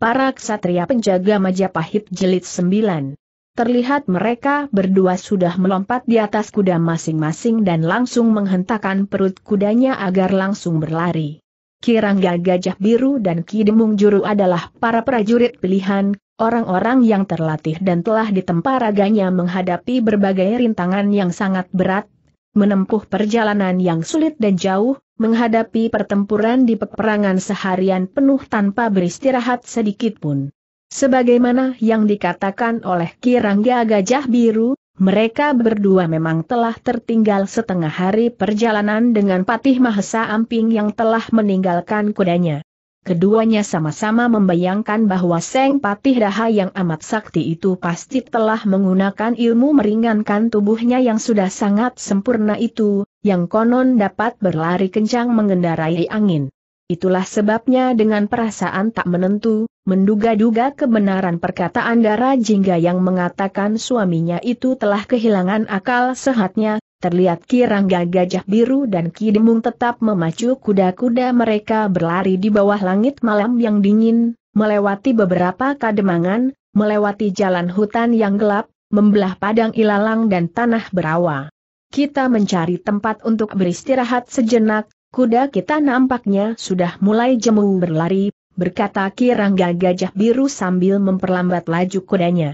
para ksatria penjaga Majapahit jelit 9. Terlihat mereka berdua sudah melompat di atas kuda masing-masing dan langsung menghentakkan perut kudanya agar langsung berlari. Kirangga Gajah Biru dan Kidemung Juru adalah para prajurit pilihan, orang-orang yang terlatih dan telah ditempa raganya menghadapi berbagai rintangan yang sangat berat, menempuh perjalanan yang sulit dan jauh, menghadapi pertempuran di peperangan seharian penuh tanpa beristirahat sedikit pun. Sebagaimana yang dikatakan oleh Kirangga Gajah Biru, mereka berdua memang telah tertinggal setengah hari perjalanan dengan Patih Mahesa Amping yang telah meninggalkan kudanya. Keduanya sama-sama membayangkan bahwa Seng Patih Daha yang amat sakti itu pasti telah menggunakan ilmu meringankan tubuhnya yang sudah sangat sempurna itu, yang konon dapat berlari kencang mengendarai angin. Itulah sebabnya dengan perasaan tak menentu, menduga-duga kebenaran perkataan Dara Jingga yang mengatakan suaminya itu telah kehilangan akal sehatnya, Terlihat Kirangga Gajah Biru dan Kidemung tetap memacu kuda-kuda mereka berlari di bawah langit malam yang dingin, melewati beberapa kademangan, melewati jalan hutan yang gelap, membelah padang ilalang dan tanah berawa. Kita mencari tempat untuk beristirahat sejenak, kuda kita nampaknya sudah mulai jemu berlari, berkata Kirangga Gajah Biru sambil memperlambat laju kudanya.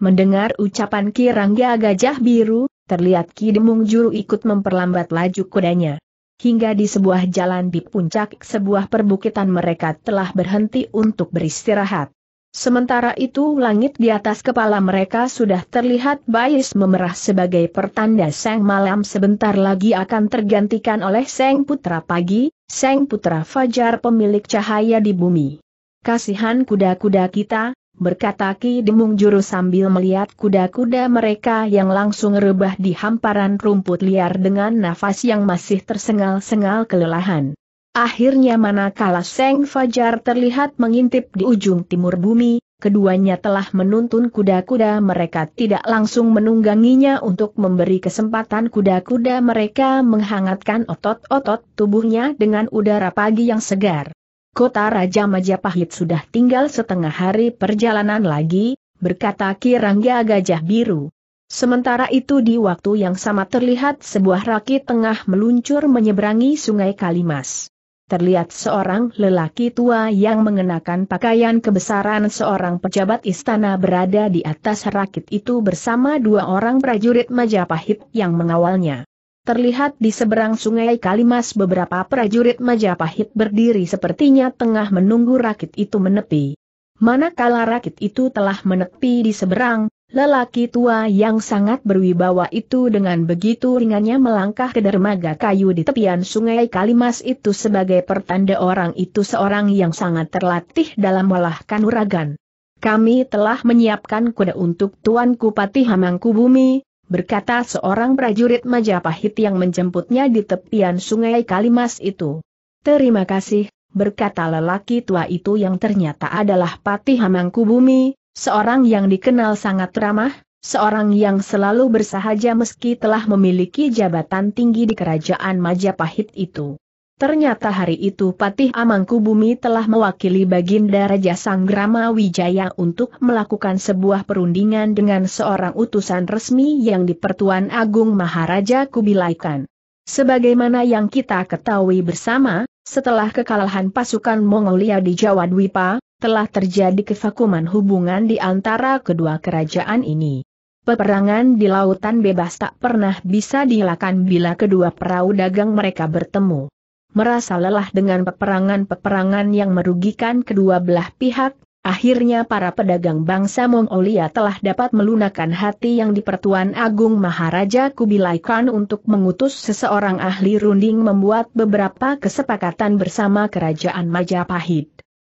Mendengar ucapan Kirangga Gajah Biru, terlihat Ki Demung Juru ikut memperlambat laju kudanya. Hingga di sebuah jalan di puncak sebuah perbukitan mereka telah berhenti untuk beristirahat. Sementara itu langit di atas kepala mereka sudah terlihat Bayis memerah sebagai pertanda Sang Malam sebentar lagi akan tergantikan oleh Sang Putra Pagi, Sang Putra Fajar pemilik cahaya di bumi. Kasihan kuda-kuda kita, berkata Ki Demung Juru sambil melihat kuda-kuda mereka yang langsung rebah di hamparan rumput liar dengan nafas yang masih tersengal-sengal kelelahan. Akhirnya manakala Seng Fajar terlihat mengintip di ujung timur bumi, keduanya telah menuntun kuda-kuda mereka tidak langsung menungganginya untuk memberi kesempatan kuda-kuda mereka menghangatkan otot-otot tubuhnya dengan udara pagi yang segar kota Raja Majapahit sudah tinggal setengah hari perjalanan lagi, berkata Kirangga Gajah Biru. Sementara itu di waktu yang sama terlihat sebuah rakit tengah meluncur menyeberangi sungai Kalimas. Terlihat seorang lelaki tua yang mengenakan pakaian kebesaran seorang pejabat istana berada di atas rakit itu bersama dua orang prajurit Majapahit yang mengawalnya. Terlihat di seberang sungai Kalimas beberapa prajurit Majapahit berdiri sepertinya tengah menunggu rakit itu menepi. Manakala rakit itu telah menepi di seberang, lelaki tua yang sangat berwibawa itu dengan begitu ringannya melangkah ke dermaga kayu di tepian sungai Kalimas itu sebagai pertanda orang itu seorang yang sangat terlatih dalam melahkan uragan. Kami telah menyiapkan kuda untuk Tuan Kupati Hamangkubumi berkata seorang prajurit Majapahit yang menjemputnya di tepian sungai Kalimas itu. Terima kasih, berkata lelaki tua itu yang ternyata adalah Patih Hamangkubumi, seorang yang dikenal sangat ramah, seorang yang selalu bersahaja meski telah memiliki jabatan tinggi di kerajaan Majapahit itu. Ternyata hari itu Patih Amangku Bumi telah mewakili Baginda Raja Sanggrama Wijaya untuk melakukan sebuah perundingan dengan seorang utusan resmi yang dipertuan Agung Maharaja Kubilaikan. Sebagaimana yang kita ketahui bersama, setelah kekalahan pasukan Mongolia di Jawa Dwipa, telah terjadi kevakuman hubungan di antara kedua kerajaan ini. Peperangan di lautan bebas tak pernah bisa dilakukan bila kedua perahu dagang mereka bertemu merasa lelah dengan peperangan-peperangan yang merugikan kedua belah pihak, akhirnya para pedagang bangsa Mongolia telah dapat melunakan hati yang dipertuan Agung Maharaja Kubilai Khan untuk mengutus seseorang ahli runding membuat beberapa kesepakatan bersama Kerajaan Majapahit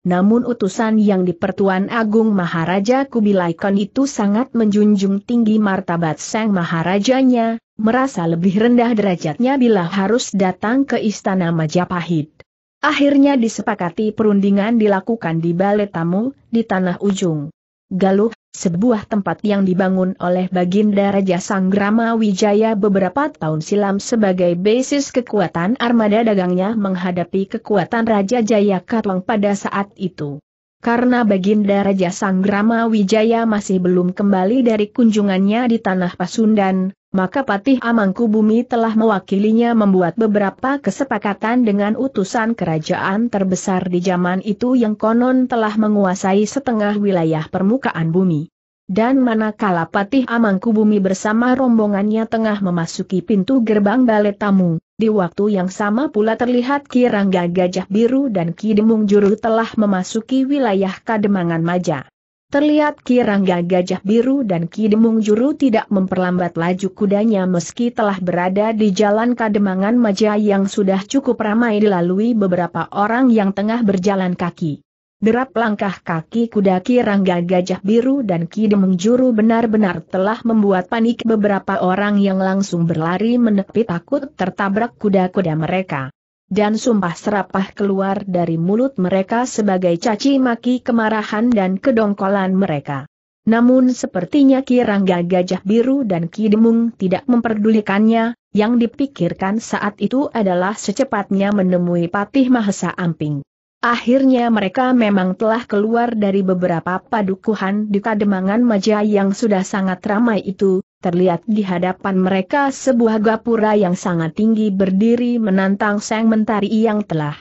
namun utusan yang dipertuan Agung Maharaja Kubilai Khan itu sangat menjunjung tinggi martabat sang Maharajanya, merasa lebih rendah derajatnya bila harus datang ke Istana Majapahit. Akhirnya disepakati perundingan dilakukan di Balai Tamu, di Tanah Ujung. Galuh, sebuah tempat yang dibangun oleh Baginda Raja Sanggrama Wijaya beberapa tahun silam sebagai basis kekuatan armada dagangnya menghadapi kekuatan Raja Jaya Katwang pada saat itu karena Baginda Raja Sanggrama Wijaya masih belum kembali dari kunjungannya di Tanah Pasundan, maka Patih Amangku Bumi telah mewakilinya membuat beberapa kesepakatan dengan utusan kerajaan terbesar di zaman itu yang konon telah menguasai setengah wilayah permukaan bumi. Dan manakala Patih Amangku Bumi bersama rombongannya tengah memasuki pintu gerbang balai tamu, di waktu yang sama pula terlihat Kirangga Gajah Biru dan Ki Demung Juru telah memasuki wilayah Kademangan Maja. Terlihat Kirangga Gajah Biru dan Ki Demung Juru tidak memperlambat laju kudanya meski telah berada di jalan Kademangan Maja yang sudah cukup ramai dilalui beberapa orang yang tengah berjalan kaki. Derap langkah kaki kuda Kirangga Gajah Biru dan Kidem juru benar-benar telah membuat panik beberapa orang yang langsung berlari menepi takut tertabrak kuda-kuda mereka. Dan sumpah serapah keluar dari mulut mereka sebagai caci maki kemarahan dan kedongkolan mereka. Namun sepertinya Kirangga Gajah Biru dan Kidemung tidak memperdulikannya, yang dipikirkan saat itu adalah secepatnya menemui Patih Mahesa Amping. Akhirnya mereka memang telah keluar dari beberapa padukuhan di kademangan maja yang sudah sangat ramai itu, terlihat di hadapan mereka sebuah gapura yang sangat tinggi berdiri menantang sang mentari yang telah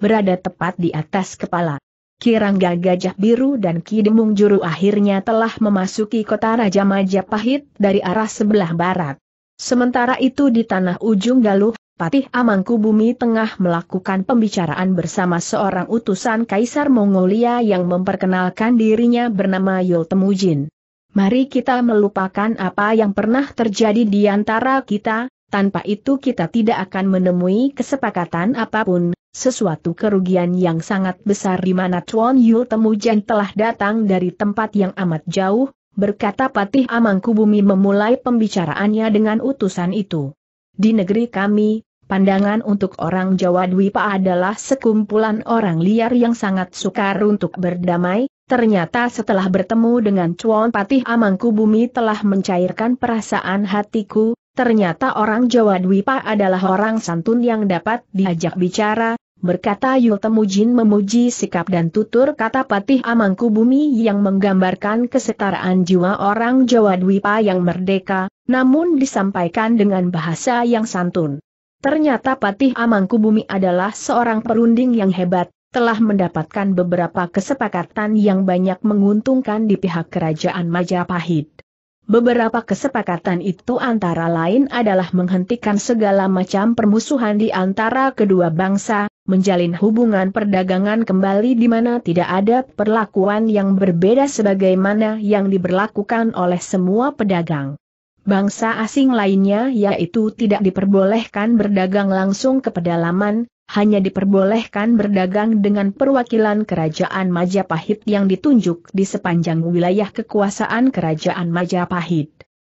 berada tepat di atas kepala. Kirangga Gajah Biru dan Kidemung Juru akhirnya telah memasuki kota Raja Majapahit dari arah sebelah barat. Sementara itu di tanah ujung Galuh, Patih Amangku Bumi tengah melakukan pembicaraan bersama seorang utusan Kaisar Mongolia yang memperkenalkan dirinya bernama Temujin. Mari kita melupakan apa yang pernah terjadi di antara kita, tanpa itu kita tidak akan menemui kesepakatan apapun, sesuatu kerugian yang sangat besar di mana Chuan Yul Temujin telah datang dari tempat yang amat jauh, berkata Patih Amangku Bumi memulai pembicaraannya dengan utusan itu. Di negeri kami, pandangan untuk orang Jawa Dwipa adalah sekumpulan orang liar yang sangat sukar untuk berdamai, ternyata setelah bertemu dengan Cuan Patih Amangku Bumi telah mencairkan perasaan hatiku, ternyata orang Jawa Dwipa adalah orang santun yang dapat diajak bicara, berkata Yul Temujin memuji sikap dan tutur kata Patih Amangku Bumi yang menggambarkan kesetaraan jiwa orang Jawa Dwipa yang merdeka, namun disampaikan dengan bahasa yang santun. Ternyata Patih Amangkubumi adalah seorang perunding yang hebat, telah mendapatkan beberapa kesepakatan yang banyak menguntungkan di pihak kerajaan Majapahit. Beberapa kesepakatan itu antara lain adalah menghentikan segala macam permusuhan di antara kedua bangsa, menjalin hubungan perdagangan kembali di mana tidak ada perlakuan yang berbeda sebagaimana yang diberlakukan oleh semua pedagang. Bangsa asing lainnya yaitu tidak diperbolehkan berdagang langsung ke pedalaman, hanya diperbolehkan berdagang dengan perwakilan kerajaan Majapahit yang ditunjuk di sepanjang wilayah kekuasaan kerajaan Majapahit.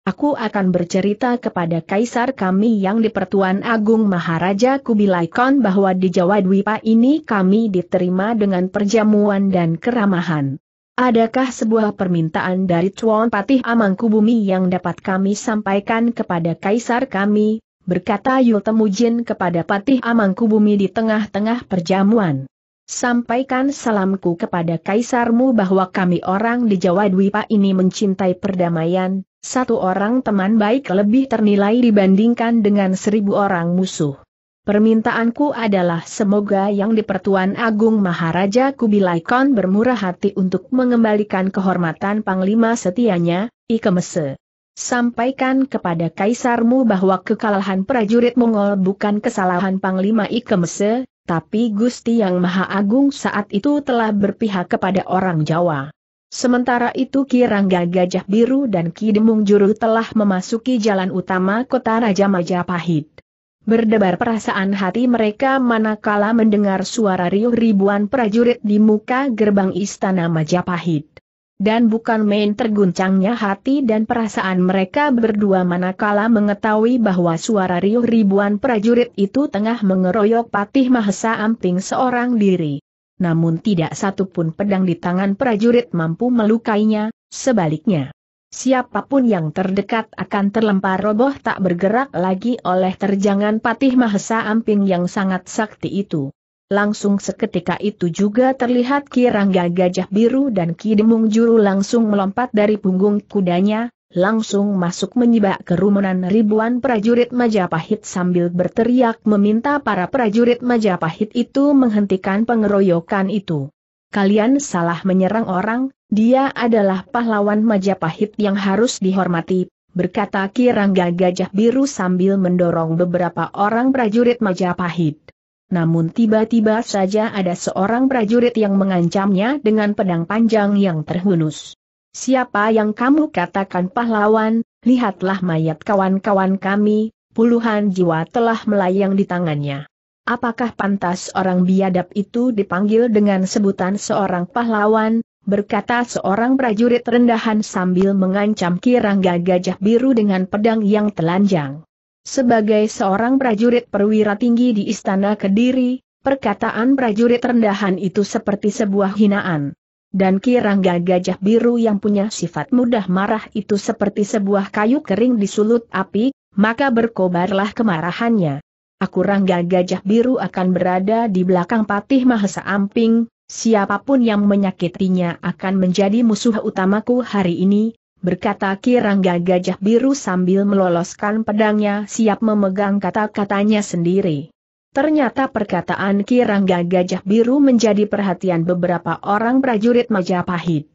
Aku akan bercerita kepada kaisar kami yang di Pertuan Agung Maharaja Kubilai Khan bahwa di Jawa Dwipa ini kami diterima dengan perjamuan dan keramahan. Adakah sebuah permintaan dari Tuan Patih Amangkubumi yang dapat kami sampaikan kepada Kaisar kami, berkata Yul Temujin kepada Patih Amangkubumi di tengah-tengah perjamuan. Sampaikan salamku kepada Kaisarmu bahwa kami orang di Jawa Dwipa ini mencintai perdamaian, satu orang teman baik lebih ternilai dibandingkan dengan seribu orang musuh. Permintaanku adalah semoga yang Dipertuan Agung Maharaja Kubilai Khan bermurah hati untuk mengembalikan kehormatan Panglima setianya, Ikemese. Sampaikan kepada Kaisarmu bahwa kekalahan prajurit Mongol bukan kesalahan Panglima Ikemese, tapi Gusti Yang Maha Agung saat itu telah berpihak kepada orang Jawa. Sementara itu Kirangga Gajah Biru dan Kidemung Juru telah memasuki jalan utama kota Raja Majapahit. Berdebar perasaan hati mereka manakala mendengar suara riuh ribuan prajurit di muka gerbang istana Majapahit. Dan bukan main terguncangnya hati dan perasaan mereka berdua manakala mengetahui bahwa suara riuh ribuan prajurit itu tengah mengeroyok Patih Mahesa Amping seorang diri. Namun tidak satupun pedang di tangan prajurit mampu melukainya, sebaliknya. Siapapun yang terdekat akan terlempar roboh tak bergerak lagi oleh terjangan patih Mahesa Amping yang sangat sakti itu. Langsung seketika itu juga terlihat kirangga gajah biru dan Ki Demung Juru langsung melompat dari punggung kudanya, langsung masuk menyibak kerumunan ribuan prajurit Majapahit sambil berteriak meminta para prajurit Majapahit itu menghentikan pengeroyokan itu kalian salah menyerang orang, dia adalah pahlawan Majapahit yang harus dihormati, berkata Kirangga Gajah Biru sambil mendorong beberapa orang prajurit Majapahit. Namun tiba-tiba saja ada seorang prajurit yang mengancamnya dengan pedang panjang yang terhunus. Siapa yang kamu katakan pahlawan, lihatlah mayat kawan-kawan kami, puluhan jiwa telah melayang di tangannya. Apakah pantas orang biadab itu dipanggil dengan sebutan seorang pahlawan, berkata seorang prajurit rendahan sambil mengancam kirangga gajah biru dengan pedang yang telanjang. Sebagai seorang prajurit perwira tinggi di istana Kediri, perkataan prajurit rendahan itu seperti sebuah hinaan. Dan kirangga gajah biru yang punya sifat mudah marah itu seperti sebuah kayu kering disulut api, maka berkobarlah kemarahannya aku Rangga Gajah Biru akan berada di belakang Patih Mahesa Amping, siapapun yang menyakitinya akan menjadi musuh utamaku hari ini, berkata Ki Rangga Gajah Biru sambil meloloskan pedangnya siap memegang kata-katanya sendiri. Ternyata perkataan Ki Rangga Gajah Biru menjadi perhatian beberapa orang prajurit Majapahit.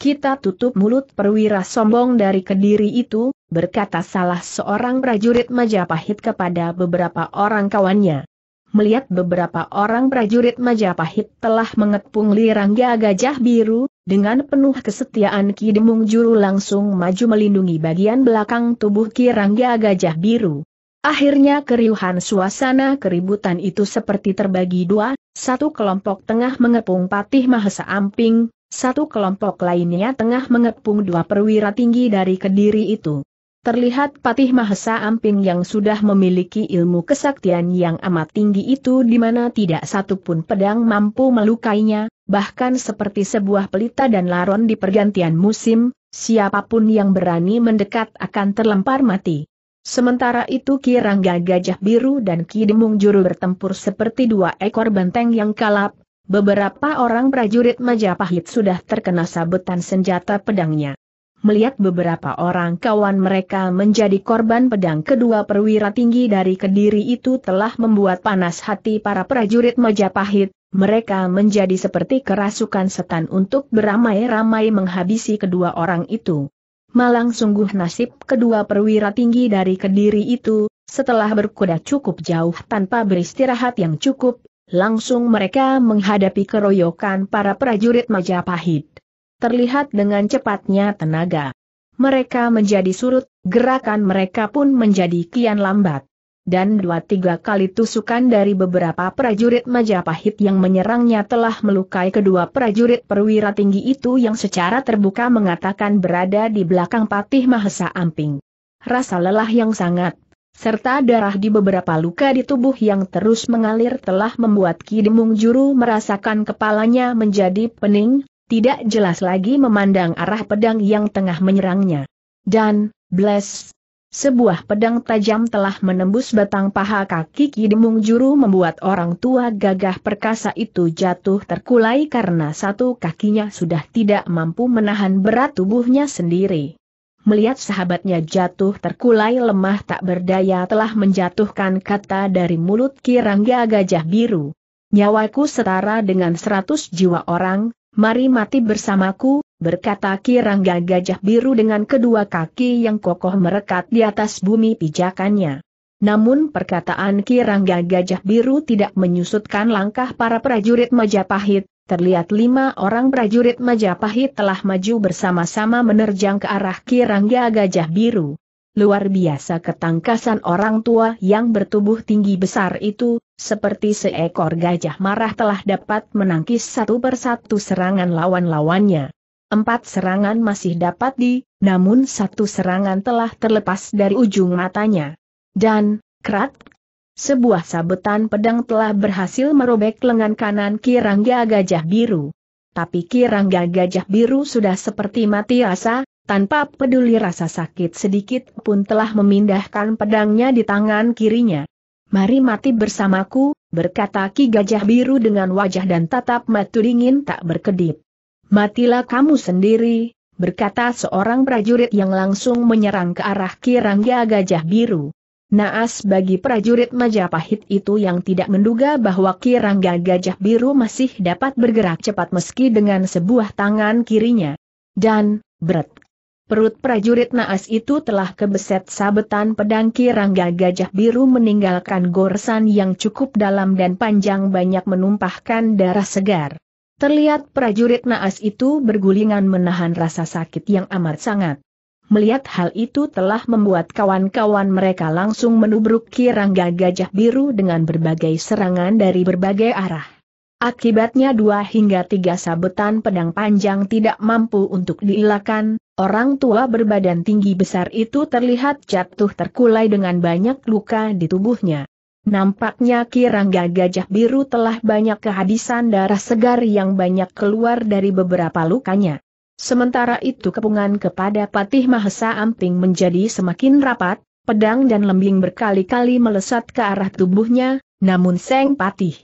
Kita tutup mulut perwira sombong dari kediri itu, berkata salah seorang prajurit Majapahit kepada beberapa orang kawannya. Melihat beberapa orang prajurit Majapahit telah mengepung lirangga gajah biru, dengan penuh kesetiaan Ki Demung Juru langsung maju melindungi bagian belakang tubuh Kirangga Gajah Biru. Akhirnya keriuhan suasana keributan itu seperti terbagi dua, satu kelompok tengah mengepung Patih Mahesa Amping, satu kelompok lainnya tengah mengepung dua perwira tinggi dari Kediri itu. Terlihat Patih Mahesa Amping yang sudah memiliki ilmu kesaktian yang amat tinggi itu di mana tidak satupun pedang mampu melukainya, bahkan seperti sebuah pelita dan laron di pergantian musim, siapapun yang berani mendekat akan terlempar mati. Sementara itu Kirangga Gajah Biru dan Kidemung Juru bertempur seperti dua ekor benteng yang kalap, beberapa orang prajurit Majapahit sudah terkena sabetan senjata pedangnya melihat beberapa orang kawan mereka menjadi korban pedang kedua perwira tinggi dari Kediri itu telah membuat panas hati para prajurit Majapahit, mereka menjadi seperti kerasukan setan untuk beramai-ramai menghabisi kedua orang itu. Malang sungguh nasib kedua perwira tinggi dari Kediri itu, setelah berkuda cukup jauh tanpa beristirahat yang cukup, langsung mereka menghadapi keroyokan para prajurit Majapahit terlihat dengan cepatnya tenaga. Mereka menjadi surut, gerakan mereka pun menjadi kian lambat. Dan dua tiga kali tusukan dari beberapa prajurit Majapahit yang menyerangnya telah melukai kedua prajurit perwira tinggi itu yang secara terbuka mengatakan berada di belakang Patih Mahesa Amping. Rasa lelah yang sangat serta darah di beberapa luka di tubuh yang terus mengalir telah membuat Ki Demung Juru merasakan kepalanya menjadi pening, tidak jelas lagi memandang arah pedang yang tengah menyerangnya. Dan, bless, sebuah pedang tajam telah menembus batang paha kaki Kidemung Juru membuat orang tua gagah perkasa itu jatuh terkulai karena satu kakinya sudah tidak mampu menahan berat tubuhnya sendiri. Melihat sahabatnya jatuh terkulai lemah tak berdaya telah menjatuhkan kata dari mulut kirangga gajah biru. Nyawaku setara dengan seratus jiwa orang, Mari mati bersamaku, berkata Kirangga Gajah Biru dengan kedua kaki yang kokoh merekat di atas bumi pijakannya. Namun perkataan Kirangga Gajah Biru tidak menyusutkan langkah para prajurit Majapahit, terlihat lima orang prajurit Majapahit telah maju bersama-sama menerjang ke arah Kirangga Gajah Biru luar biasa ketangkasan orang tua yang bertubuh tinggi besar itu, seperti seekor gajah marah telah dapat menangkis satu persatu serangan lawan-lawannya. Empat serangan masih dapat di, namun satu serangan telah terlepas dari ujung matanya. Dan, krat, sebuah sabetan pedang telah berhasil merobek lengan kanan Kirangga Gajah Biru. Tapi Kirangga Gajah Biru sudah seperti mati rasa, tanpa peduli rasa sakit sedikit pun telah memindahkan pedangnya di tangan kirinya. Mari mati bersamaku, berkata Ki Gajah Biru dengan wajah dan tatap mata dingin tak berkedip. Matilah kamu sendiri, berkata seorang prajurit yang langsung menyerang ke arah Kirangga Gajah Biru. Naas bagi prajurit Majapahit itu yang tidak menduga bahwa Kirangga Gajah Biru masih dapat bergerak cepat meski dengan sebuah tangan kirinya. Dan, berat Perut prajurit naas itu telah kebeset sabetan pedang kirangga gajah biru meninggalkan goresan yang cukup dalam dan panjang banyak menumpahkan darah segar. Terlihat prajurit naas itu bergulingan menahan rasa sakit yang amat sangat. Melihat hal itu telah membuat kawan-kawan mereka langsung menubruk kirangga gajah biru dengan berbagai serangan dari berbagai arah. Akibatnya dua hingga tiga sabetan pedang panjang tidak mampu untuk diilakan, orang tua berbadan tinggi besar itu terlihat jatuh terkulai dengan banyak luka di tubuhnya. Nampaknya kirangga gajah biru telah banyak kehabisan darah segar yang banyak keluar dari beberapa lukanya. Sementara itu kepungan kepada Patih Mahesa Amping menjadi semakin rapat, pedang dan lembing berkali-kali melesat ke arah tubuhnya, namun Seng Patih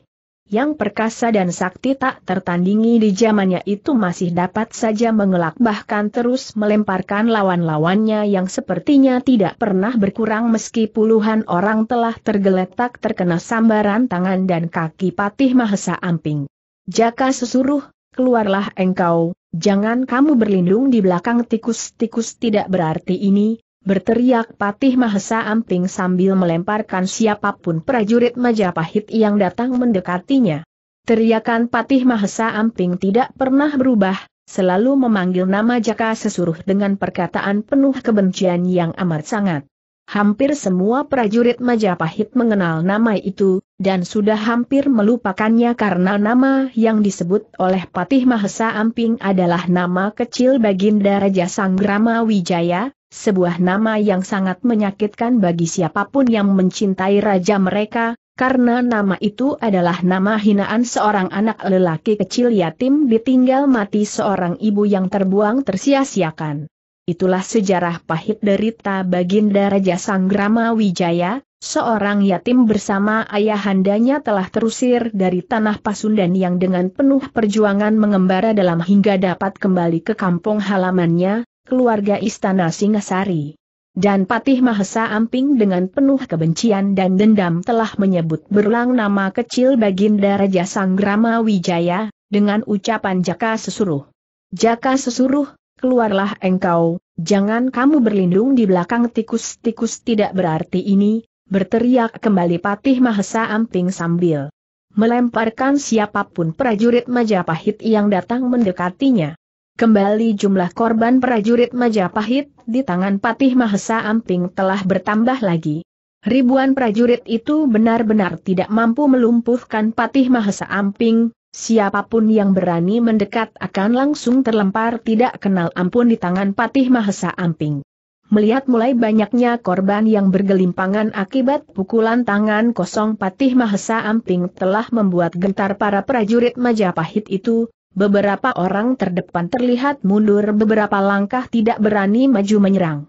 yang perkasa dan sakti tak tertandingi di zamannya itu masih dapat saja mengelak bahkan terus melemparkan lawan-lawannya yang sepertinya tidak pernah berkurang meski puluhan orang telah tergeletak terkena sambaran tangan dan kaki patih Mahesa Amping. Jaka sesuruh, keluarlah engkau, jangan kamu berlindung di belakang tikus-tikus tidak berarti ini, berteriak Patih Mahesa Amping sambil melemparkan siapapun prajurit Majapahit yang datang mendekatinya. Teriakan Patih Mahesa Amping tidak pernah berubah, selalu memanggil nama Jaka Sesuruh dengan perkataan penuh kebencian yang amat sangat. Hampir semua prajurit Majapahit mengenal nama itu, dan sudah hampir melupakannya karena nama yang disebut oleh Patih Mahesa Amping adalah nama kecil Baginda Raja Sanggrama Wijaya, sebuah nama yang sangat menyakitkan bagi siapapun yang mencintai raja mereka, karena nama itu adalah nama hinaan seorang anak lelaki kecil yatim ditinggal mati seorang ibu yang terbuang tersia-siakan. Itulah sejarah pahit derita baginda Raja Sanggrama Wijaya, Seorang yatim bersama ayahandanya telah terusir dari tanah Pasundan yang dengan penuh perjuangan mengembara dalam hingga dapat kembali ke kampung halamannya, keluarga istana Singasari. Dan Patih Mahesa Amping dengan penuh kebencian dan dendam telah menyebut berulang nama kecil Baginda Raja Sanggrama Wijaya, dengan ucapan Jaka Sesuruh. Jaka Sesuruh, keluarlah engkau, jangan kamu berlindung di belakang tikus-tikus tidak berarti ini, berteriak kembali Patih Mahesa Amping sambil melemparkan siapapun prajurit Majapahit yang datang mendekatinya. Kembali jumlah korban prajurit Majapahit di tangan Patih Mahesa Amping telah bertambah lagi. Ribuan prajurit itu benar-benar tidak mampu melumpuhkan Patih Mahesa Amping, siapapun yang berani mendekat akan langsung terlempar tidak kenal ampun di tangan Patih Mahesa Amping. Melihat mulai banyaknya korban yang bergelimpangan akibat pukulan tangan kosong Patih Mahesa Amping telah membuat gentar para prajurit Majapahit itu, Beberapa orang terdepan terlihat mundur beberapa langkah tidak berani maju menyerang.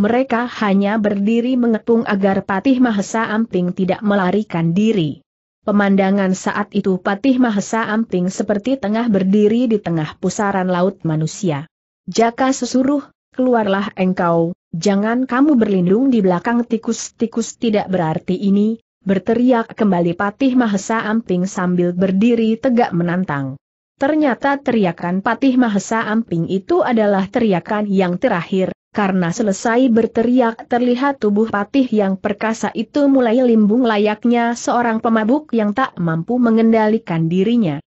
Mereka hanya berdiri mengepung agar Patih Mahesa Amping tidak melarikan diri. Pemandangan saat itu Patih Mahesa Amping seperti tengah berdiri di tengah pusaran laut manusia. Jaka sesuruh, keluarlah engkau, jangan kamu berlindung di belakang tikus-tikus tidak berarti ini, berteriak kembali Patih Mahesa Amping sambil berdiri tegak menantang. Ternyata teriakan Patih Mahesa Amping itu adalah teriakan yang terakhir, karena selesai berteriak terlihat tubuh Patih yang perkasa itu mulai limbung layaknya seorang pemabuk yang tak mampu mengendalikan dirinya.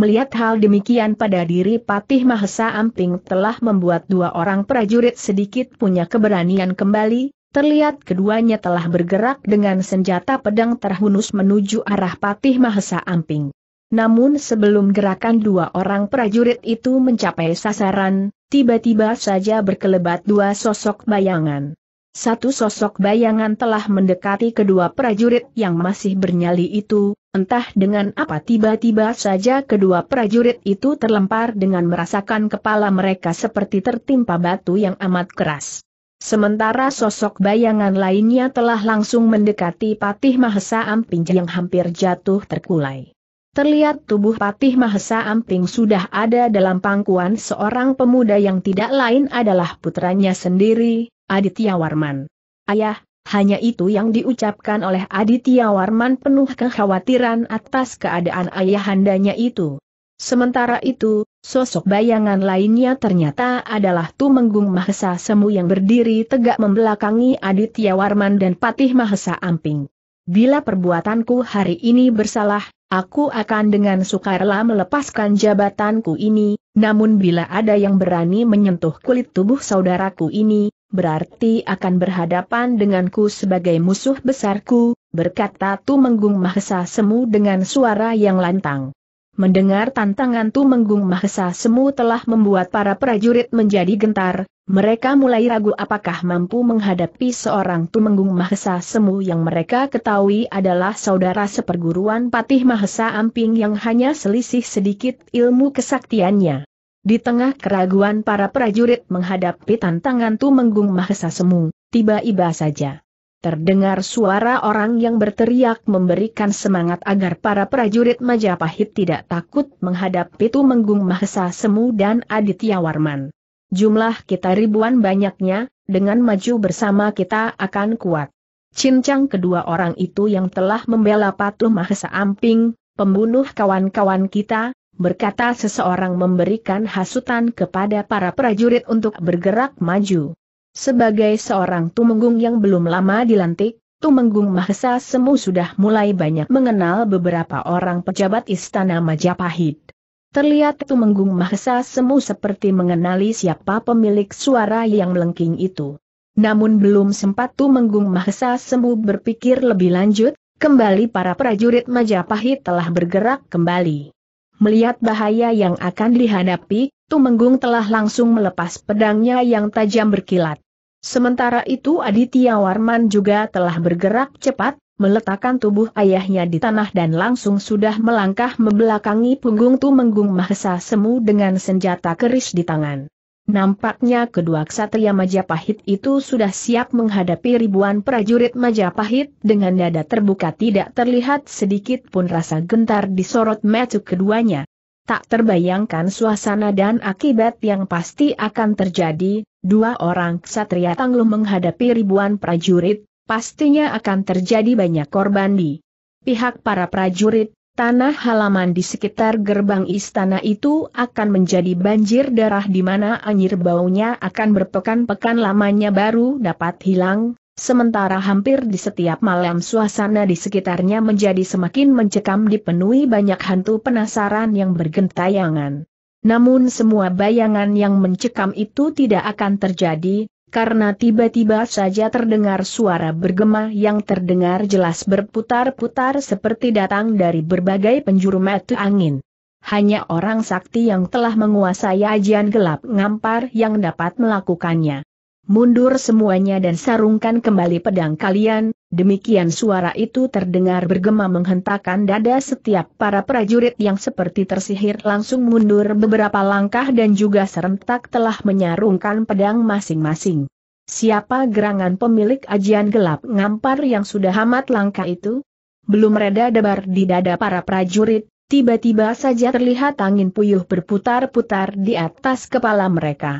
Melihat hal demikian pada diri Patih Mahesa Amping telah membuat dua orang prajurit sedikit punya keberanian kembali, terlihat keduanya telah bergerak dengan senjata pedang terhunus menuju arah Patih Mahesa Amping. Namun sebelum gerakan dua orang prajurit itu mencapai sasaran, tiba-tiba saja berkelebat dua sosok bayangan. Satu sosok bayangan telah mendekati kedua prajurit yang masih bernyali itu, entah dengan apa tiba-tiba saja kedua prajurit itu terlempar dengan merasakan kepala mereka seperti tertimpa batu yang amat keras. Sementara sosok bayangan lainnya telah langsung mendekati Patih Mahesa Ampin yang hampir jatuh terkulai. Terlihat tubuh Patih Mahesa Amping sudah ada dalam pangkuan seorang pemuda yang tidak lain adalah putranya sendiri, Aditya Warman. Ayah, hanya itu yang diucapkan oleh Aditya Warman penuh kekhawatiran atas keadaan ayahandanya itu. Sementara itu, sosok bayangan lainnya ternyata adalah Tumenggung Mahesa Semu yang berdiri tegak membelakangi Aditya Warman dan Patih Mahesa Amping. Bila perbuatanku hari ini bersalah, aku akan dengan sukarela melepaskan jabatanku ini, namun bila ada yang berani menyentuh kulit tubuh saudaraku ini, berarti akan berhadapan denganku sebagai musuh besarku, berkata Menggung Mahesa Semu dengan suara yang lantang. Mendengar tantangan Menggung Mahesa Semu telah membuat para prajurit menjadi gentar, mereka mulai ragu apakah mampu menghadapi seorang Tumenggung Mahesa Semu yang mereka ketahui adalah saudara seperguruan Patih Mahesa Amping yang hanya selisih sedikit ilmu kesaktiannya. Di tengah keraguan para prajurit menghadapi tantangan Tumenggung Mahesa Semu, tiba-tiba saja. Terdengar suara orang yang berteriak memberikan semangat agar para prajurit Majapahit tidak takut menghadapi Tumenggung Mahesa Semu dan Aditya Warman jumlah kita ribuan banyaknya, dengan maju bersama kita akan kuat. Cincang kedua orang itu yang telah membela Patuh Mahesa Amping, pembunuh kawan-kawan kita, berkata seseorang memberikan hasutan kepada para prajurit untuk bergerak maju. Sebagai seorang Tumenggung yang belum lama dilantik, Tumenggung Mahesa Semu sudah mulai banyak mengenal beberapa orang pejabat Istana Majapahit. Terlihat Tumenggung Mahesa Semu seperti mengenali siapa pemilik suara yang melengking itu. Namun belum sempat Tumenggung Mahesa Semu berpikir lebih lanjut, kembali para prajurit Majapahit telah bergerak kembali. Melihat bahaya yang akan dihadapi, Tumenggung telah langsung melepas pedangnya yang tajam berkilat. Sementara itu Aditya Warman juga telah bergerak cepat, meletakkan tubuh ayahnya di tanah dan langsung sudah melangkah membelakangi punggung Tumenggung Mahesa Semu dengan senjata keris di tangan. Nampaknya kedua ksatria Majapahit itu sudah siap menghadapi ribuan prajurit Majapahit dengan dada terbuka tidak terlihat sedikit pun rasa gentar di sorot mata keduanya. Tak terbayangkan suasana dan akibat yang pasti akan terjadi, dua orang ksatria tangguh menghadapi ribuan prajurit, pastinya akan terjadi banyak korban di pihak para prajurit, tanah halaman di sekitar gerbang istana itu akan menjadi banjir darah di mana anjir baunya akan berpekan-pekan lamanya baru dapat hilang, sementara hampir di setiap malam suasana di sekitarnya menjadi semakin mencekam dipenuhi banyak hantu penasaran yang bergentayangan. Namun semua bayangan yang mencekam itu tidak akan terjadi, karena tiba-tiba saja terdengar suara bergema yang terdengar jelas berputar-putar seperti datang dari berbagai penjuru mata angin. Hanya orang sakti yang telah menguasai ajian gelap ngampar yang dapat melakukannya. Mundur semuanya dan sarungkan kembali pedang kalian, Demikian suara itu terdengar bergema menghentakkan dada setiap para prajurit yang seperti tersihir langsung mundur beberapa langkah dan juga serentak telah menyarungkan pedang masing-masing. Siapa gerangan pemilik ajian gelap ngampar yang sudah amat langkah itu? Belum reda debar di dada para prajurit, tiba-tiba saja terlihat angin puyuh berputar-putar di atas kepala mereka.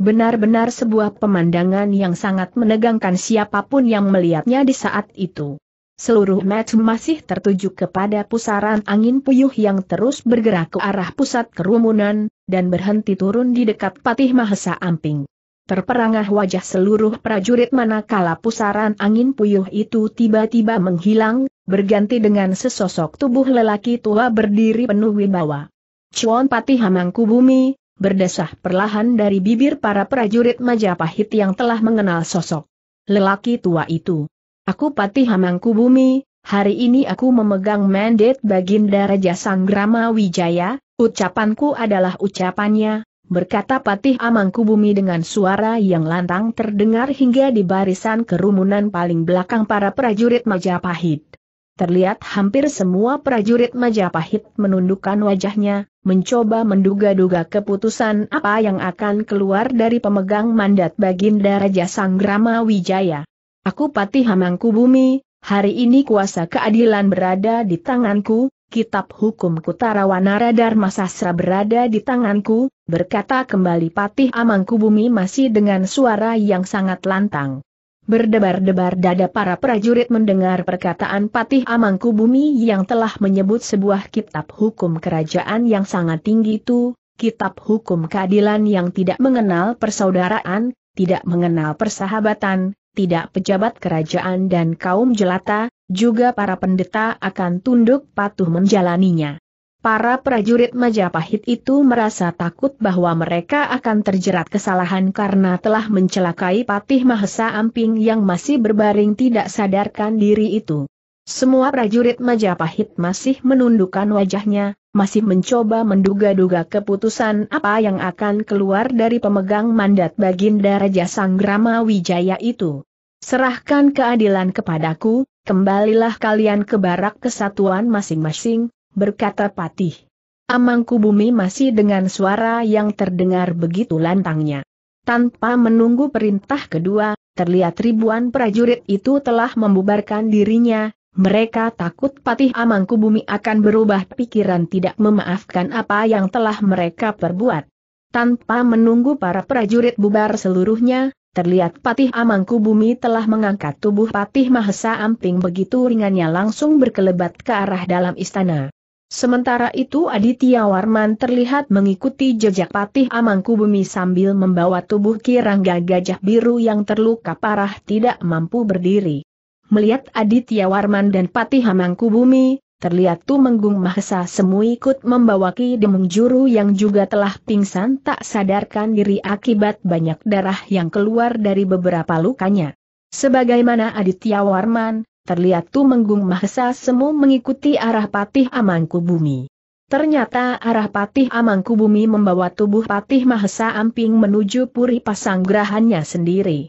Benar-benar sebuah pemandangan yang sangat menegangkan siapapun yang melihatnya di saat itu. Seluruh match masih tertuju kepada pusaran angin puyuh yang terus bergerak ke arah pusat kerumunan, dan berhenti turun di dekat Patih Mahesa Amping. Terperangah wajah seluruh prajurit manakala pusaran angin puyuh itu tiba-tiba menghilang, berganti dengan sesosok tubuh lelaki tua berdiri penuh wibawa. Cuan Patih Bumi, berdesah perlahan dari bibir para prajurit Majapahit yang telah mengenal sosok lelaki tua itu. Aku patih hamangku bumi, hari ini aku memegang mandat Baginda Raja Sanggrama Wijaya, ucapanku adalah ucapannya, berkata Patih Amangku Bumi dengan suara yang lantang terdengar hingga di barisan kerumunan paling belakang para prajurit Majapahit. Terlihat hampir semua prajurit Majapahit menundukkan wajahnya, mencoba menduga-duga keputusan apa yang akan keluar dari pemegang mandat Baginda Raja Sanggrama Wijaya. Aku Patih bumi, hari ini kuasa keadilan berada di tanganku, kitab hukum Kutarawanara Dharma Sasra berada di tanganku, berkata kembali Patih Amangkubumi masih dengan suara yang sangat lantang. Berdebar-debar dada para prajurit mendengar perkataan Patih Amangku Bumi yang telah menyebut sebuah kitab hukum kerajaan yang sangat tinggi itu, kitab hukum keadilan yang tidak mengenal persaudaraan, tidak mengenal persahabatan, tidak pejabat kerajaan dan kaum jelata, juga para pendeta akan tunduk patuh menjalaninya. Para prajurit Majapahit itu merasa takut bahwa mereka akan terjerat kesalahan karena telah mencelakai Patih Mahesa Amping yang masih berbaring tidak sadarkan diri itu. Semua prajurit Majapahit masih menundukkan wajahnya, masih mencoba menduga-duga keputusan apa yang akan keluar dari pemegang mandat Baginda Raja Sanggrama Wijaya itu. Serahkan keadilan kepadaku, kembalilah kalian ke barak kesatuan masing-masing, berkata Patih. Amangku bumi masih dengan suara yang terdengar begitu lantangnya. Tanpa menunggu perintah kedua, terlihat ribuan prajurit itu telah membubarkan dirinya, mereka takut Patih Amangku bumi akan berubah pikiran tidak memaafkan apa yang telah mereka perbuat. Tanpa menunggu para prajurit bubar seluruhnya, terlihat Patih Amangku Bumi telah mengangkat tubuh Patih Mahesa Amping begitu ringannya langsung berkelebat ke arah dalam istana. Sementara itu Aditya Warman terlihat mengikuti jejak Patih amangku bumi sambil membawa tubuh Kirangga Gajah Biru yang terluka parah tidak mampu berdiri. Melihat Aditya Warman dan Patih amangku bumi, terlihat Tumenggung Mahesa Semu ikut membawa Ki Demung Juru yang juga telah pingsan tak sadarkan diri akibat banyak darah yang keluar dari beberapa lukanya. Sebagaimana Aditya Warman, terlihat Tumenggung Mahesa Semu mengikuti arah Patih amangku bumi. Ternyata arah Patih amangku bumi membawa tubuh Patih Mahesa Amping menuju Puri Pasanggrahannya sendiri.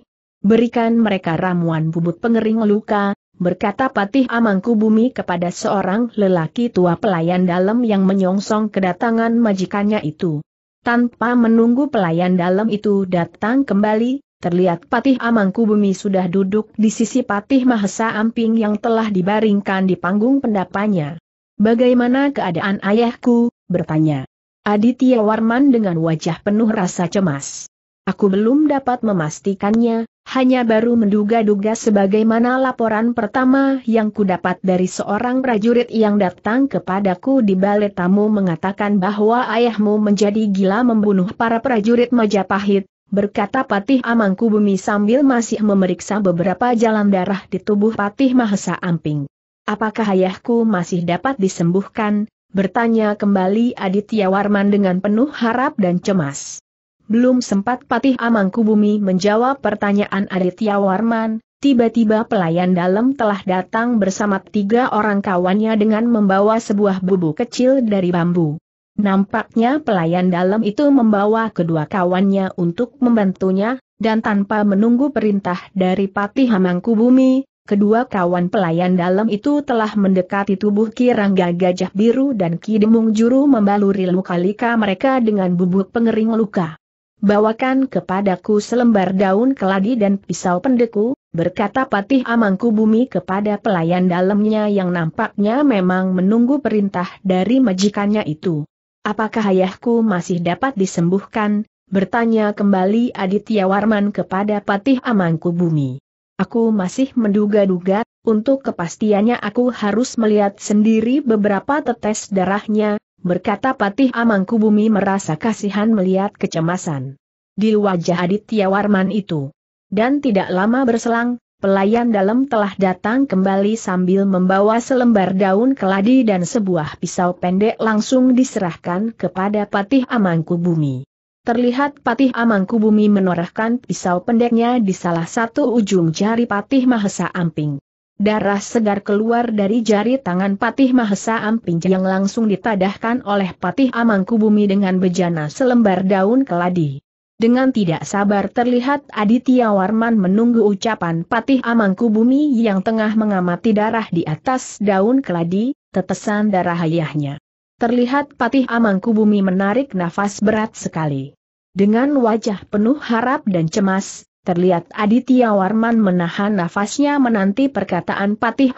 Berikan mereka ramuan bubut pengering luka, berkata Patih amangku bumi kepada seorang lelaki tua pelayan dalam yang menyongsong kedatangan majikannya itu. Tanpa menunggu pelayan dalam itu datang kembali, terlihat Patih Amangku Bumi sudah duduk di sisi Patih Mahesa Amping yang telah dibaringkan di panggung pendapanya. Bagaimana keadaan ayahku? bertanya. Aditya Warman dengan wajah penuh rasa cemas. Aku belum dapat memastikannya, hanya baru menduga-duga sebagaimana laporan pertama yang kudapat dari seorang prajurit yang datang kepadaku di balai tamu mengatakan bahwa ayahmu menjadi gila membunuh para prajurit Majapahit, berkata Patih Amangku Bumi sambil masih memeriksa beberapa jalan darah di tubuh Patih Mahesa Amping. Apakah ayahku masih dapat disembuhkan? Bertanya kembali Aditya Warman dengan penuh harap dan cemas. Belum sempat Patih Amangku Bumi menjawab pertanyaan Aditya Warman, tiba-tiba pelayan dalam telah datang bersama tiga orang kawannya dengan membawa sebuah bubuk kecil dari bambu. Nampaknya pelayan dalam itu membawa kedua kawannya untuk membantunya, dan tanpa menunggu perintah dari Patih Hamangkubumi, kedua kawan pelayan dalam itu telah mendekati tubuh Kirangga Gajah Biru dan Kidemung Juru membaluri luka-luka mereka dengan bubuk pengering luka. Bawakan kepadaku selembar daun keladi dan pisau pendeku, berkata Patih Amangkubumi kepada pelayan dalamnya yang nampaknya memang menunggu perintah dari majikannya itu apakah ayahku masih dapat disembuhkan, bertanya kembali Aditya Warman kepada Patih Bumi. Aku masih menduga-duga, untuk kepastiannya aku harus melihat sendiri beberapa tetes darahnya, berkata Patih Bumi merasa kasihan melihat kecemasan di wajah Aditya Warman itu. Dan tidak lama berselang, pelayan dalam telah datang kembali sambil membawa selembar daun keladi dan sebuah pisau pendek langsung diserahkan kepada Patih Amangku Bumi. Terlihat Patih Amangku Bumi menorehkan pisau pendeknya di salah satu ujung jari Patih Mahesa Amping. Darah segar keluar dari jari tangan Patih Mahesa Amping yang langsung ditadahkan oleh Patih Amangku Bumi dengan bejana selembar daun keladi. Dengan tidak sabar terlihat Aditya Warman menunggu ucapan Patih Bumi yang tengah mengamati darah di atas daun keladi, tetesan darah ayahnya. Terlihat Patih Bumi menarik nafas berat sekali. Dengan wajah penuh harap dan cemas, terlihat Aditya Warman menahan nafasnya menanti perkataan Patih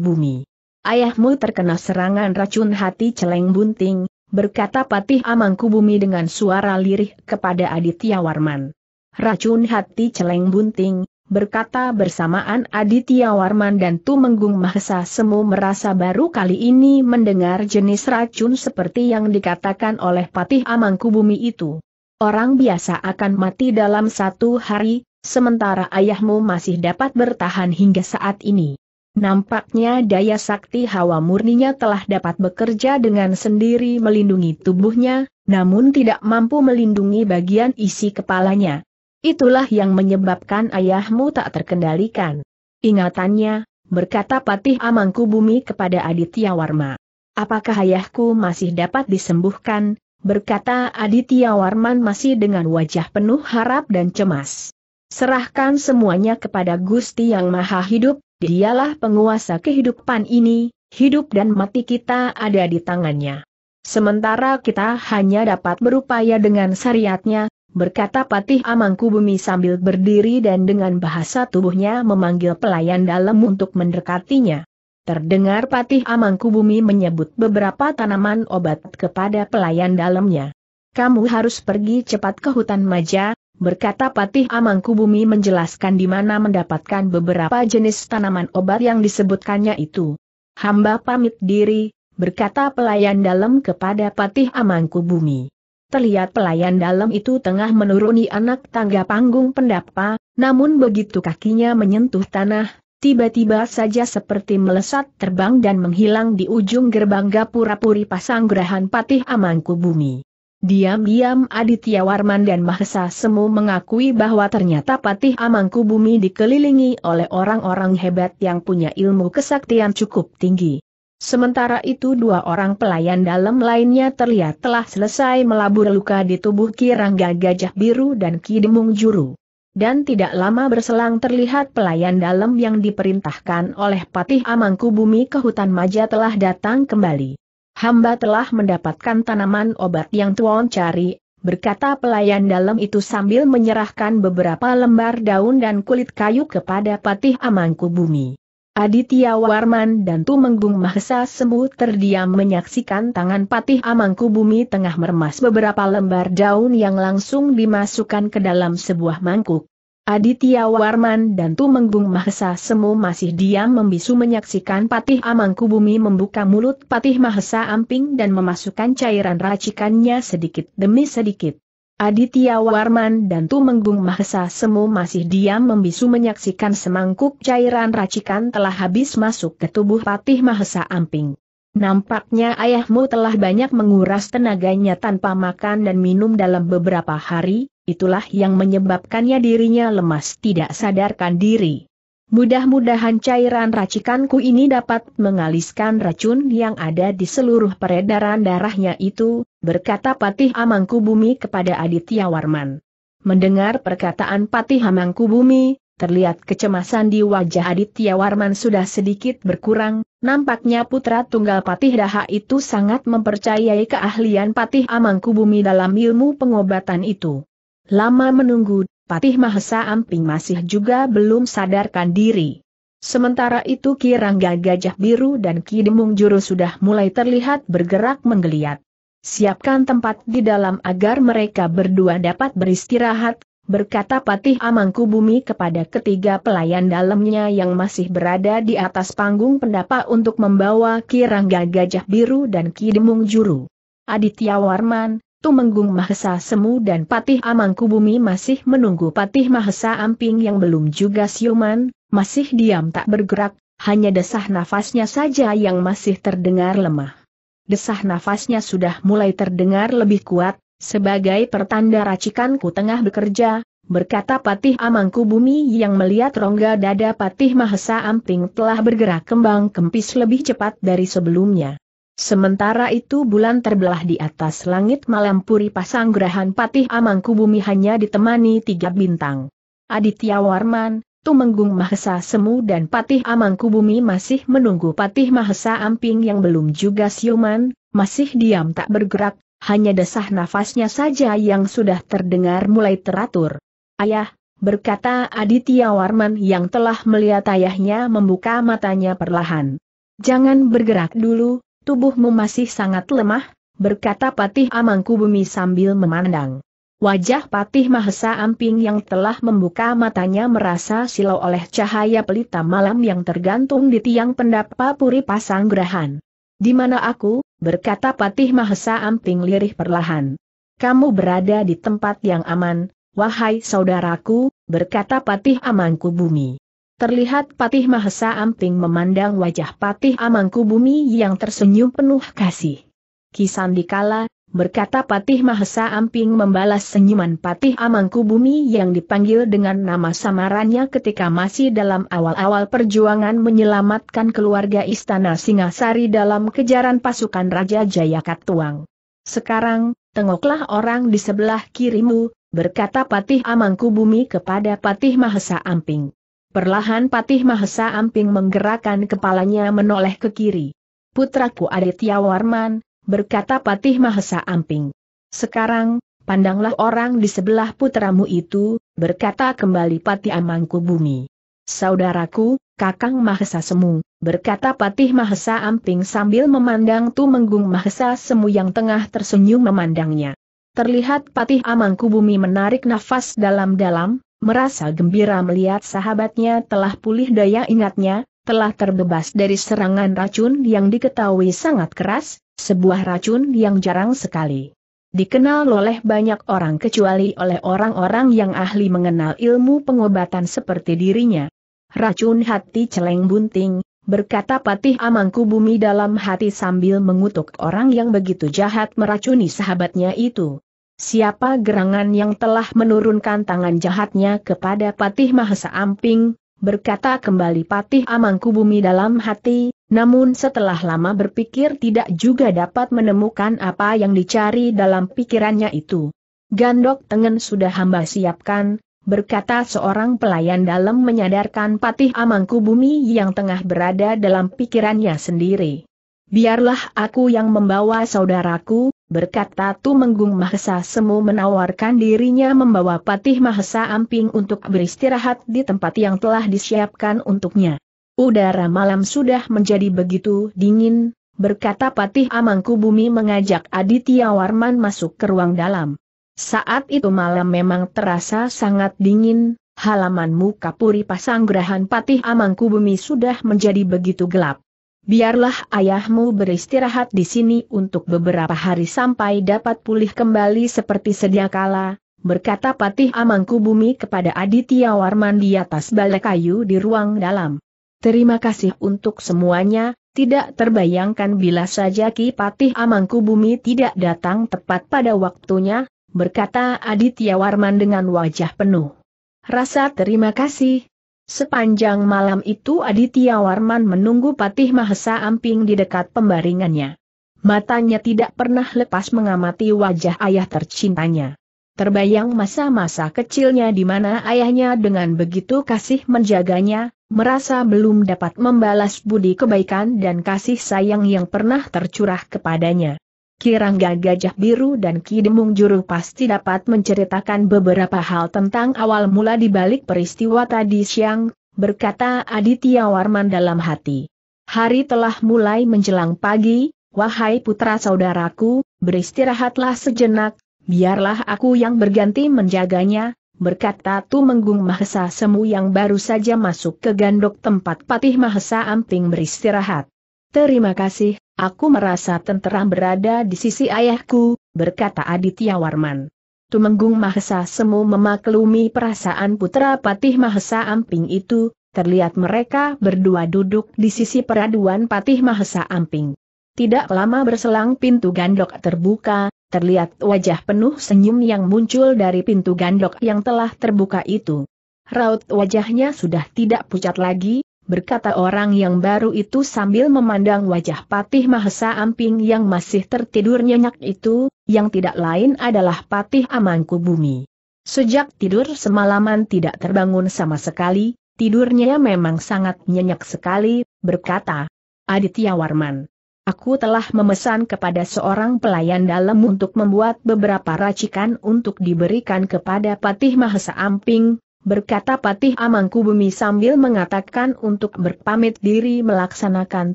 Bumi. Ayahmu terkena serangan racun hati celeng bunting, berkata Patih Amangkubumi dengan suara lirih kepada Aditya Warman. Racun hati celeng bunting, berkata bersamaan Aditya Warman dan Tumenggung Mahesa Semu merasa baru kali ini mendengar jenis racun seperti yang dikatakan oleh Patih Amangkubumi itu. Orang biasa akan mati dalam satu hari, sementara ayahmu masih dapat bertahan hingga saat ini. Nampaknya daya sakti hawa murninya telah dapat bekerja dengan sendiri melindungi tubuhnya, namun tidak mampu melindungi bagian isi kepalanya. Itulah yang menyebabkan ayahmu tak terkendalikan. Ingatannya, berkata Patih Bumi kepada Aditya Warma. Apakah ayahku masih dapat disembuhkan? Berkata Aditya Warman masih dengan wajah penuh harap dan cemas. Serahkan semuanya kepada Gusti Yang Maha Hidup, Dialah penguasa kehidupan ini, hidup dan mati kita ada di tangannya. Sementara kita hanya dapat berupaya dengan syariatnya, berkata Patih Amangkubumi sambil berdiri dan dengan bahasa tubuhnya memanggil pelayan dalam untuk mendekatinya. Terdengar Patih Amangkubumi menyebut beberapa tanaman obat kepada pelayan dalamnya. Kamu harus pergi cepat ke hutan maja, berkata Patih Amangkubumi menjelaskan di mana mendapatkan beberapa jenis tanaman obat yang disebutkannya itu. Hamba pamit diri, berkata pelayan dalam kepada Patih Amangkubumi. Terlihat pelayan dalam itu tengah menuruni anak tangga panggung pendapa, namun begitu kakinya menyentuh tanah, tiba-tiba saja seperti melesat terbang dan menghilang di ujung gerbang gapura-puri pasanggrahan Patih Patih Amangkubumi. Diam-diam Aditya Warman dan Mahesa Semu mengakui bahwa ternyata Patih Amangku Bumi dikelilingi oleh orang-orang hebat yang punya ilmu kesaktian cukup tinggi. Sementara itu dua orang pelayan dalam lainnya terlihat telah selesai melabur luka di tubuh Kirangga Gajah Biru dan Kidemung Juru. Dan tidak lama berselang terlihat pelayan dalam yang diperintahkan oleh Patih Amangkubumi ke hutan Maja telah datang kembali hamba telah mendapatkan tanaman obat yang tuan cari, berkata pelayan dalam itu sambil menyerahkan beberapa lembar daun dan kulit kayu kepada Patih Amangku Bumi. Aditya Warman dan Tumenggung Mahesa Sembu terdiam menyaksikan tangan Patih Amangku Bumi tengah meremas beberapa lembar daun yang langsung dimasukkan ke dalam sebuah mangkuk. Aditya Warman dan Tumenggung Mahesa Semu masih diam membisu menyaksikan Patih Amangkubumi membuka mulut Patih Mahesa Amping dan memasukkan cairan racikannya sedikit demi sedikit. Aditya Warman dan Tumenggung Mahesa Semu masih diam membisu menyaksikan semangkuk cairan racikan telah habis masuk ke tubuh Patih Mahesa Amping. Nampaknya ayahmu telah banyak menguras tenaganya tanpa makan dan minum dalam beberapa hari, itulah yang menyebabkannya dirinya lemas tidak sadarkan diri. Mudah-mudahan cairan racikanku ini dapat mengaliskan racun yang ada di seluruh peredaran darahnya itu, berkata Patih Amangku Bumi kepada Aditya Warman. Mendengar perkataan Patih Amangku Bumi, terlihat kecemasan di wajah Aditya Warman sudah sedikit berkurang, nampaknya putra tunggal Patih Daha itu sangat mempercayai keahlian Patih Amangku Bumi dalam ilmu pengobatan itu. Lama menunggu, Patih Mahesa Amping masih juga belum sadarkan diri. Sementara itu Ki Rangga Gajah Biru dan Ki Demung Juru sudah mulai terlihat bergerak menggeliat. Siapkan tempat di dalam agar mereka berdua dapat beristirahat, berkata Patih Amangkubumi kepada ketiga pelayan dalamnya yang masih berada di atas panggung pendapa untuk membawa Ki Rangga Gajah Biru dan Ki Demung Juru. Aditya Warman, Tumenggung Mahesa Semu dan Patih Amangkubumi masih menunggu Patih Mahesa Amping yang belum juga siuman, masih diam tak bergerak, hanya desah nafasnya saja yang masih terdengar lemah. Desah nafasnya sudah mulai terdengar lebih kuat, sebagai pertanda racikanku tengah bekerja, berkata Patih Amangkubumi yang melihat rongga dada Patih Mahesa Amping telah bergerak kembang kempis lebih cepat dari sebelumnya. Sementara itu bulan terbelah di atas langit malam puri pasanggrahan patih amangku bumi hanya ditemani tiga bintang. Aditya Warman, Tumenggung Mahesa Semu dan Patih Amangku Bumi masih menunggu Patih Mahesa Amping yang belum juga siuman, masih diam tak bergerak, hanya desah nafasnya saja yang sudah terdengar mulai teratur. Ayah, berkata Aditya Warman yang telah melihat ayahnya membuka matanya perlahan. Jangan bergerak dulu, tubuhmu masih sangat lemah, berkata Patih Bumi sambil memandang. Wajah Patih Mahesa Amping yang telah membuka matanya merasa silau oleh cahaya pelita malam yang tergantung di tiang pendapa puri pasang gerahan. Di mana aku, berkata Patih Mahesa Amping lirih perlahan. Kamu berada di tempat yang aman, wahai saudaraku, berkata Patih Bumi. Terlihat Patih Mahesa Amping memandang wajah Patih Amangku Bumi yang tersenyum penuh kasih. Kisan dikala, berkata Patih Mahesa Amping membalas senyuman Patih Amangku Bumi yang dipanggil dengan nama samarannya ketika masih dalam awal-awal perjuangan menyelamatkan keluarga Istana Singasari dalam kejaran pasukan Raja Jayakatwang. Sekarang, tengoklah orang di sebelah kirimu, berkata Patih Amangku Bumi kepada Patih Mahesa Amping. Perlahan Patih Mahesa Amping menggerakkan kepalanya menoleh ke kiri. Putraku Aditya Warman, berkata Patih Mahesa Amping. Sekarang, pandanglah orang di sebelah putramu itu, berkata kembali Patih Amangku Bumi. Saudaraku, Kakang Mahesa Semu, berkata Patih Mahesa Amping sambil memandang Tumenggung Mahesa Semu yang tengah tersenyum memandangnya. Terlihat Patih Amangku Bumi menarik nafas dalam-dalam, merasa gembira melihat sahabatnya telah pulih daya ingatnya, telah terbebas dari serangan racun yang diketahui sangat keras, sebuah racun yang jarang sekali dikenal oleh banyak orang kecuali oleh orang-orang yang ahli mengenal ilmu pengobatan seperti dirinya. Racun hati celeng bunting, berkata Patih Amangku Bumi dalam hati sambil mengutuk orang yang begitu jahat meracuni sahabatnya itu. Siapa gerangan yang telah menurunkan tangan jahatnya kepada Patih Mahesa Amping, berkata kembali Patih Amangkubumi dalam hati, namun setelah lama berpikir tidak juga dapat menemukan apa yang dicari dalam pikirannya itu. Gandok tengen sudah hamba siapkan, berkata seorang pelayan dalam menyadarkan Patih Amangkubumi yang tengah berada dalam pikirannya sendiri. Biarlah aku yang membawa saudaraku, Berkata Menggung Mahesa Semu menawarkan dirinya membawa Patih Mahesa Amping untuk beristirahat di tempat yang telah disiapkan untuknya. Udara malam sudah menjadi begitu dingin, berkata Patih Amangku Bumi mengajak Aditya Warman masuk ke ruang dalam. Saat itu malam memang terasa sangat dingin, halaman muka Puri Pasanggrahan Patih Amangku Bumi sudah menjadi begitu gelap biarlah ayahmu beristirahat di sini untuk beberapa hari sampai dapat pulih kembali seperti sedia kala, berkata Patih Amangkubumi kepada Aditya Warman di atas balai kayu di ruang dalam. Terima kasih untuk semuanya, tidak terbayangkan bila saja Ki Patih Amangkubumi tidak datang tepat pada waktunya, berkata Aditya Warman dengan wajah penuh. Rasa terima kasih, Sepanjang malam itu Aditya Warman menunggu Patih Mahesa Amping di dekat pembaringannya. Matanya tidak pernah lepas mengamati wajah ayah tercintanya. Terbayang masa-masa kecilnya di mana ayahnya dengan begitu kasih menjaganya, merasa belum dapat membalas budi kebaikan dan kasih sayang yang pernah tercurah kepadanya. Kirangga Gajah Biru dan Ki Demung Juru pasti dapat menceritakan beberapa hal tentang awal mula di balik peristiwa tadi siang, berkata Aditya Warman dalam hati. Hari telah mulai menjelang pagi, wahai putra saudaraku, beristirahatlah sejenak, biarlah aku yang berganti menjaganya, berkata Tumenggung Mahesa Semu yang baru saja masuk ke gandok tempat Patih Mahesa Amping beristirahat. Terima kasih, aku merasa tenteram berada di sisi ayahku, berkata Aditya Warman. Tumenggung Mahesa Semu memaklumi perasaan putra Patih Mahesa Amping itu, terlihat mereka berdua duduk di sisi peraduan Patih Mahesa Amping. Tidak lama berselang pintu gandok terbuka, terlihat wajah penuh senyum yang muncul dari pintu gandok yang telah terbuka itu. Raut wajahnya sudah tidak pucat lagi, berkata orang yang baru itu sambil memandang wajah Patih Mahesa Amping yang masih tertidur nyenyak itu, yang tidak lain adalah Patih Amangku Bumi. Sejak tidur semalaman tidak terbangun sama sekali, tidurnya memang sangat nyenyak sekali, berkata, Aditya Warman. Aku telah memesan kepada seorang pelayan dalam untuk membuat beberapa racikan untuk diberikan kepada Patih Mahesa Amping, berkata Patih amangku bumi sambil mengatakan untuk berpamit diri melaksanakan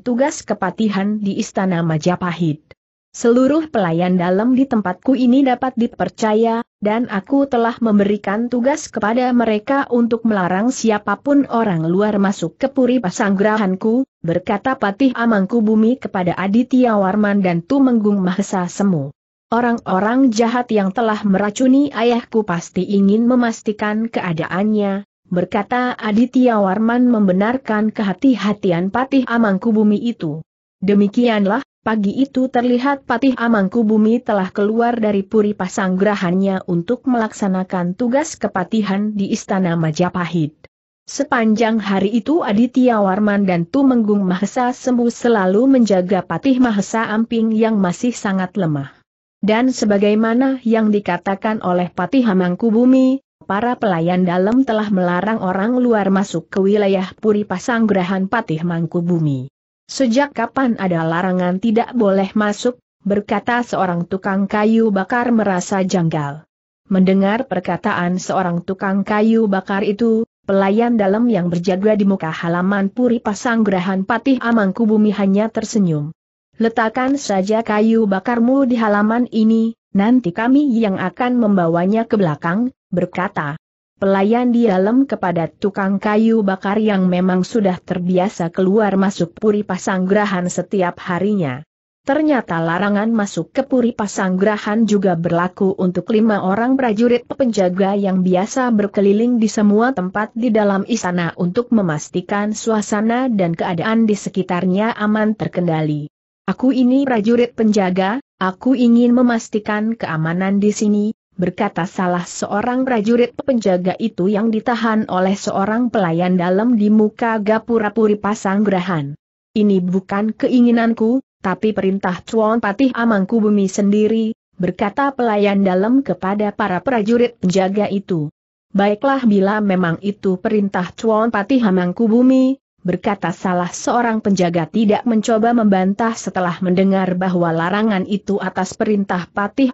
tugas kepatihan di Istana Majapahit. Seluruh pelayan dalam di tempatku ini dapat dipercaya, dan aku telah memberikan tugas kepada mereka untuk melarang siapapun orang luar masuk ke puri pasanggrahanku, berkata Patih amangku bumi kepada Aditya Warman dan Tumenggung Mahesa Semu. Orang-orang jahat yang telah meracuni ayahku pasti ingin memastikan keadaannya, berkata Aditya Warman membenarkan kehati-hatian Patih Amangkubumi itu. Demikianlah, pagi itu terlihat Patih Amangkubumi telah keluar dari puri pasanggrahannya untuk melaksanakan tugas kepatihan di Istana Majapahit. Sepanjang hari itu Aditya Warman dan Tumenggung Mahesa Sembu selalu menjaga Patih Mahesa Amping yang masih sangat lemah. Dan sebagaimana yang dikatakan oleh Patih Hamangkubumi, para pelayan dalam telah melarang orang luar masuk ke wilayah Puri Pasanggrahan Patih Mangkubumi. Sejak kapan ada larangan tidak boleh masuk, berkata seorang tukang kayu bakar merasa janggal. Mendengar perkataan seorang tukang kayu bakar itu, pelayan dalam yang berjaga di muka halaman Puri Pasanggrahan Patih Amangkubumi hanya tersenyum. Letakkan saja kayu bakarmu di halaman ini, nanti kami yang akan membawanya ke belakang, berkata. Pelayan di dalam kepada tukang kayu bakar yang memang sudah terbiasa keluar masuk puri pasanggrahan setiap harinya. Ternyata larangan masuk ke puri pasanggrahan juga berlaku untuk lima orang prajurit penjaga yang biasa berkeliling di semua tempat di dalam istana untuk memastikan suasana dan keadaan di sekitarnya aman terkendali. Aku ini prajurit penjaga, aku ingin memastikan keamanan di sini, berkata salah seorang prajurit penjaga itu yang ditahan oleh seorang pelayan dalam di muka gapura puri Pasanggrahan. Ini bukan keinginanku, tapi perintah Tuan Patih Amangku Bumi sendiri, berkata pelayan dalam kepada para prajurit penjaga itu. Baiklah bila memang itu perintah Tuan Patih Amangku Bumi, berkata salah seorang penjaga tidak mencoba membantah setelah mendengar bahwa larangan itu atas perintah Patih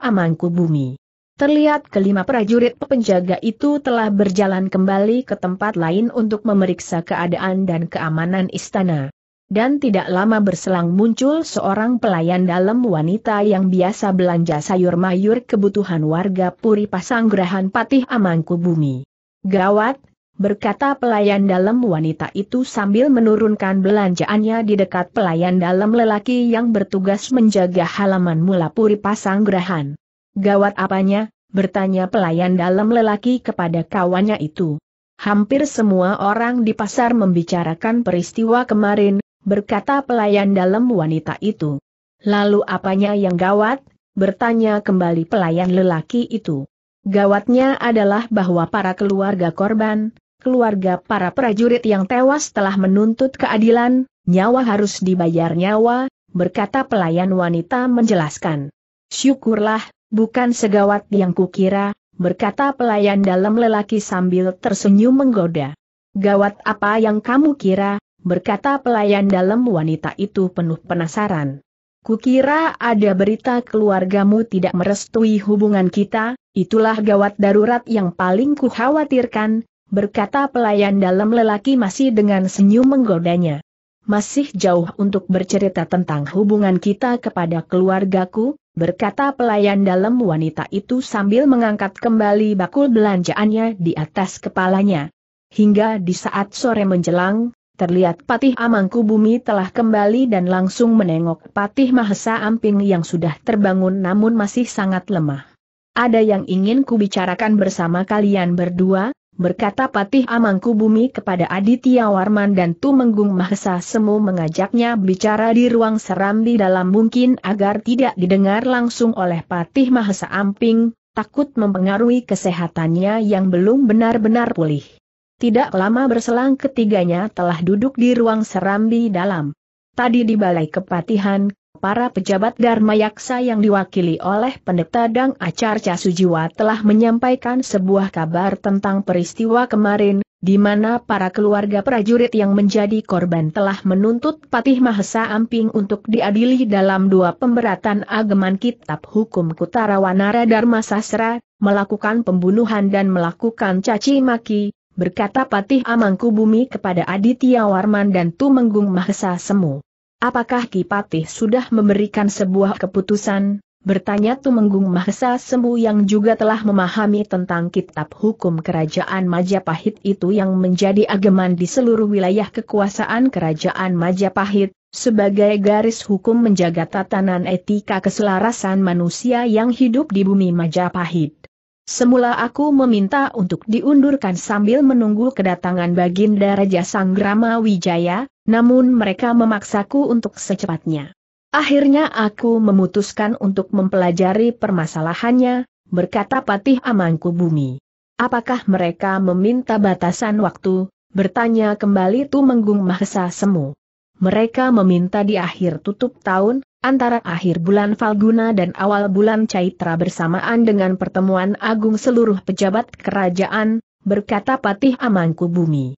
Bumi. Terlihat kelima prajurit penjaga itu telah berjalan kembali ke tempat lain untuk memeriksa keadaan dan keamanan istana. Dan tidak lama berselang muncul seorang pelayan dalam wanita yang biasa belanja sayur-mayur kebutuhan warga Puri Pasanggrahan Patih Bumi. Gawat, berkata pelayan dalam wanita itu sambil menurunkan belanjaannya di dekat pelayan dalam lelaki yang bertugas menjaga halaman mula puri gerahan. Gawat apanya? bertanya pelayan dalam lelaki kepada kawannya itu. Hampir semua orang di pasar membicarakan peristiwa kemarin, berkata pelayan dalam wanita itu. Lalu apanya yang gawat? bertanya kembali pelayan lelaki itu. Gawatnya adalah bahwa para keluarga korban, keluarga para prajurit yang tewas telah menuntut keadilan, nyawa harus dibayar nyawa, berkata pelayan wanita menjelaskan. Syukurlah, bukan segawat yang kukira, berkata pelayan dalam lelaki sambil tersenyum menggoda. Gawat apa yang kamu kira, berkata pelayan dalam wanita itu penuh penasaran. Kukira ada berita keluargamu tidak merestui hubungan kita, itulah gawat darurat yang paling kukhawatirkan, berkata pelayan dalam lelaki masih dengan senyum menggodanya. Masih jauh untuk bercerita tentang hubungan kita kepada keluargaku, berkata pelayan dalam wanita itu sambil mengangkat kembali bakul belanjaannya di atas kepalanya. Hingga di saat sore menjelang, terlihat Patih Amangku Bumi telah kembali dan langsung menengok Patih Mahesa Amping yang sudah terbangun namun masih sangat lemah. Ada yang ingin kubicarakan bersama kalian berdua, berkata Patih Amangku Bumi kepada Aditya Warman dan Tumenggung Mahesa Semu mengajaknya bicara di ruang serambi dalam mungkin agar tidak didengar langsung oleh Patih Mahesa Amping, takut mempengaruhi kesehatannya yang belum benar-benar pulih. Tidak lama berselang ketiganya telah duduk di ruang serambi dalam. Tadi di balai kepatihan, Para pejabat Dharma Yaksa yang diwakili oleh pendeta Dang Acar Casujiwa telah menyampaikan sebuah kabar tentang peristiwa kemarin, di mana para keluarga prajurit yang menjadi korban telah menuntut Patih Mahesa Amping untuk diadili dalam dua pemberatan ageman kitab hukum Kutara Wanara Dharma Sasra, melakukan pembunuhan dan melakukan caci maki, berkata Patih Amangku Bumi kepada Aditya Warman dan Tumenggung Mahesa Semu. Apakah Kipatih sudah memberikan sebuah keputusan? Bertanya Tumenggung Mahesa Sembu yang juga telah memahami tentang kitab hukum kerajaan Majapahit itu yang menjadi ageman di seluruh wilayah kekuasaan kerajaan Majapahit, sebagai garis hukum menjaga tatanan etika keselarasan manusia yang hidup di bumi Majapahit. Semula aku meminta untuk diundurkan sambil menunggu kedatangan Baginda Raja Sanggrama Wijaya, namun mereka memaksaku untuk secepatnya. Akhirnya aku memutuskan untuk mempelajari permasalahannya, berkata Patih Amangku Bumi. Apakah mereka meminta batasan waktu? Bertanya kembali Tumenggung Mahesa Semu. Mereka meminta di akhir tutup tahun, antara akhir bulan Falguna dan awal bulan Caitra bersamaan dengan pertemuan agung seluruh pejabat kerajaan, berkata Patih Amangku Bumi.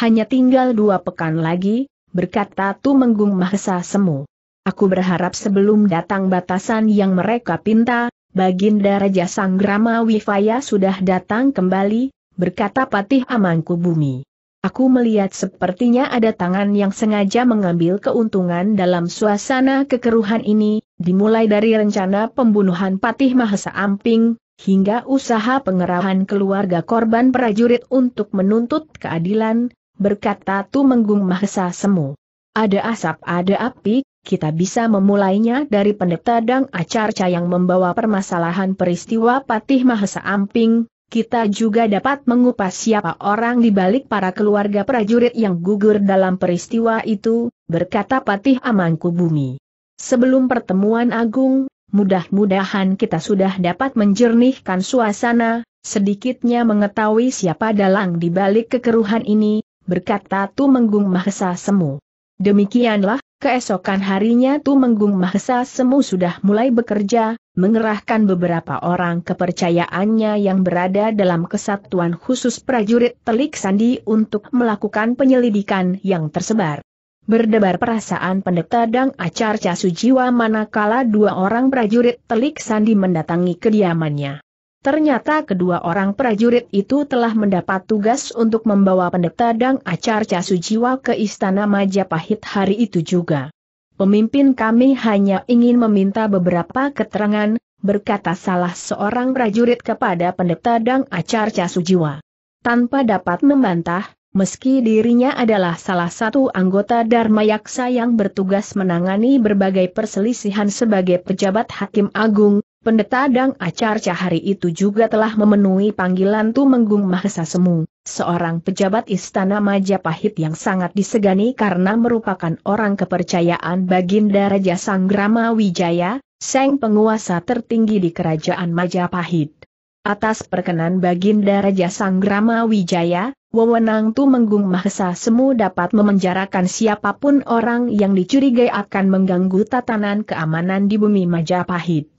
Hanya tinggal dua pekan lagi, berkata Menggung Mahesa Semu. Aku berharap sebelum datang batasan yang mereka pinta, Baginda Raja Sanggrama Wifaya sudah datang kembali, berkata Patih Amangku Bumi. Aku melihat sepertinya ada tangan yang sengaja mengambil keuntungan dalam suasana kekeruhan ini, dimulai dari rencana pembunuhan Patih Mahesa Amping, hingga usaha pengerahan keluarga korban prajurit untuk menuntut keadilan, berkata tu Menggung Mahesa Semu. Ada asap ada api, kita bisa memulainya dari pendeta Dang Acarca yang membawa permasalahan peristiwa Patih Mahesa Amping, kita juga dapat mengupas siapa orang di balik para keluarga prajurit yang gugur dalam peristiwa itu, berkata Patih Amangku Bumi. Sebelum pertemuan agung, mudah-mudahan kita sudah dapat menjernihkan suasana, sedikitnya mengetahui siapa dalang di balik kekeruhan ini, berkata Tumenggung Mahesa Semu. Demikianlah, keesokan harinya Tumenggung Mahesa Semu sudah mulai bekerja, mengerahkan beberapa orang kepercayaannya yang berada dalam kesatuan khusus prajurit telik sandi untuk melakukan penyelidikan yang tersebar. Berdebar perasaan pendeta Dang Acarca Sujiwa manakala dua orang prajurit telik sandi mendatangi kediamannya. Ternyata kedua orang prajurit itu telah mendapat tugas untuk membawa pendeta Dang acar Sujiwa ke Istana Majapahit hari itu juga. Pemimpin kami hanya ingin meminta beberapa keterangan, berkata salah seorang prajurit kepada pendeta Dang acar Sujiwa. Tanpa dapat membantah, meski dirinya adalah salah satu anggota Dharma Yaksa yang bertugas menangani berbagai perselisihan sebagai pejabat hakim agung, Pendeta Dang Acarca hari itu juga telah memenuhi panggilan Tumenggung Mahesa Semu, seorang pejabat istana Majapahit yang sangat disegani karena merupakan orang kepercayaan Baginda Raja Sanggrama Wijaya, Seng penguasa tertinggi di kerajaan Majapahit. Atas perkenan Baginda Raja Sanggrama Wijaya, wewenang Tumenggung Mahesa Semu dapat memenjarakan siapapun orang yang dicurigai akan mengganggu tatanan keamanan di bumi Majapahit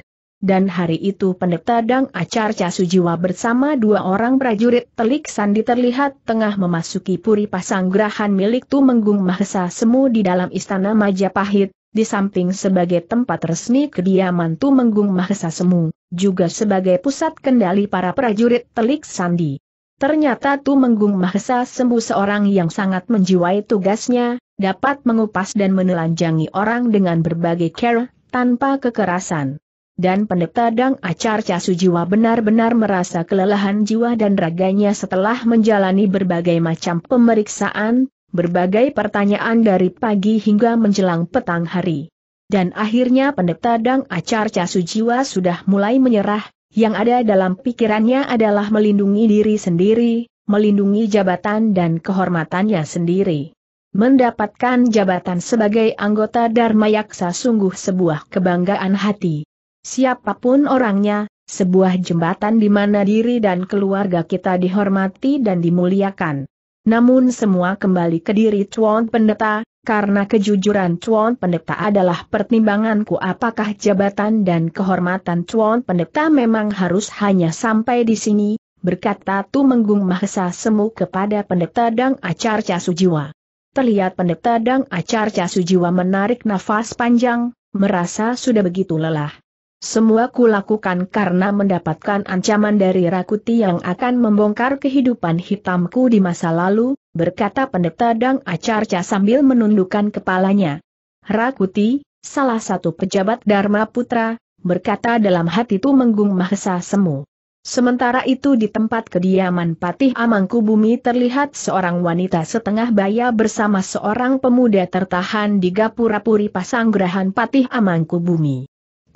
dan hari itu pendeta Dang Acarca bersama dua orang prajurit telik sandi terlihat tengah memasuki puri pasanggrahan milik Tumenggung Mahesa Semu di dalam istana Majapahit, di samping sebagai tempat resmi kediaman Tumenggung Mahesa Semu, juga sebagai pusat kendali para prajurit telik sandi. Ternyata Tumenggung Mahesa Semu seorang yang sangat menjiwai tugasnya, dapat mengupas dan menelanjangi orang dengan berbagai cara, tanpa kekerasan dan pendeta Dang Acarca Sujiwa benar-benar merasa kelelahan jiwa dan raganya setelah menjalani berbagai macam pemeriksaan, berbagai pertanyaan dari pagi hingga menjelang petang hari. Dan akhirnya pendeta Dang Acarca Sujiwa sudah mulai menyerah, yang ada dalam pikirannya adalah melindungi diri sendiri, melindungi jabatan dan kehormatannya sendiri. Mendapatkan jabatan sebagai anggota Dharma Yaksa sungguh sebuah kebanggaan hati. Siapapun orangnya, sebuah jembatan di mana diri dan keluarga kita dihormati dan dimuliakan. Namun semua kembali ke diri Tuan Pendeta, karena kejujuran Tuan Pendeta adalah pertimbanganku apakah jabatan dan kehormatan Tuan Pendeta memang harus hanya sampai di sini, berkata Tu Menggung Mahesa Semu kepada Pendeta Dang Acar Casujiwa. Terlihat Pendeta Dang Acar Casujiwa menarik nafas panjang, merasa sudah begitu lelah. Semua kulakukan karena mendapatkan ancaman dari Rakuti yang akan membongkar kehidupan hitamku di masa lalu, berkata pendeta Dang Acarca sambil menundukkan kepalanya. Rakuti, salah satu pejabat Dharma Putra, berkata dalam hati itu menggung Mahesa Semu. Sementara itu di tempat kediaman Patih Amangkubumi terlihat seorang wanita setengah baya bersama seorang pemuda tertahan di Gapura Puri Pasanggrahan Patih Amangkubumi.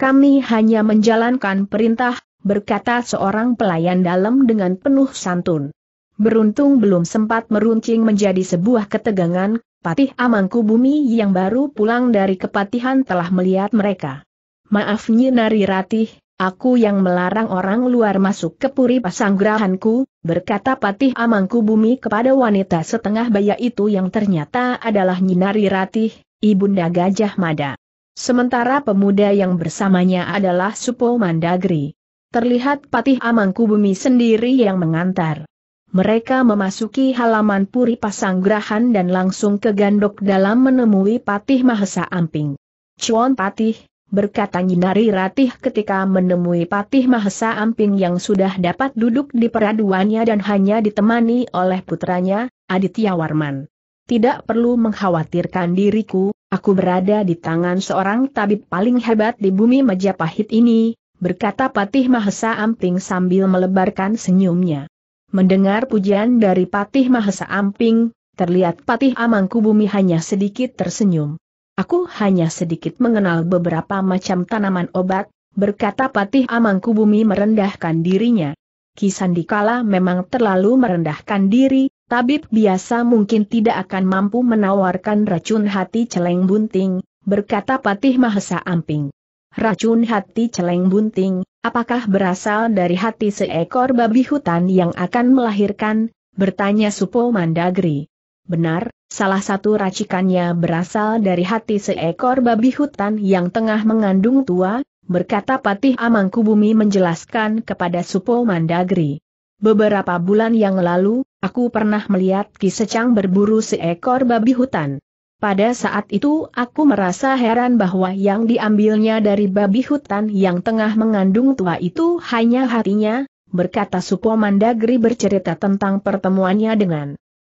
Kami hanya menjalankan perintah, berkata seorang pelayan dalam dengan penuh santun. Beruntung belum sempat meruncing menjadi sebuah ketegangan, Patih Amangku Bumi yang baru pulang dari kepatihan telah melihat mereka. Maaf Nari Ratih, aku yang melarang orang luar masuk ke puri pasanggrahanku, berkata Patih Amangku Bumi kepada wanita setengah baya itu yang ternyata adalah Nyinari Ratih, Ibunda Gajah Mada. Sementara pemuda yang bersamanya adalah Supo Mandagri. Terlihat Patih Amangkubumi sendiri yang mengantar. Mereka memasuki halaman Puri Pasanggrahan dan langsung ke Gandok dalam menemui Patih Mahesa Amping. Cuan Patih, berkata Nyinari Ratih ketika menemui Patih Mahesa Amping yang sudah dapat duduk di peraduannya dan hanya ditemani oleh putranya, Aditya Warman tidak perlu mengkhawatirkan diriku, aku berada di tangan seorang tabib paling hebat di bumi Majapahit ini, berkata Patih Mahesa Amping sambil melebarkan senyumnya. Mendengar pujian dari Patih Mahesa Amping, terlihat Patih Amangku Bumi hanya sedikit tersenyum. Aku hanya sedikit mengenal beberapa macam tanaman obat, berkata Patih Amangku Bumi merendahkan dirinya. Kisandikala memang terlalu merendahkan diri, Tabib biasa mungkin tidak akan mampu menawarkan racun hati celeng bunting, berkata Patih Mahesa Amping. Racun hati celeng bunting, apakah berasal dari hati seekor babi hutan yang akan melahirkan? Bertanya Supo Mandagri. Benar, salah satu racikannya berasal dari hati seekor babi hutan yang tengah mengandung tua, berkata Patih Amangkubumi menjelaskan kepada Supo Mandagri. Beberapa bulan yang lalu, aku pernah melihat Ki Secang berburu seekor babi hutan. Pada saat itu aku merasa heran bahwa yang diambilnya dari babi hutan yang tengah mengandung tua itu hanya hatinya, berkata Supo Mandagri bercerita tentang pertemuannya dengan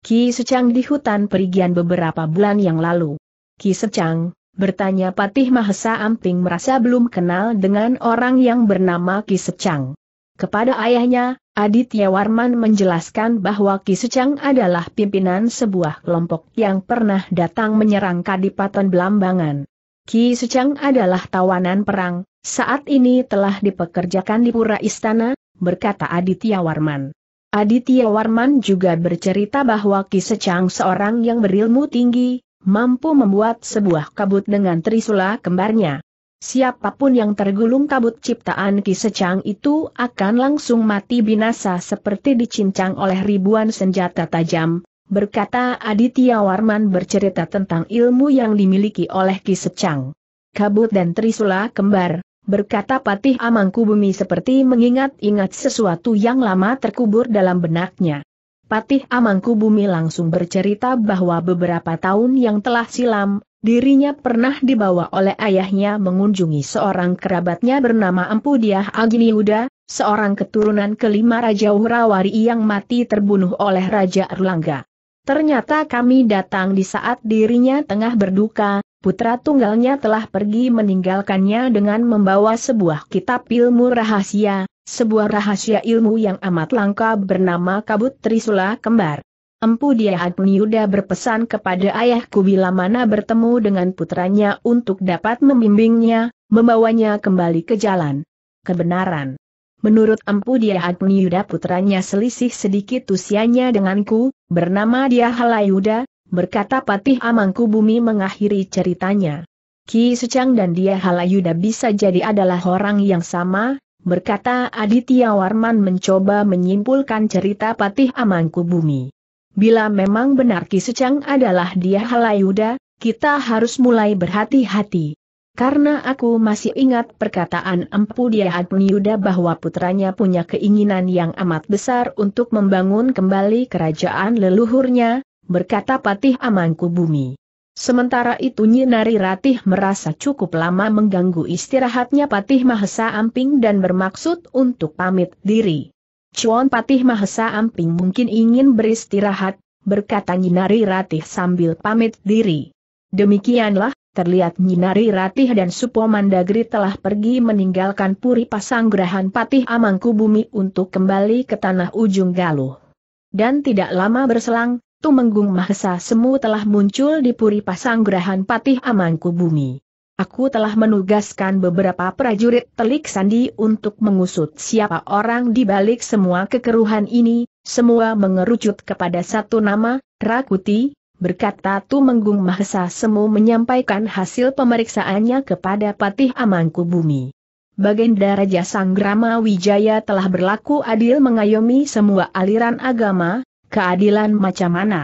Ki Secang di hutan perigian beberapa bulan yang lalu. Ki Secang, bertanya Patih Mahesa Amping merasa belum kenal dengan orang yang bernama Ki Secang. Kepada ayahnya, Aditya Warman menjelaskan bahwa Ki Kisucang adalah pimpinan sebuah kelompok yang pernah datang menyerang Kadipaten Belambangan. Ki Sucang adalah tawanan perang, saat ini telah dipekerjakan di pura istana, berkata Aditya Warman. Aditya Warman juga bercerita bahwa Ki Secang seorang yang berilmu tinggi, mampu membuat sebuah kabut dengan trisula kembarnya. Siapapun yang tergulung kabut ciptaan Ki Secang itu akan langsung mati binasa seperti dicincang oleh ribuan senjata tajam, berkata Aditya Warman bercerita tentang ilmu yang dimiliki oleh Ki Secang. Kabut dan Trisula kembar, berkata Patih Amangku Bumi seperti mengingat-ingat sesuatu yang lama terkubur dalam benaknya. Patih Amangku Bumi langsung bercerita bahwa beberapa tahun yang telah silam, dirinya pernah dibawa oleh ayahnya mengunjungi seorang kerabatnya bernama Empu Diah Uda, seorang keturunan kelima Raja Hurawari yang mati terbunuh oleh Raja Erlangga. Ternyata kami datang di saat dirinya tengah berduka, putra tunggalnya telah pergi meninggalkannya dengan membawa sebuah kitab ilmu rahasia, sebuah rahasia ilmu yang amat langka bernama Kabut Trisula Kembar. Empu dia Yuda berpesan kepada ayahku bila mana bertemu dengan putranya untuk dapat membimbingnya, membawanya kembali ke jalan. Kebenaran. Menurut Empu dia Yuda putranya selisih sedikit usianya denganku, Bernama dia Halayuda, berkata Patih Amangkubumi mengakhiri ceritanya. Ki Secang dan dia Halayuda bisa jadi adalah orang yang sama, berkata Aditya Warman mencoba menyimpulkan cerita Patih Amangkubumi. Bila memang benar Ki Secang adalah dia Halayuda, kita harus mulai berhati-hati. Karena aku masih ingat perkataan Empu Dia Yuda bahwa putranya punya keinginan yang amat besar untuk membangun kembali kerajaan leluhurnya, berkata Patih Amangku Bumi. Sementara itu Nyinari Ratih merasa cukup lama mengganggu istirahatnya Patih Mahesa Amping dan bermaksud untuk pamit diri. Cuan Patih Mahesa Amping mungkin ingin beristirahat, berkata Nyinari Ratih sambil pamit diri. Demikianlah, terlihat Nyinari Ratih dan Supo Mandagri telah pergi meninggalkan Puri Pasanggrahan Patih Amangkubumi untuk kembali ke tanah ujung Galuh. Dan tidak lama berselang, Tumenggung Mahesa Semu telah muncul di Puri Pasanggrahan Patih Amangkubumi. Aku telah menugaskan beberapa prajurit telik sandi untuk mengusut siapa orang di balik semua kekeruhan ini, semua mengerucut kepada satu nama, Rakuti, berkata tu menggung Mahesa Semu menyampaikan hasil pemeriksaannya kepada Patih amangku bumi Bagenda Raja Sanggrama Wijaya telah berlaku adil mengayomi semua aliran agama, keadilan macam mana.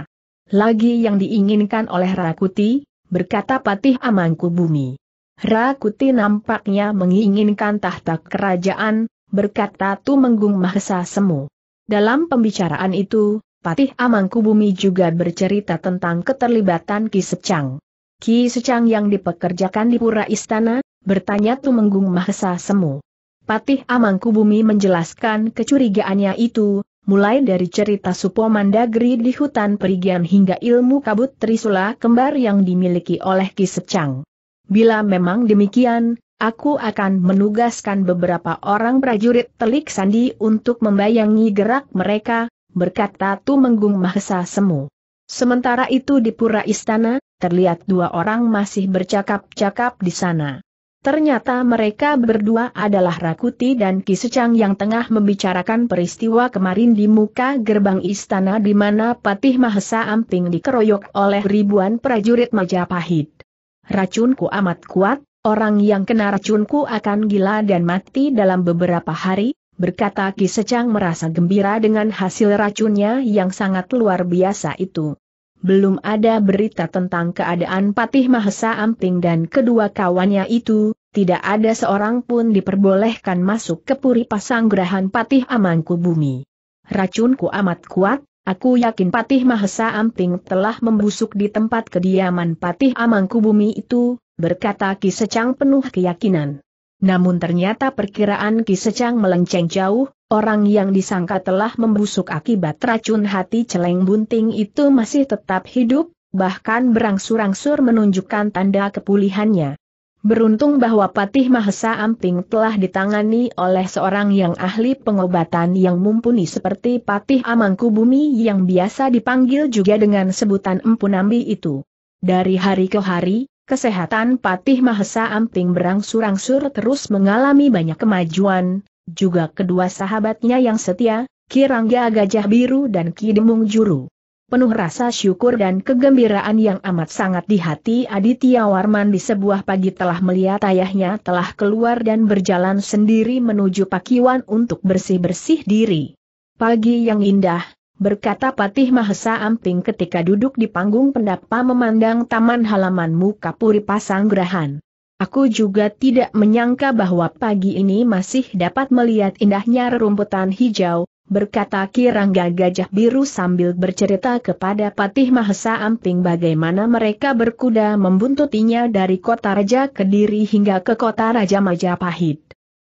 Lagi yang diinginkan oleh Rakuti, berkata Patih amangku bumi Rakuti nampaknya menginginkan tahta kerajaan, berkata tu menggung Mahesa Semu. Dalam pembicaraan itu, Patih Amangkubumi juga bercerita tentang keterlibatan Ki Secang. Ki Secang yang dipekerjakan di pura istana, bertanya Tumenggung Mahesa Semu. Patih Amangkubumi menjelaskan kecurigaannya itu, mulai dari cerita Supo Mandagri di hutan perigian hingga ilmu kabut Trisula kembar yang dimiliki oleh Ki Secang. Bila memang demikian, aku akan menugaskan beberapa orang prajurit telik sandi untuk membayangi gerak mereka, berkata Tumenggung Mahesa Semu. Sementara itu di pura istana, terlihat dua orang masih bercakap-cakap di sana. Ternyata mereka berdua adalah Rakuti dan Kisecang yang tengah membicarakan peristiwa kemarin di muka gerbang istana di mana Patih Mahesa Amping dikeroyok oleh ribuan prajurit Majapahit. Racunku amat kuat, orang yang kena racunku akan gila dan mati dalam beberapa hari, berkata Ki Secang merasa gembira dengan hasil racunnya yang sangat luar biasa itu. Belum ada berita tentang keadaan Patih Mahesa Amping dan kedua kawannya itu, tidak ada seorang pun diperbolehkan masuk ke puri pasanggrahan Patih Amangku Bumi. Racunku amat kuat, Aku yakin Patih Mahesa Amping telah membusuk di tempat kediaman Patih Amangkubumi itu, berkata Ki Secang penuh keyakinan. Namun ternyata perkiraan Ki Secang melenceng jauh, orang yang disangka telah membusuk akibat racun hati celeng bunting itu masih tetap hidup, bahkan berangsur-angsur menunjukkan tanda kepulihannya. Beruntung bahwa Patih Mahesa Amping telah ditangani oleh seorang yang ahli pengobatan yang mumpuni seperti Patih Amangku Bumi yang biasa dipanggil juga dengan sebutan Empunambi itu. Dari hari ke hari, kesehatan Patih Mahesa Amping berangsur-angsur terus mengalami banyak kemajuan, juga kedua sahabatnya yang setia, Kirangga Gajah Biru dan Kidemung Juru. Penuh rasa syukur dan kegembiraan yang amat sangat di hati Aditya Warman di sebuah pagi telah melihat ayahnya telah keluar dan berjalan sendiri menuju pakiwan untuk bersih-bersih diri. Pagi yang indah, berkata Patih Mahesa Amping ketika duduk di panggung pendapa memandang taman halaman halamanmu Kapuri Pasanggrahan. Aku juga tidak menyangka bahwa pagi ini masih dapat melihat indahnya rerumputan hijau, berkata Kirangga Gajah Biru sambil bercerita kepada Patih Mahesa Amping bagaimana mereka berkuda membuntutinya dari kota Raja Kediri hingga ke kota Raja Majapahit.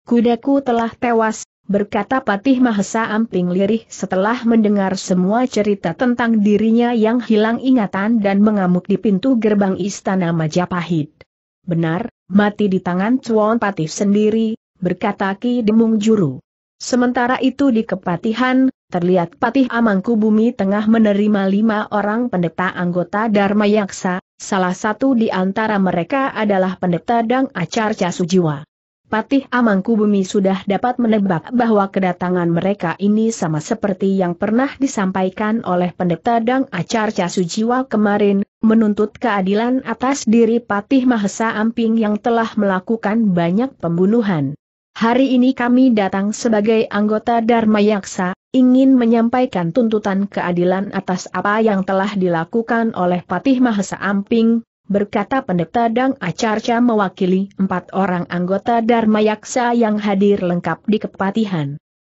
Kudaku telah tewas, berkata Patih Mahesa Amping Lirih setelah mendengar semua cerita tentang dirinya yang hilang ingatan dan mengamuk di pintu gerbang Istana Majapahit. Benar, mati di tangan Tuan Patih sendiri, berkata Ki Demung Juru. Sementara itu di Kepatihan, terlihat Patih Amangku Bumi tengah menerima lima orang pendeta anggota Dharma Yaksa, salah satu di antara mereka adalah pendeta Dang acar Casujiwa. Patih Amangku Bumi sudah dapat menebak bahwa kedatangan mereka ini sama seperti yang pernah disampaikan oleh pendeta Dang Acarca Sujiwa kemarin, menuntut keadilan atas diri Patih Mahesa Amping yang telah melakukan banyak pembunuhan. Hari ini kami datang sebagai anggota Dharma Yaksa, ingin menyampaikan tuntutan keadilan atas apa yang telah dilakukan oleh Patih Mahesa Amping, berkata pendeta Dang Acarca mewakili empat orang anggota Dharma Yaksa yang hadir lengkap di kepatihan.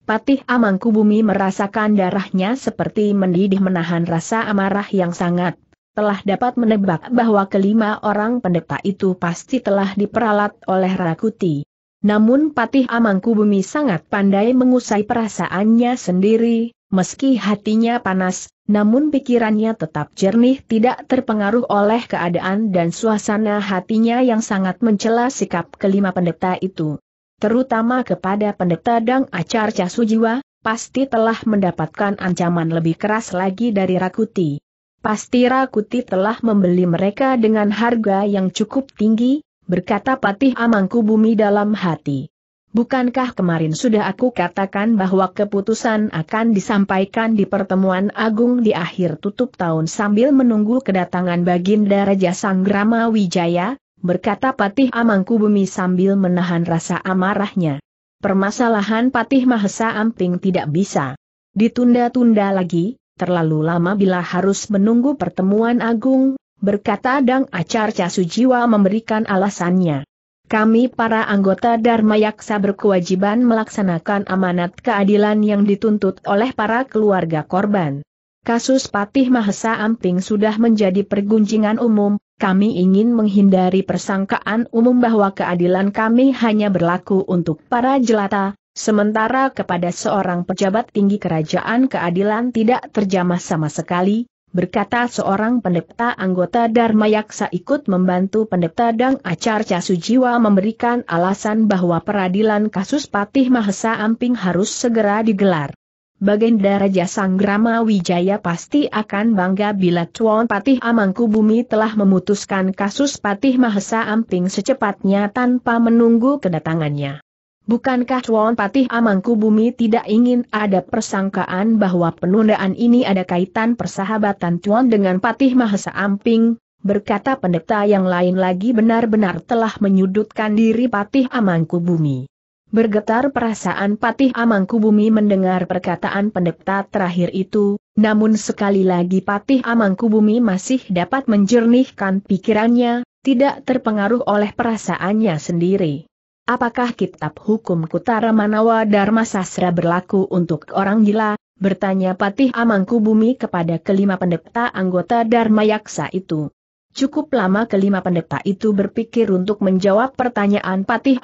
Patih Amangkubumi merasakan darahnya seperti mendidih menahan rasa amarah yang sangat telah dapat menebak bahwa kelima orang pendeta itu pasti telah diperalat oleh Rakuti. Namun Patih Amangkubumi sangat pandai mengusai perasaannya sendiri, Meski hatinya panas, namun pikirannya tetap jernih tidak terpengaruh oleh keadaan dan suasana hatinya yang sangat mencela sikap kelima pendeta itu. Terutama kepada pendeta Dang Acar Sujiwa, pasti telah mendapatkan ancaman lebih keras lagi dari Rakuti. Pasti Rakuti telah membeli mereka dengan harga yang cukup tinggi, berkata Patih Amangku Bumi dalam hati. Bukankah kemarin sudah aku katakan bahwa keputusan akan disampaikan di pertemuan agung di akhir tutup tahun sambil menunggu kedatangan Baginda Raja Sanggrama Wijaya, berkata Patih Amangku Bumi sambil menahan rasa amarahnya. Permasalahan Patih Mahesa Amping tidak bisa ditunda-tunda lagi, terlalu lama bila harus menunggu pertemuan agung, berkata Dang Acar Casujiwa memberikan alasannya. Kami para anggota Dharma Yaksa berkewajiban melaksanakan amanat keadilan yang dituntut oleh para keluarga korban. Kasus Patih Mahesa Amping sudah menjadi pergunjingan umum, kami ingin menghindari persangkaan umum bahwa keadilan kami hanya berlaku untuk para jelata, sementara kepada seorang pejabat tinggi kerajaan keadilan tidak terjamah sama sekali, berkata seorang pendeta anggota Dharma Yaksa ikut membantu pendeta Dang acar casujiwa memberikan alasan bahwa peradilan kasus Patih Mahesa Amping harus segera digelar. Bagenda Raja Sanggrama Wijaya pasti akan bangga bila Tuan Patih Amangkubumi telah memutuskan kasus Patih Mahesa Amping secepatnya tanpa menunggu kedatangannya. Bukankah Tuan Patih Amangku Bumi tidak ingin ada persangkaan bahwa penundaan ini ada kaitan persahabatan Tuan dengan Patih Mahesa Amping? Berkata pendeta yang lain lagi benar-benar telah menyudutkan diri Patih Amangku Bumi. Bergetar perasaan Patih Amangku Bumi mendengar perkataan pendeta terakhir itu, namun sekali lagi Patih Amangku Bumi masih dapat menjernihkan pikirannya, tidak terpengaruh oleh perasaannya sendiri. Apakah kitab hukum Kutara Manawa Dharma Sasra berlaku untuk orang gila? Bertanya Patih Bumi kepada kelima pendeta anggota Dharma Yaksa itu. Cukup lama kelima pendeta itu berpikir untuk menjawab pertanyaan Patih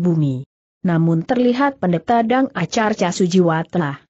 Bumi. Namun terlihat pendeta Dang Acarca Sujiwa telah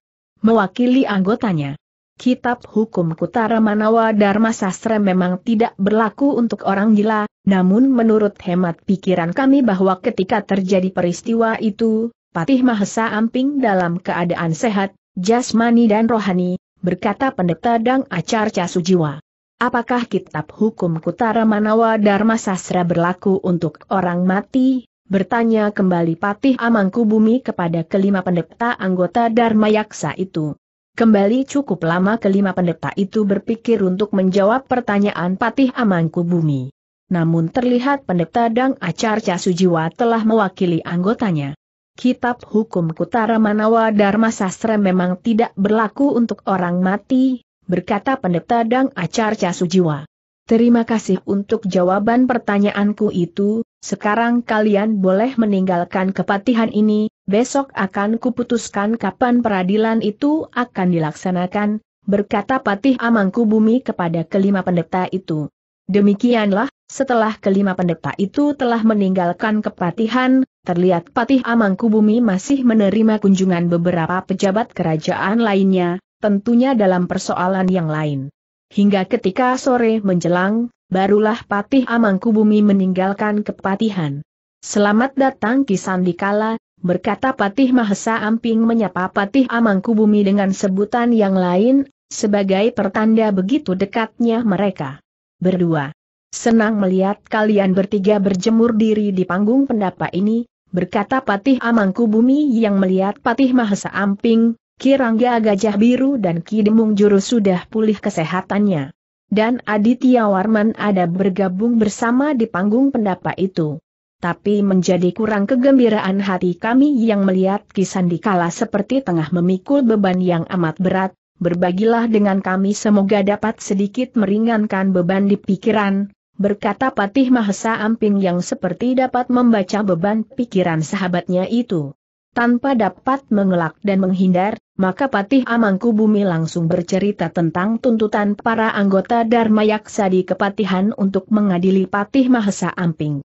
mewakili anggotanya. Kitab Hukum Kutara Manawa Dharma Sastra memang tidak berlaku untuk orang gila, namun menurut hemat pikiran kami bahwa ketika terjadi peristiwa itu, Patih Mahesa Amping dalam keadaan sehat, jasmani dan rohani, berkata pendeta Dang Acarca Sujiwa. Apakah kitab hukum Kutara Manawa Dharma Sastra berlaku untuk orang mati? Bertanya kembali Patih Amangku Bumi kepada kelima pendeta anggota Dharma Yaksa itu. Kembali cukup lama kelima pendeta itu berpikir untuk menjawab pertanyaan Patih amanku Bumi. Namun terlihat pendeta Dang acar Sujiwa telah mewakili anggotanya. Kitab hukum Kutara Manawa Dharma Sastra memang tidak berlaku untuk orang mati, berkata pendeta Dang acar Sujiwa. Terima kasih untuk jawaban pertanyaanku itu, sekarang kalian boleh meninggalkan kepatihan ini, Besok akan kuputuskan kapan peradilan itu akan dilaksanakan, berkata Patih Amangkubumi kepada kelima pendeta itu. Demikianlah, setelah kelima pendeta itu telah meninggalkan kepatihan, terlihat Patih Amangkubumi masih menerima kunjungan beberapa pejabat kerajaan lainnya, tentunya dalam persoalan yang lain. Hingga ketika sore menjelang, barulah Patih Amangkubumi meninggalkan kepatihan. Selamat datang Kisandikala, berkata Patih Mahesa Amping menyapa Patih Amangkubumi dengan sebutan yang lain, sebagai pertanda begitu dekatnya mereka. Berdua. Senang melihat kalian bertiga berjemur diri di panggung pendapa ini, berkata Patih Amangkubumi yang melihat Patih Mahesa Amping, Kirangga Gajah Biru dan Kidemung Juru sudah pulih kesehatannya. Dan Aditya Warman ada bergabung bersama di panggung pendapa itu tapi menjadi kurang kegembiraan hati kami yang melihat Kisan dikala seperti tengah memikul beban yang amat berat, berbagilah dengan kami semoga dapat sedikit meringankan beban di pikiran, berkata Patih Mahesa Amping yang seperti dapat membaca beban pikiran sahabatnya itu. Tanpa dapat mengelak dan menghindar, maka Patih Amangku Bumi langsung bercerita tentang tuntutan para anggota Dharma Yaksa di Kepatihan untuk mengadili Patih Mahesa Amping.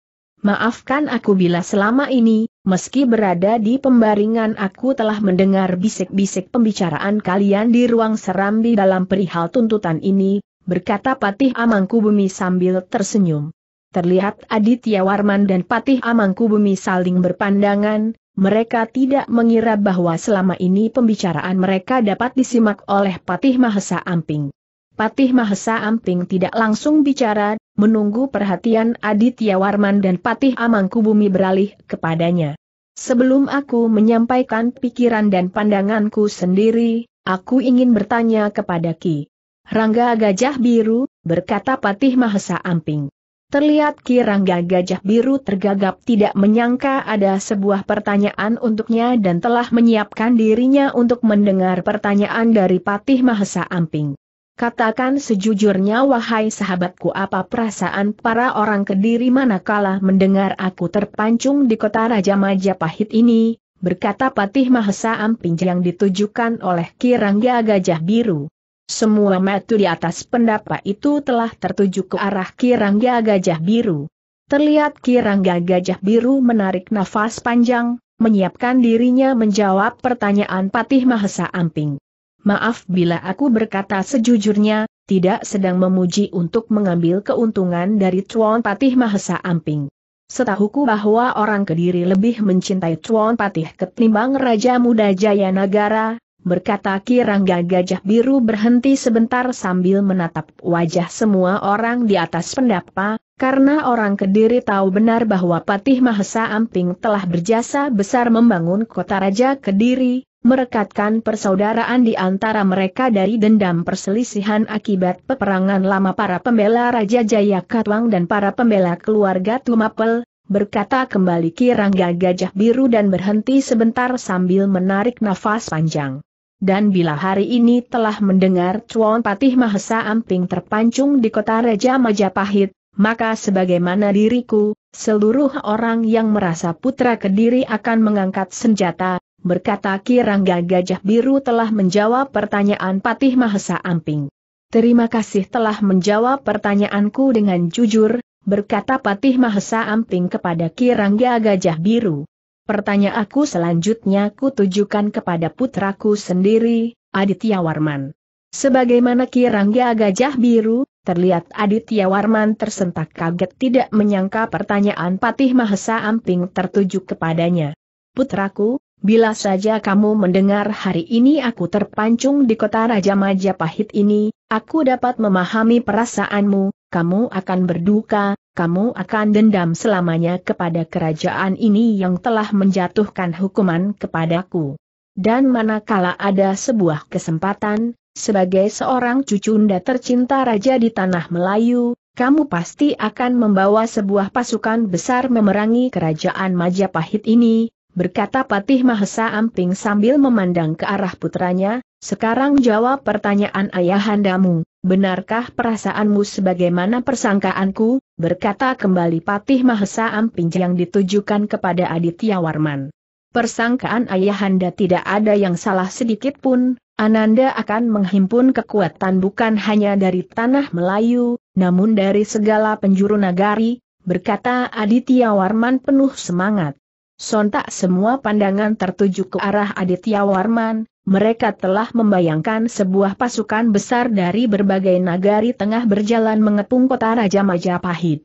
Maafkan aku bila selama ini, meski berada di pembaringan aku telah mendengar bisik-bisik pembicaraan kalian di ruang serambi dalam perihal tuntutan ini, berkata Patih Amangkubumi sambil tersenyum. Terlihat Aditya Warman dan Patih Amangkubumi saling berpandangan, mereka tidak mengira bahwa selama ini pembicaraan mereka dapat disimak oleh Patih Mahesa Amping. Patih Mahesa Amping tidak langsung bicara, menunggu perhatian Aditya Warman dan Patih Amangkubumi beralih kepadanya. Sebelum aku menyampaikan pikiran dan pandanganku sendiri, aku ingin bertanya kepada Ki. Rangga Gajah Biru, berkata Patih Mahesa Amping. Terlihat Ki Rangga Gajah Biru tergagap tidak menyangka ada sebuah pertanyaan untuknya dan telah menyiapkan dirinya untuk mendengar pertanyaan dari Patih Mahesa Amping. Katakan sejujurnya wahai sahabatku apa perasaan para orang kediri manakala mendengar aku terpancung di kota Raja Majapahit ini, berkata Patih Mahesa Amping yang ditujukan oleh Kirangga Gajah Biru. Semua metu di atas pendapat itu telah tertuju ke arah Kirangga Gajah Biru. Terlihat Kirangga Gajah Biru menarik nafas panjang, menyiapkan dirinya menjawab pertanyaan Patih Mahesa Amping maaf bila aku berkata sejujurnya, tidak sedang memuji untuk mengambil keuntungan dari Tuan Patih Mahesa Amping. Setahuku bahwa orang Kediri lebih mencintai Tuan Patih ketimbang Raja Muda Jayanagara, berkata Kirangga Gajah Biru berhenti sebentar sambil menatap wajah semua orang di atas pendapa, karena orang Kediri tahu benar bahwa Patih Mahesa Amping telah berjasa besar membangun kota Raja Kediri, merekatkan persaudaraan di antara mereka dari dendam perselisihan akibat peperangan lama para pembela Raja Jaya Katwang dan para pembela keluarga Tumapel, berkata kembali Kirangga Gajah Biru dan berhenti sebentar sambil menarik nafas panjang. Dan bila hari ini telah mendengar Cuan Patih Mahesa Amping terpancung di kota Raja Majapahit, maka sebagaimana diriku, seluruh orang yang merasa putra kediri akan mengangkat senjata, berkata Kirangga Gajah Biru telah menjawab pertanyaan Patih Mahesa Amping. Terima kasih telah menjawab pertanyaanku dengan jujur, berkata Patih Mahesa Amping kepada Kirangga Gajah Biru. Pertanyaanku selanjutnya kutujukan kepada putraku sendiri, Aditya Warman. Sebagaimana Kirangga Gajah Biru, terlihat Aditya Warman tersentak kaget tidak menyangka pertanyaan Patih Mahesa Amping tertuju kepadanya. Putraku, Bila saja kamu mendengar hari ini aku terpancung di kota Raja Majapahit ini, aku dapat memahami perasaanmu, kamu akan berduka, kamu akan dendam selamanya kepada kerajaan ini yang telah menjatuhkan hukuman kepadaku. Dan manakala ada sebuah kesempatan, sebagai seorang cucunda tercinta raja di tanah Melayu, kamu pasti akan membawa sebuah pasukan besar memerangi kerajaan Majapahit ini, berkata Patih Mahesa Amping sambil memandang ke arah putranya, sekarang jawab pertanyaan ayahandamu, benarkah perasaanmu sebagaimana persangkaanku, berkata kembali Patih Mahesa Amping yang ditujukan kepada Aditya Warman. Persangkaan ayahanda tidak ada yang salah sedikit pun, Ananda akan menghimpun kekuatan bukan hanya dari tanah Melayu, namun dari segala penjuru nagari, berkata Aditya Warman penuh semangat. Sontak semua pandangan tertuju ke arah Aditya Warman, mereka telah membayangkan sebuah pasukan besar dari berbagai nagari tengah berjalan mengepung kota Raja Majapahit.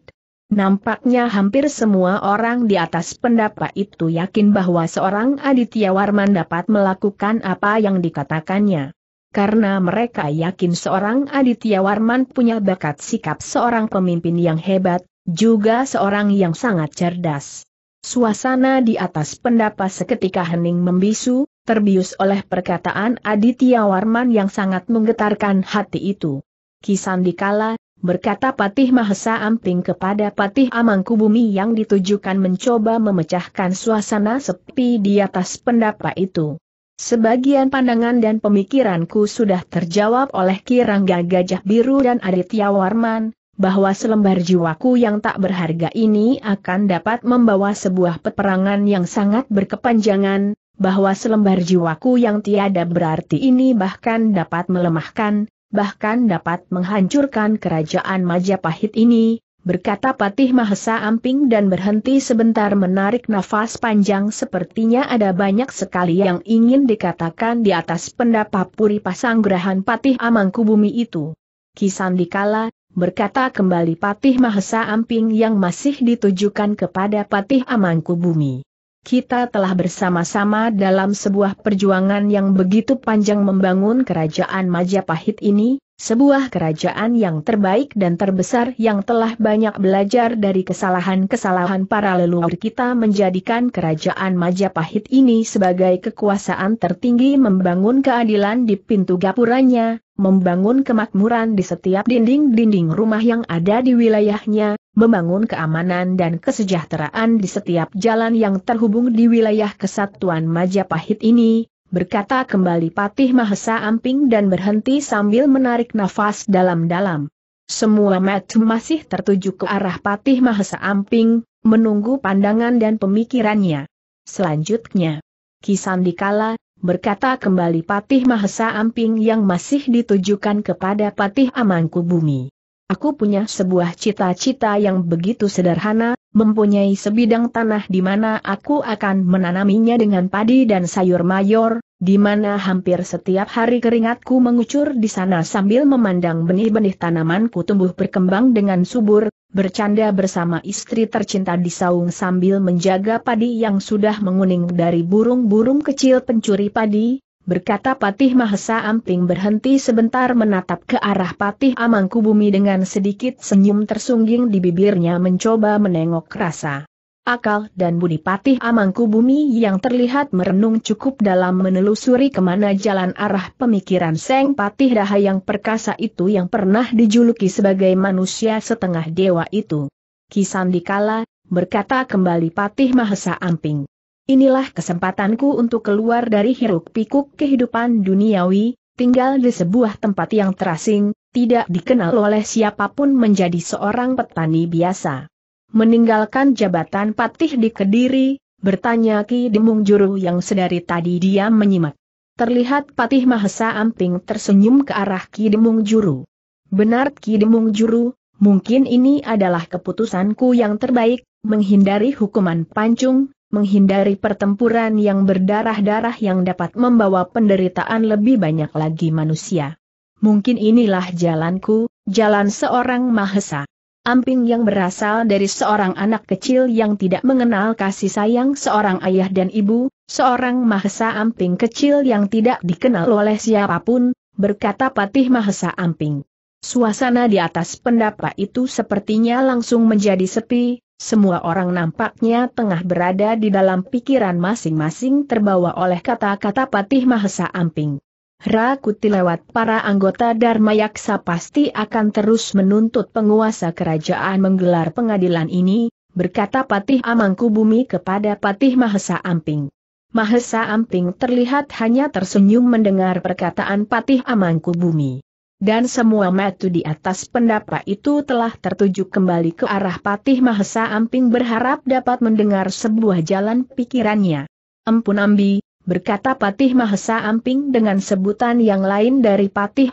Nampaknya hampir semua orang di atas pendapat itu yakin bahwa seorang Aditya Warman dapat melakukan apa yang dikatakannya. Karena mereka yakin seorang Aditya Warman punya bakat sikap seorang pemimpin yang hebat, juga seorang yang sangat cerdas. Suasana di atas pendapa seketika hening membisu, terbius oleh perkataan Aditya Warman yang sangat menggetarkan hati itu. Kisan dikala, berkata Patih Mahesa Amping kepada Patih Amangkubumi yang ditujukan mencoba memecahkan suasana sepi di atas pendapa itu. Sebagian pandangan dan pemikiranku sudah terjawab oleh Kirangga Gajah Biru dan Aditya Warman, bahwa selembar jiwaku yang tak berharga ini akan dapat membawa sebuah peperangan yang sangat berkepanjangan, bahwa selembar jiwaku yang tiada berarti ini bahkan dapat melemahkan, bahkan dapat menghancurkan kerajaan Majapahit ini, berkata Patih Mahesa Amping dan berhenti sebentar menarik nafas panjang sepertinya ada banyak sekali yang ingin dikatakan di atas pendapat Puri Pasanggrahan Patih Amangkubumi itu. Kisandikala, berkata kembali Patih Mahesa Amping yang masih ditujukan kepada Patih Amangkubumi. Kita telah bersama-sama dalam sebuah perjuangan yang begitu panjang membangun kerajaan Majapahit ini, sebuah kerajaan yang terbaik dan terbesar yang telah banyak belajar dari kesalahan-kesalahan para leluhur kita menjadikan kerajaan Majapahit ini sebagai kekuasaan tertinggi membangun keadilan di pintu gapuranya, membangun kemakmuran di setiap dinding-dinding rumah yang ada di wilayahnya, membangun keamanan dan kesejahteraan di setiap jalan yang terhubung di wilayah kesatuan Majapahit ini, berkata kembali Patih Mahesa Amping dan berhenti sambil menarik nafas dalam-dalam. Semua mata masih tertuju ke arah Patih Mahesa Amping, menunggu pandangan dan pemikirannya. Selanjutnya, Kisan dikala, berkata kembali Patih Mahesa Amping yang masih ditujukan kepada Patih amangku bumi. Aku punya sebuah cita-cita yang begitu sederhana, mempunyai sebidang tanah di mana aku akan menanaminya dengan padi dan sayur mayor, di mana hampir setiap hari keringatku mengucur di sana sambil memandang benih-benih tanamanku tumbuh berkembang dengan subur, bercanda bersama istri tercinta di saung sambil menjaga padi yang sudah menguning dari burung-burung kecil pencuri padi, berkata Patih Mahesa Amping berhenti sebentar menatap ke arah Patih Amangkubumi dengan sedikit senyum tersungging di bibirnya mencoba menengok rasa akal dan budi patih amangku bumi yang terlihat merenung cukup dalam menelusuri kemana jalan arah pemikiran Seng Patih Daha yang perkasa itu yang pernah dijuluki sebagai manusia setengah dewa itu. Kisan dikala, berkata kembali Patih Mahesa Amping. Inilah kesempatanku untuk keluar dari hiruk-pikuk kehidupan duniawi, tinggal di sebuah tempat yang terasing, tidak dikenal oleh siapapun menjadi seorang petani biasa meninggalkan jabatan patih di Kediri, bertanya Ki Demung Juru yang sedari tadi dia menyimak. Terlihat Patih Mahesa Amping tersenyum ke arah Ki Demung Juru. Benar Ki Demung Juru, mungkin ini adalah keputusanku yang terbaik, menghindari hukuman pancung, menghindari pertempuran yang berdarah-darah yang dapat membawa penderitaan lebih banyak lagi manusia. Mungkin inilah jalanku, jalan seorang Mahesa. Amping yang berasal dari seorang anak kecil yang tidak mengenal kasih sayang seorang ayah dan ibu, seorang mahesa Amping kecil yang tidak dikenal oleh siapapun, berkata Patih Mahesa Amping. Suasana di atas pendapa itu sepertinya langsung menjadi sepi, semua orang nampaknya tengah berada di dalam pikiran masing-masing terbawa oleh kata-kata Patih Mahesa Amping. Rakuti lewat para anggota Dharma Yaksa pasti akan terus menuntut penguasa kerajaan menggelar pengadilan ini, berkata Patih Amangku Bumi kepada Patih Mahesa Amping. Mahesa Amping terlihat hanya tersenyum mendengar perkataan Patih Amangku Bumi. Dan semua metu di atas pendapat itu telah tertuju kembali ke arah Patih Mahesa Amping berharap dapat mendengar sebuah jalan pikirannya. Empun Ambi, berkata Patih Mahesa Amping dengan sebutan yang lain dari Patih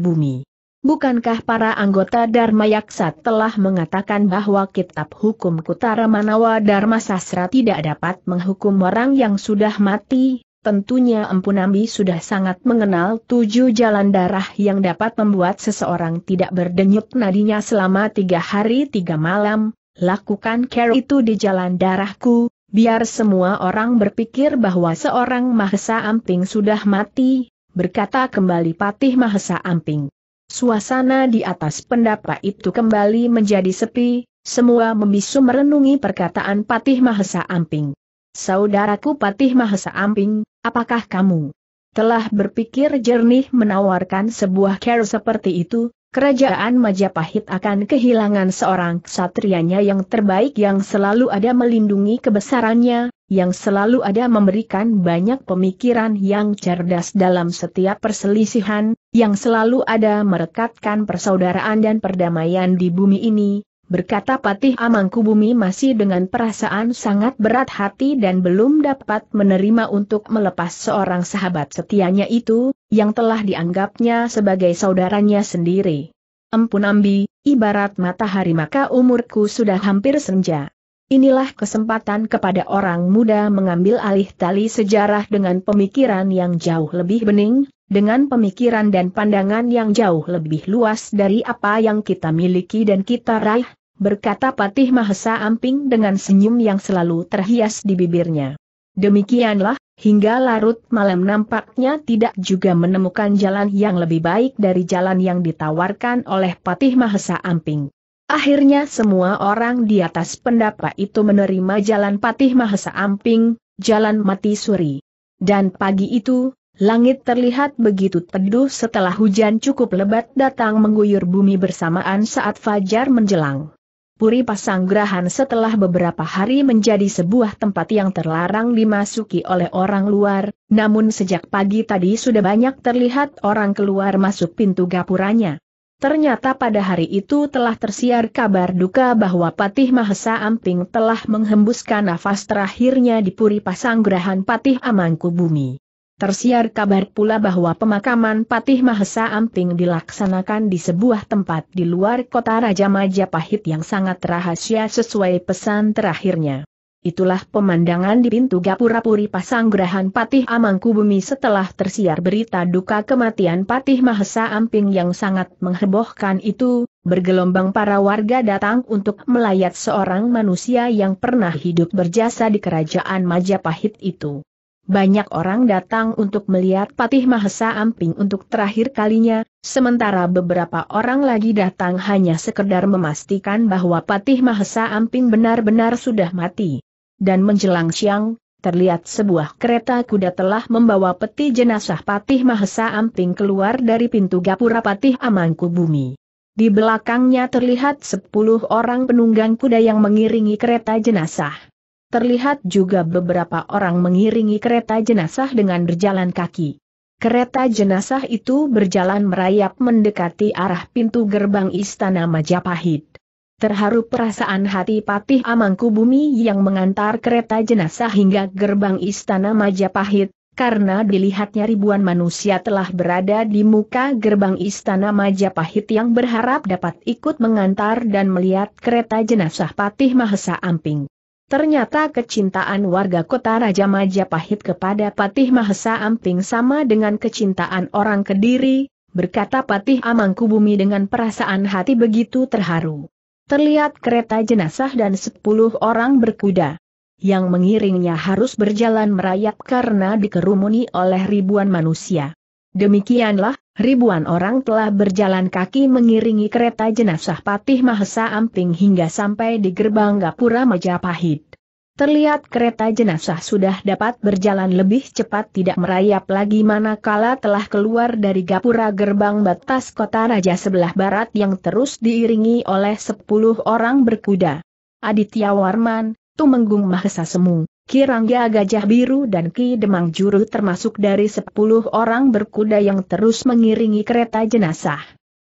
Bumi. Bukankah para anggota Dharma Yaksa telah mengatakan bahwa kitab hukum Kutara Manawa Dharma Sastra tidak dapat menghukum orang yang sudah mati? Tentunya Empunambi sudah sangat mengenal tujuh jalan darah yang dapat membuat seseorang tidak berdenyut nadinya selama tiga hari tiga malam, lakukan care itu di jalan darahku, Biar semua orang berpikir bahwa seorang Mahesa Amping sudah mati, berkata kembali Patih Mahesa Amping. Suasana di atas pendapa itu kembali menjadi sepi, semua membisu merenungi perkataan Patih Mahesa Amping. Saudaraku Patih Mahesa Amping, apakah kamu telah berpikir jernih menawarkan sebuah care seperti itu, kerajaan Majapahit akan kehilangan seorang ksatrianya yang terbaik yang selalu ada melindungi kebesarannya, yang selalu ada memberikan banyak pemikiran yang cerdas dalam setiap perselisihan, yang selalu ada merekatkan persaudaraan dan perdamaian di bumi ini, berkata Patih Amangkubumi masih dengan perasaan sangat berat hati dan belum dapat menerima untuk melepas seorang sahabat setianya itu, yang telah dianggapnya sebagai saudaranya sendiri. Empun Ambi, ibarat matahari maka umurku sudah hampir senja. Inilah kesempatan kepada orang muda mengambil alih tali sejarah dengan pemikiran yang jauh lebih bening, dengan pemikiran dan pandangan yang jauh lebih luas dari apa yang kita miliki dan kita raih, berkata Patih Mahesa Amping dengan senyum yang selalu terhias di bibirnya. Demikianlah, hingga larut malam nampaknya tidak juga menemukan jalan yang lebih baik dari jalan yang ditawarkan oleh Patih Mahesa Amping. Akhirnya semua orang di atas pendapat itu menerima jalan Patih Mahesa Amping, jalan mati suri. Dan pagi itu, Langit terlihat begitu teduh setelah hujan cukup lebat datang mengguyur bumi bersamaan saat fajar menjelang. Puri Pasanggrahan setelah beberapa hari menjadi sebuah tempat yang terlarang dimasuki oleh orang luar, namun sejak pagi tadi sudah banyak terlihat orang keluar masuk pintu gapuranya. Ternyata pada hari itu telah tersiar kabar duka bahwa Patih Mahesa Amping telah menghembuskan nafas terakhirnya di Puri Pasanggrahan Patih Amangku Bumi. Tersiar kabar pula bahwa pemakaman Patih Mahesa Amping dilaksanakan di sebuah tempat di luar kota Raja Majapahit yang sangat rahasia sesuai pesan terakhirnya. Itulah pemandangan di pintu Gapura-Puri Pasanggrahan Patih Amangkubumi setelah tersiar berita duka kematian Patih Mahesa Amping yang sangat menghebohkan itu, bergelombang para warga datang untuk melayat seorang manusia yang pernah hidup berjasa di kerajaan Majapahit itu banyak orang datang untuk melihat Patih Mahesa Amping untuk terakhir kalinya, sementara beberapa orang lagi datang hanya sekedar memastikan bahwa Patih Mahesa Amping benar-benar sudah mati. Dan menjelang siang, terlihat sebuah kereta kuda telah membawa peti jenazah Patih Mahesa Amping keluar dari pintu gapura Patih Bumi. Di belakangnya terlihat sepuluh orang penunggang kuda yang mengiringi kereta jenazah. Terlihat juga beberapa orang mengiringi kereta jenazah dengan berjalan kaki. Kereta jenazah itu berjalan merayap mendekati arah pintu gerbang Istana Majapahit. Terharu perasaan hati Patih Amangkubumi yang mengantar kereta jenazah hingga gerbang Istana Majapahit, karena dilihatnya ribuan manusia telah berada di muka gerbang Istana Majapahit yang berharap dapat ikut mengantar dan melihat kereta jenazah Patih Mahesa Amping. Ternyata kecintaan warga kota Raja Majapahit kepada Patih Mahesa Amping sama dengan kecintaan orang Kediri, berkata Patih Amangkubumi dengan perasaan hati begitu terharu. Terlihat kereta jenazah dan sepuluh orang berkuda. Yang mengiringnya harus berjalan merayap karena dikerumuni oleh ribuan manusia. Demikianlah, ribuan orang telah berjalan kaki mengiringi kereta jenazah Patih Mahesa Amping hingga sampai di gerbang Gapura Majapahit. Terlihat kereta jenazah sudah dapat berjalan lebih cepat tidak merayap lagi manakala telah keluar dari gapura gerbang batas kota raja sebelah barat yang terus diiringi oleh sepuluh orang berkuda. Aditya Warman, Tumenggung Mahesa Semu, Ki Rangga Gajah Biru dan Ki Demang Juru termasuk dari sepuluh orang berkuda yang terus mengiringi kereta jenazah.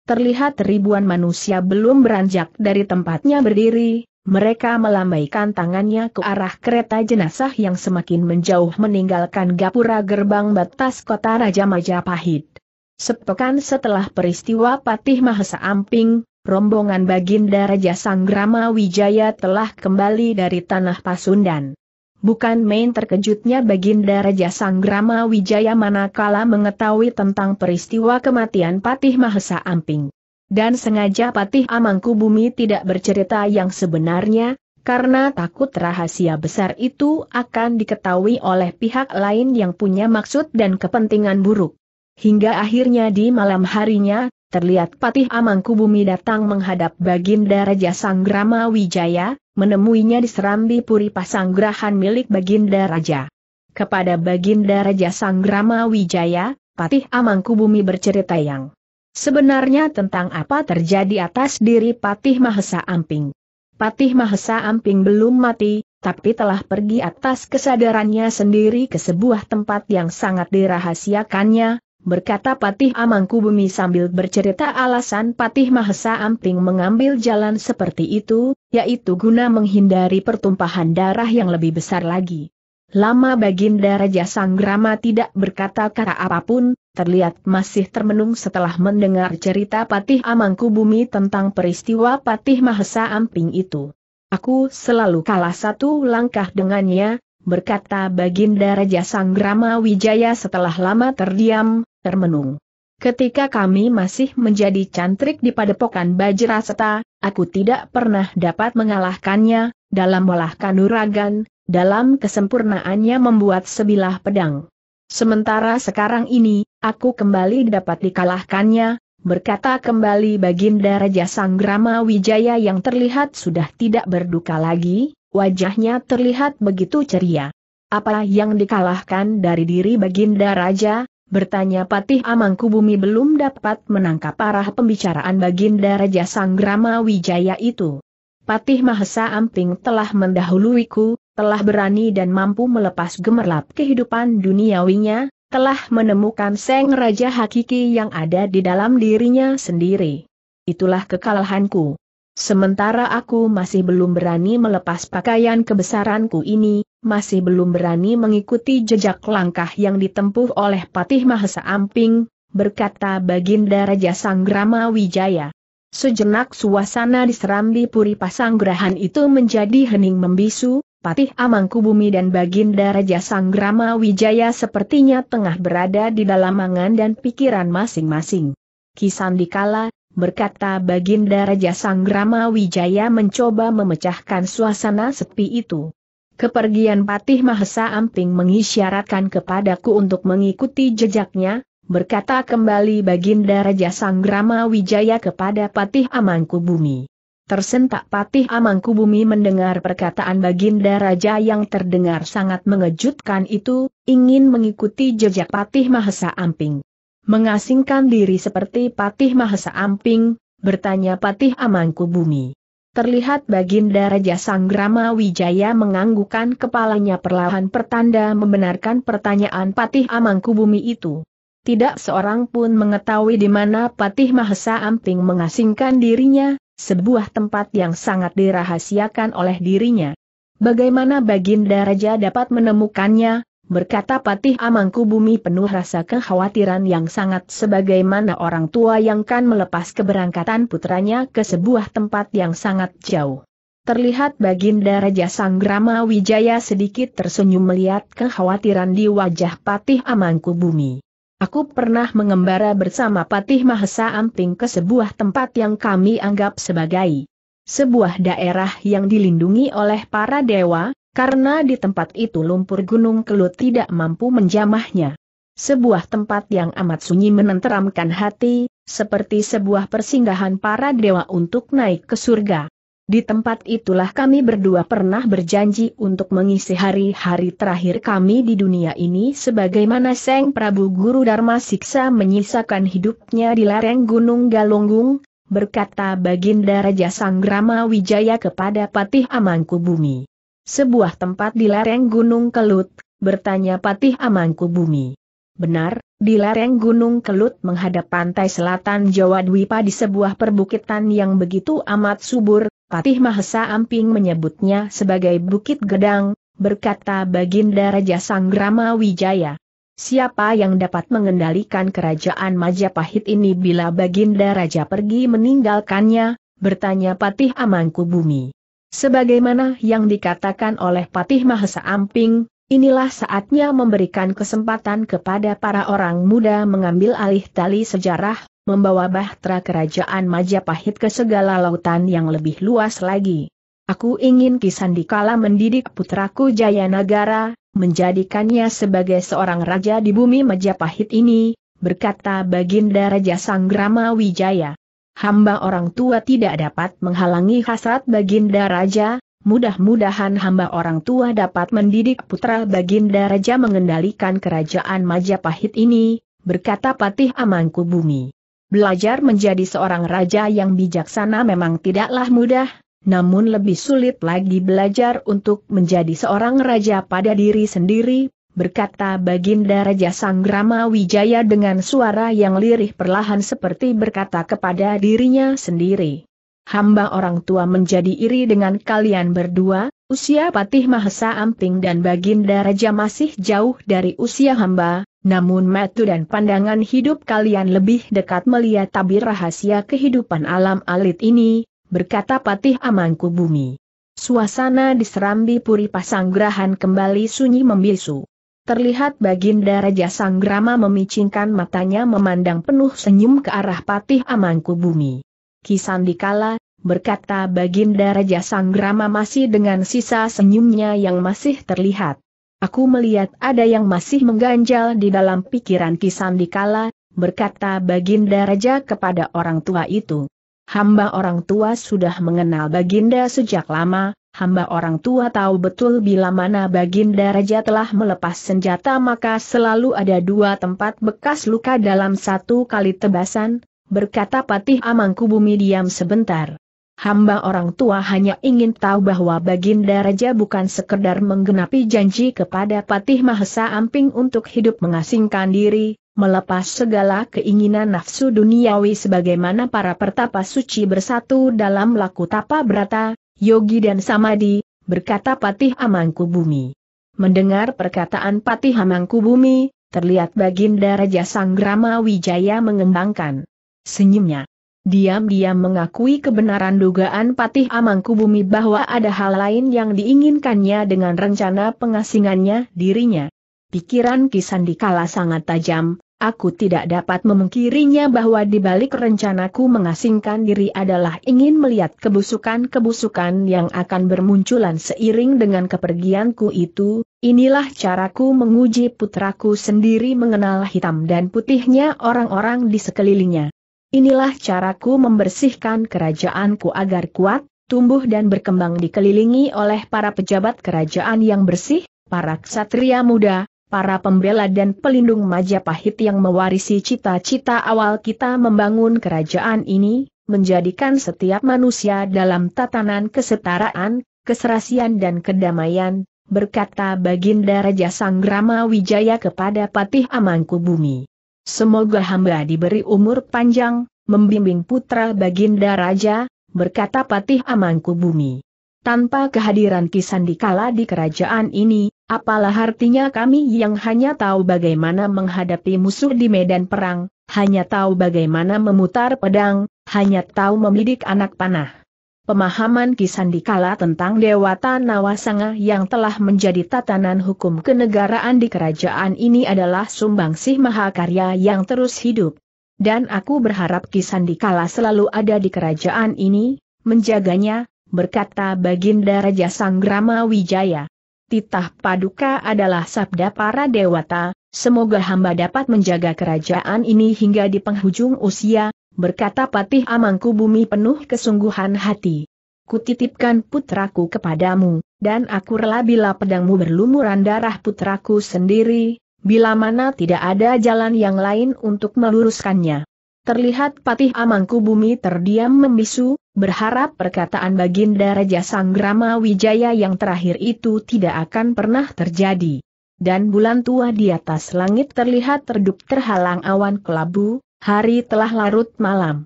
Terlihat ribuan manusia belum beranjak dari tempatnya berdiri, mereka melambaikan tangannya ke arah kereta jenazah yang semakin menjauh meninggalkan gapura gerbang batas kota Raja Majapahit. Sepekan setelah peristiwa Patih Mahesa Amping, rombongan Baginda Raja Sanggrama Wijaya telah kembali dari tanah Pasundan. Bukan main terkejutnya Baginda Raja Sanggrama Wijaya manakala mengetahui tentang peristiwa kematian Patih Mahesa Amping. Dan sengaja Patih Amangku Bumi tidak bercerita yang sebenarnya, karena takut rahasia besar itu akan diketahui oleh pihak lain yang punya maksud dan kepentingan buruk. Hingga akhirnya di malam harinya, terlihat Patih Amangkubumi datang menghadap Baginda Raja Sanggrama Wijaya, menemuinya di Serambi Puri Pasanggrahan milik Baginda Raja. Kepada Baginda Raja Sanggrama Wijaya, Patih Amangkubumi bercerita yang sebenarnya tentang apa terjadi atas diri Patih Mahesa Amping. Patih Mahesa Amping belum mati, tapi telah pergi atas kesadarannya sendiri ke sebuah tempat yang sangat dirahasiakannya, berkata Patih Amangku Bumi sambil bercerita alasan Patih Mahesa Amping mengambil jalan seperti itu, yaitu guna menghindari pertumpahan darah yang lebih besar lagi. Lama Baginda Raja Sanggrama tidak berkata kata apapun, terlihat masih termenung setelah mendengar cerita Patih Amangku Bumi tentang peristiwa Patih Mahesa Amping itu. Aku selalu kalah satu langkah dengannya, berkata Baginda Raja Sanggrama Wijaya setelah lama terdiam, termenung. Ketika kami masih menjadi cantrik di padepokan Bajraseta, aku tidak pernah dapat mengalahkannya, dalam olah kanuragan, dalam kesempurnaannya membuat sebilah pedang. Sementara sekarang ini, aku kembali dapat dikalahkannya, berkata kembali Baginda Raja Sanggrama Wijaya yang terlihat sudah tidak berduka lagi, Wajahnya terlihat begitu ceria. Apa yang dikalahkan dari diri Baginda Raja? Bertanya Patih Amangku Bumi belum dapat menangkap arah pembicaraan Baginda Raja Sanggrama Wijaya itu. Patih Mahesa Amping telah mendahuluiku, telah berani dan mampu melepas gemerlap kehidupan duniawinya, telah menemukan Seng Raja Hakiki yang ada di dalam dirinya sendiri. Itulah kekalahanku. Sementara aku masih belum berani melepas pakaian kebesaranku ini, masih belum berani mengikuti jejak langkah yang ditempuh oleh Patih Mahesa Amping, berkata Baginda Raja Sanggrama Wijaya. Sejenak suasana di Serambi Puri Pasanggrahan itu menjadi hening membisu, Patih Amangkubumi dan Baginda Raja Sanggrama Wijaya sepertinya tengah berada di dalam mangan dan pikiran masing-masing. Kisan dikala berkata Baginda Raja Sanggrama Wijaya mencoba memecahkan suasana sepi itu. Kepergian Patih Mahesa Amping mengisyaratkan kepadaku untuk mengikuti jejaknya, berkata kembali Baginda Raja Sanggrama Wijaya kepada Patih Amangkubumi. Tersentak Patih Amangkubumi mendengar perkataan Baginda Raja yang terdengar sangat mengejutkan itu, ingin mengikuti jejak Patih Mahesa Amping mengasingkan diri seperti Patih Mahesa Amping, bertanya Patih Amangku Bumi. Terlihat Baginda Raja Sanggrama Wijaya menganggukan kepalanya perlahan pertanda membenarkan pertanyaan Patih Amangku Bumi itu. Tidak seorang pun mengetahui di mana Patih Mahesa Amping mengasingkan dirinya, sebuah tempat yang sangat dirahasiakan oleh dirinya. Bagaimana Baginda Raja dapat menemukannya, berkata Patih amangku bumi penuh rasa kekhawatiran yang sangat sebagaimana orang tua yang kan melepas keberangkatan putranya ke sebuah tempat yang sangat jauh. Terlihat Baginda Raja Sanggrama Wijaya sedikit tersenyum melihat kekhawatiran di wajah Patih amangku bumi Aku pernah mengembara bersama Patih Mahesa Amping ke sebuah tempat yang kami anggap sebagai sebuah daerah yang dilindungi oleh para dewa, karena di tempat itu lumpur gunung kelut tidak mampu menjamahnya. Sebuah tempat yang amat sunyi menenteramkan hati, seperti sebuah persinggahan para dewa untuk naik ke surga. Di tempat itulah kami berdua pernah berjanji untuk mengisi hari-hari terakhir kami di dunia ini sebagaimana Seng Prabu Guru Dharma Siksa menyisakan hidupnya di lereng Gunung Galunggung, berkata Baginda Raja Sanggrama Wijaya kepada Patih Bumi sebuah tempat di lereng Gunung Kelut, bertanya Patih Amangku Bumi. Benar, di lereng Gunung Kelut menghadap pantai selatan Jawa Dwipa di sebuah perbukitan yang begitu amat subur, Patih Mahesa Amping menyebutnya sebagai Bukit Gedang, berkata Baginda Raja Sanggrama Wijaya. Siapa yang dapat mengendalikan kerajaan Majapahit ini bila Baginda Raja pergi meninggalkannya? Bertanya Patih Amangku Bumi. Sebagaimana yang dikatakan oleh Patih Mahesa Amping, inilah saatnya memberikan kesempatan kepada para orang muda mengambil alih tali sejarah, membawa bahtera kerajaan Majapahit ke segala lautan yang lebih luas lagi. Aku ingin Kisan dikala mendidik putraku Jayanagara, menjadikannya sebagai seorang raja di bumi Majapahit ini, berkata Baginda Raja Sanggrama Wijaya hamba orang tua tidak dapat menghalangi hasrat Baginda Raja, mudah-mudahan hamba orang tua dapat mendidik putra Baginda Raja mengendalikan kerajaan Majapahit ini, berkata Patih Bumi. Belajar menjadi seorang raja yang bijaksana memang tidaklah mudah, namun lebih sulit lagi belajar untuk menjadi seorang raja pada diri sendiri, berkata Baginda Raja Sanggrama Wijaya dengan suara yang lirih perlahan seperti berkata kepada dirinya sendiri. Hamba orang tua menjadi iri dengan kalian berdua, usia Patih Mahesa Amping dan Baginda Raja masih jauh dari usia hamba, namun metu dan pandangan hidup kalian lebih dekat melihat tabir rahasia kehidupan alam alit ini, berkata Patih Amangku Bumi. Suasana di Serambi Puri Pasanggrahan kembali sunyi membisu. Terlihat Baginda Raja Sanggrama memicingkan matanya memandang penuh senyum ke arah Patih Amangkubumi. Kisandikala, berkata Baginda Raja Sanggrama masih dengan sisa senyumnya yang masih terlihat. Aku melihat ada yang masih mengganjal di dalam pikiran Kisandikala, berkata Baginda Raja kepada orang tua itu. Hamba orang tua sudah mengenal Baginda sejak lama, hamba orang tua tahu betul bila mana Baginda Raja telah melepas senjata maka selalu ada dua tempat bekas luka dalam satu kali tebasan, berkata Patih amangku bumi diam sebentar. Hamba orang tua hanya ingin tahu bahwa Baginda Raja bukan sekedar menggenapi janji kepada Patih Mahesa Amping untuk hidup mengasingkan diri, melepas segala keinginan nafsu duniawi sebagaimana para pertapa suci bersatu dalam laku tapa berata, Yogi dan Samadi, berkata Patih Amangku Bumi. Mendengar perkataan Patih Amangku Bumi, terlihat Baginda Raja Sanggrama Wijaya mengembangkan senyumnya. Diam-diam mengakui kebenaran dugaan Patih Amangku Bumi bahwa ada hal lain yang diinginkannya dengan rencana pengasingannya dirinya. Pikiran Kisandikala sangat tajam, Aku tidak dapat memungkirinya bahwa di balik rencanaku mengasingkan diri adalah ingin melihat kebusukan-kebusukan yang akan bermunculan seiring dengan kepergianku itu, inilah caraku menguji putraku sendiri mengenal hitam dan putihnya orang-orang di sekelilingnya. Inilah caraku membersihkan kerajaanku agar kuat, tumbuh dan berkembang dikelilingi oleh para pejabat kerajaan yang bersih, para ksatria muda, para pembela dan pelindung Majapahit yang mewarisi cita-cita awal kita membangun kerajaan ini, menjadikan setiap manusia dalam tatanan kesetaraan, keserasian dan kedamaian, berkata Baginda Raja Sanggrama Wijaya kepada Patih Amangkubumi. Semoga hamba diberi umur panjang, membimbing putra Baginda Raja, berkata Patih Amangkubumi. Tanpa kehadiran Kisandikala di kerajaan ini, Apalah artinya kami yang hanya tahu bagaimana menghadapi musuh di medan perang, hanya tahu bagaimana memutar pedang, hanya tahu memidik anak panah. Pemahaman Kisandikala tentang Dewata Nawasanga yang telah menjadi tatanan hukum kenegaraan di kerajaan ini adalah sumbangsih mahakarya yang terus hidup. Dan aku berharap Kisandikala selalu ada di kerajaan ini, menjaganya, berkata Baginda Raja Sanggrama Wijaya titah paduka adalah sabda para dewata, semoga hamba dapat menjaga kerajaan ini hingga di penghujung usia, berkata Patih Amangku Bumi penuh kesungguhan hati. Kutitipkan putraku kepadamu, dan aku rela bila pedangmu berlumuran darah putraku sendiri, bila mana tidak ada jalan yang lain untuk meluruskannya. Terlihat Patih amangku bumi terdiam membisu, berharap perkataan Baginda Raja Sanggrama Wijaya yang terakhir itu tidak akan pernah terjadi. Dan bulan tua di atas langit terlihat redup terhalang awan kelabu, hari telah larut malam.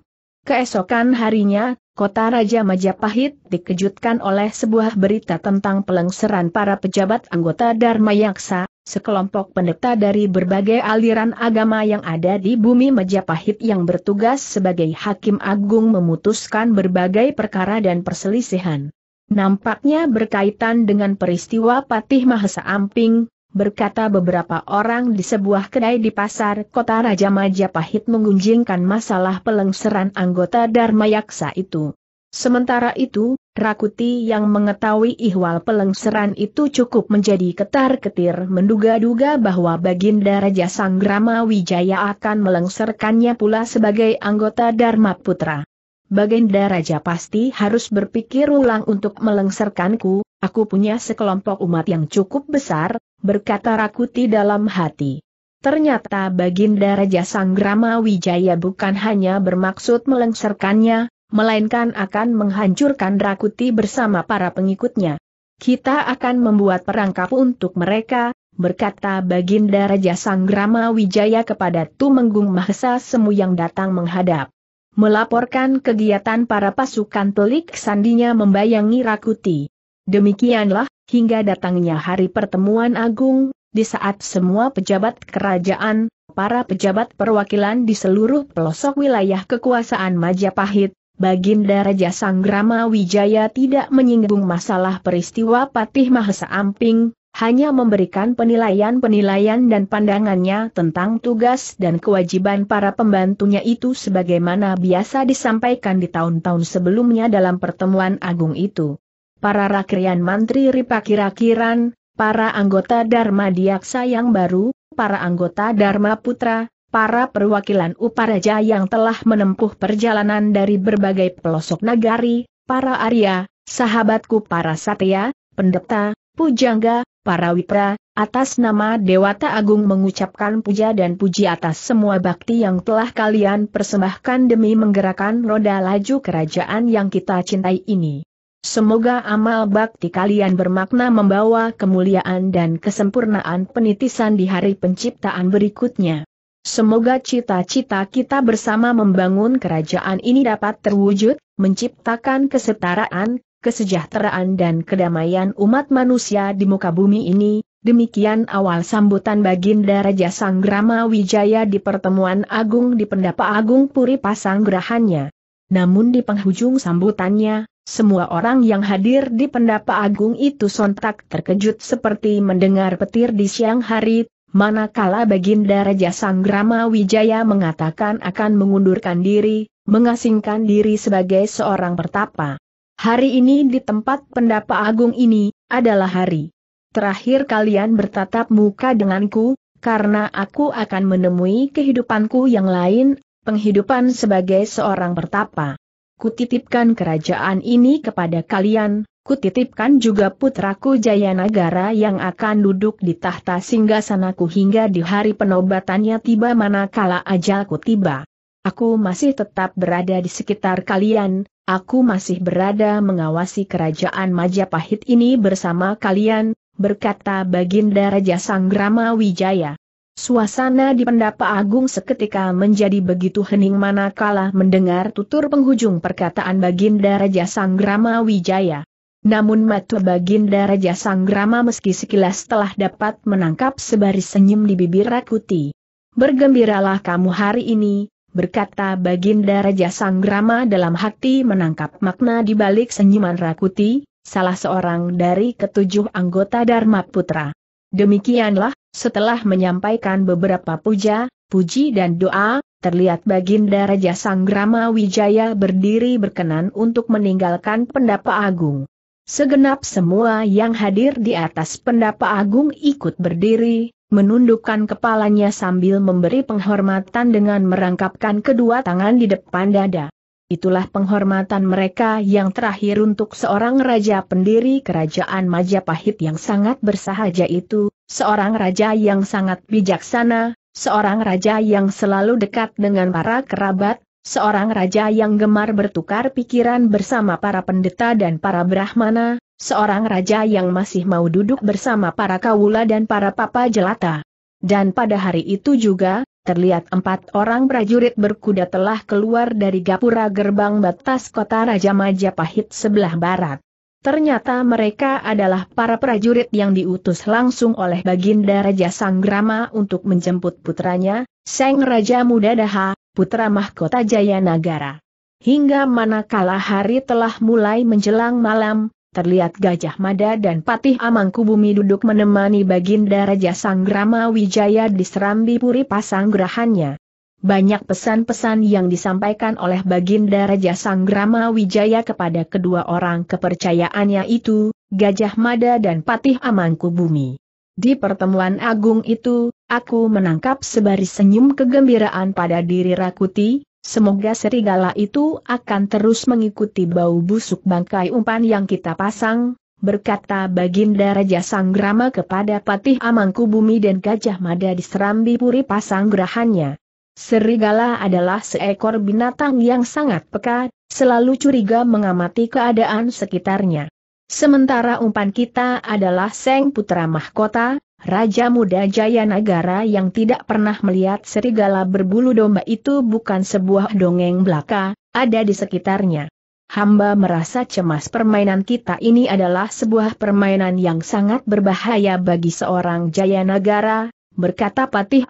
Keesokan harinya, kota Raja Majapahit dikejutkan oleh sebuah berita tentang pelengseran para pejabat anggota Dharma Yaksa, sekelompok pendeta dari berbagai aliran agama yang ada di bumi Majapahit yang bertugas sebagai hakim agung memutuskan berbagai perkara dan perselisihan. Nampaknya berkaitan dengan peristiwa Patih Mahesa Amping, berkata beberapa orang di sebuah kedai di pasar kota Raja Majapahit mengunjingkan masalah pelengseran anggota Dharma Yaksa itu. Sementara itu, Rakuti yang mengetahui ihwal pelengseran itu cukup menjadi ketar-ketir menduga-duga bahwa Baginda Raja Sanggrama Wijaya akan melengserkannya pula sebagai anggota Dharma Putra. Baginda Raja pasti harus berpikir ulang untuk melengserkanku, aku punya sekelompok umat yang cukup besar, berkata Rakuti dalam hati. Ternyata Baginda Raja Sanggrama Wijaya bukan hanya bermaksud melengserkannya, melainkan akan menghancurkan Rakuti bersama para pengikutnya. Kita akan membuat perangkap untuk mereka, berkata Baginda Raja Sanggrama Wijaya kepada Tumenggung Mahesa Semu yang datang menghadap. Melaporkan kegiatan para pasukan telik sandinya membayangi Rakuti. Demikianlah, hingga datangnya hari pertemuan agung, di saat semua pejabat kerajaan, para pejabat perwakilan di seluruh pelosok wilayah kekuasaan Majapahit, Baginda Raja Sanggrama Wijaya tidak menyinggung masalah peristiwa Patih Mahesa Amping, hanya memberikan penilaian-penilaian dan pandangannya tentang tugas dan kewajiban para pembantunya itu sebagaimana biasa disampaikan di tahun-tahun sebelumnya dalam pertemuan agung itu. Para rakyat mantri ripakira-kiran, para anggota Dharma Diaksa yang baru, para anggota Dharma Putra, para perwakilan Uparaja yang telah menempuh perjalanan dari berbagai pelosok nagari, para Arya, sahabatku para Satya, pendeta, pujangga, para wipra, atas nama Dewata Agung mengucapkan puja dan puji atas semua bakti yang telah kalian persembahkan demi menggerakkan roda laju kerajaan yang kita cintai ini. Semoga amal bakti kalian bermakna membawa kemuliaan dan kesempurnaan penitisan di hari penciptaan berikutnya. Semoga cita-cita kita bersama membangun kerajaan ini dapat terwujud, menciptakan kesetaraan, kesejahteraan dan kedamaian umat manusia di muka bumi ini, demikian awal sambutan Baginda Raja Sanggrama Wijaya di pertemuan agung di Pendapa Agung Puri Pasanggrahannya. Namun di penghujung sambutannya, semua orang yang hadir di Pendapa Agung itu sontak terkejut seperti mendengar petir di siang hari, Manakala Baginda Raja Sanggrama Wijaya mengatakan akan mengundurkan diri, mengasingkan diri sebagai seorang pertapa. Hari ini di tempat pendapa agung ini, adalah hari terakhir kalian bertatap muka denganku, karena aku akan menemui kehidupanku yang lain, penghidupan sebagai seorang pertapa. Kutitipkan kerajaan ini kepada kalian, Kutitipkan juga putraku Jayanagara yang akan duduk di tahta singgasanaku hingga di hari penobatannya tiba manakala ajalku tiba. Aku masih tetap berada di sekitar kalian, aku masih berada mengawasi kerajaan Majapahit ini bersama kalian, berkata Baginda Raja Sanggrama Wijaya. Suasana di pendapa agung seketika menjadi begitu hening manakala mendengar tutur penghujung perkataan Baginda Raja Sanggrama Wijaya. Namun mata baginda Raja Sanggrama meski sekilas telah dapat menangkap sebaris senyum di bibir Rakuti. Bergembiralah kamu hari ini, berkata baginda Raja Sanggrama dalam hati menangkap makna di balik senyuman Rakuti, salah seorang dari ketujuh anggota Dharma Putra. Demikianlah, setelah menyampaikan beberapa puja, puji dan doa, terlihat Baginda Raja Sanggrama Wijaya berdiri berkenan untuk meninggalkan pendapa agung. Segenap semua yang hadir di atas pendapa agung ikut berdiri, menundukkan kepalanya sambil memberi penghormatan dengan merangkapkan kedua tangan di depan dada. Itulah penghormatan mereka yang terakhir untuk seorang raja pendiri kerajaan Majapahit yang sangat bersahaja itu, seorang raja yang sangat bijaksana, seorang raja yang selalu dekat dengan para kerabat, Seorang raja yang gemar bertukar pikiran bersama para pendeta dan para brahmana, seorang raja yang masih mau duduk bersama para kawula dan para papa jelata. Dan pada hari itu juga, terlihat empat orang prajurit berkuda telah keluar dari gapura gerbang batas kota Raja Majapahit sebelah barat. Ternyata mereka adalah para prajurit yang diutus langsung oleh Baginda Raja Sanggrama untuk menjemput putranya, Seng Raja Muda Daha, putra mahkota Jaya Nagara. Hingga manakala hari telah mulai menjelang malam, terlihat Gajah Mada dan Patih Amangkubumi duduk menemani Baginda Raja Sanggrama Wijaya di Serambi Puri Pasanggrahannya. Banyak pesan-pesan yang disampaikan oleh Baginda Raja Sanggrama Wijaya kepada kedua orang kepercayaannya itu, Gajah Mada dan Patih Amangkubumi. Di pertemuan agung itu, aku menangkap sebaris senyum kegembiraan pada diri Rakuti, semoga serigala itu akan terus mengikuti bau busuk bangkai umpan yang kita pasang, berkata Baginda Raja Sanggrama kepada Patih Bumi dan Gajah Mada di Serambi Puri Pasanggrahannya. Serigala adalah seekor binatang yang sangat peka, selalu curiga mengamati keadaan sekitarnya. Sementara umpan kita adalah Seng Putra Mahkota, Raja Muda Jaya Nagara yang tidak pernah melihat serigala berbulu domba itu bukan sebuah dongeng belaka, ada di sekitarnya. Hamba merasa cemas permainan kita ini adalah sebuah permainan yang sangat berbahaya bagi seorang Jaya Nagara, berkata Patih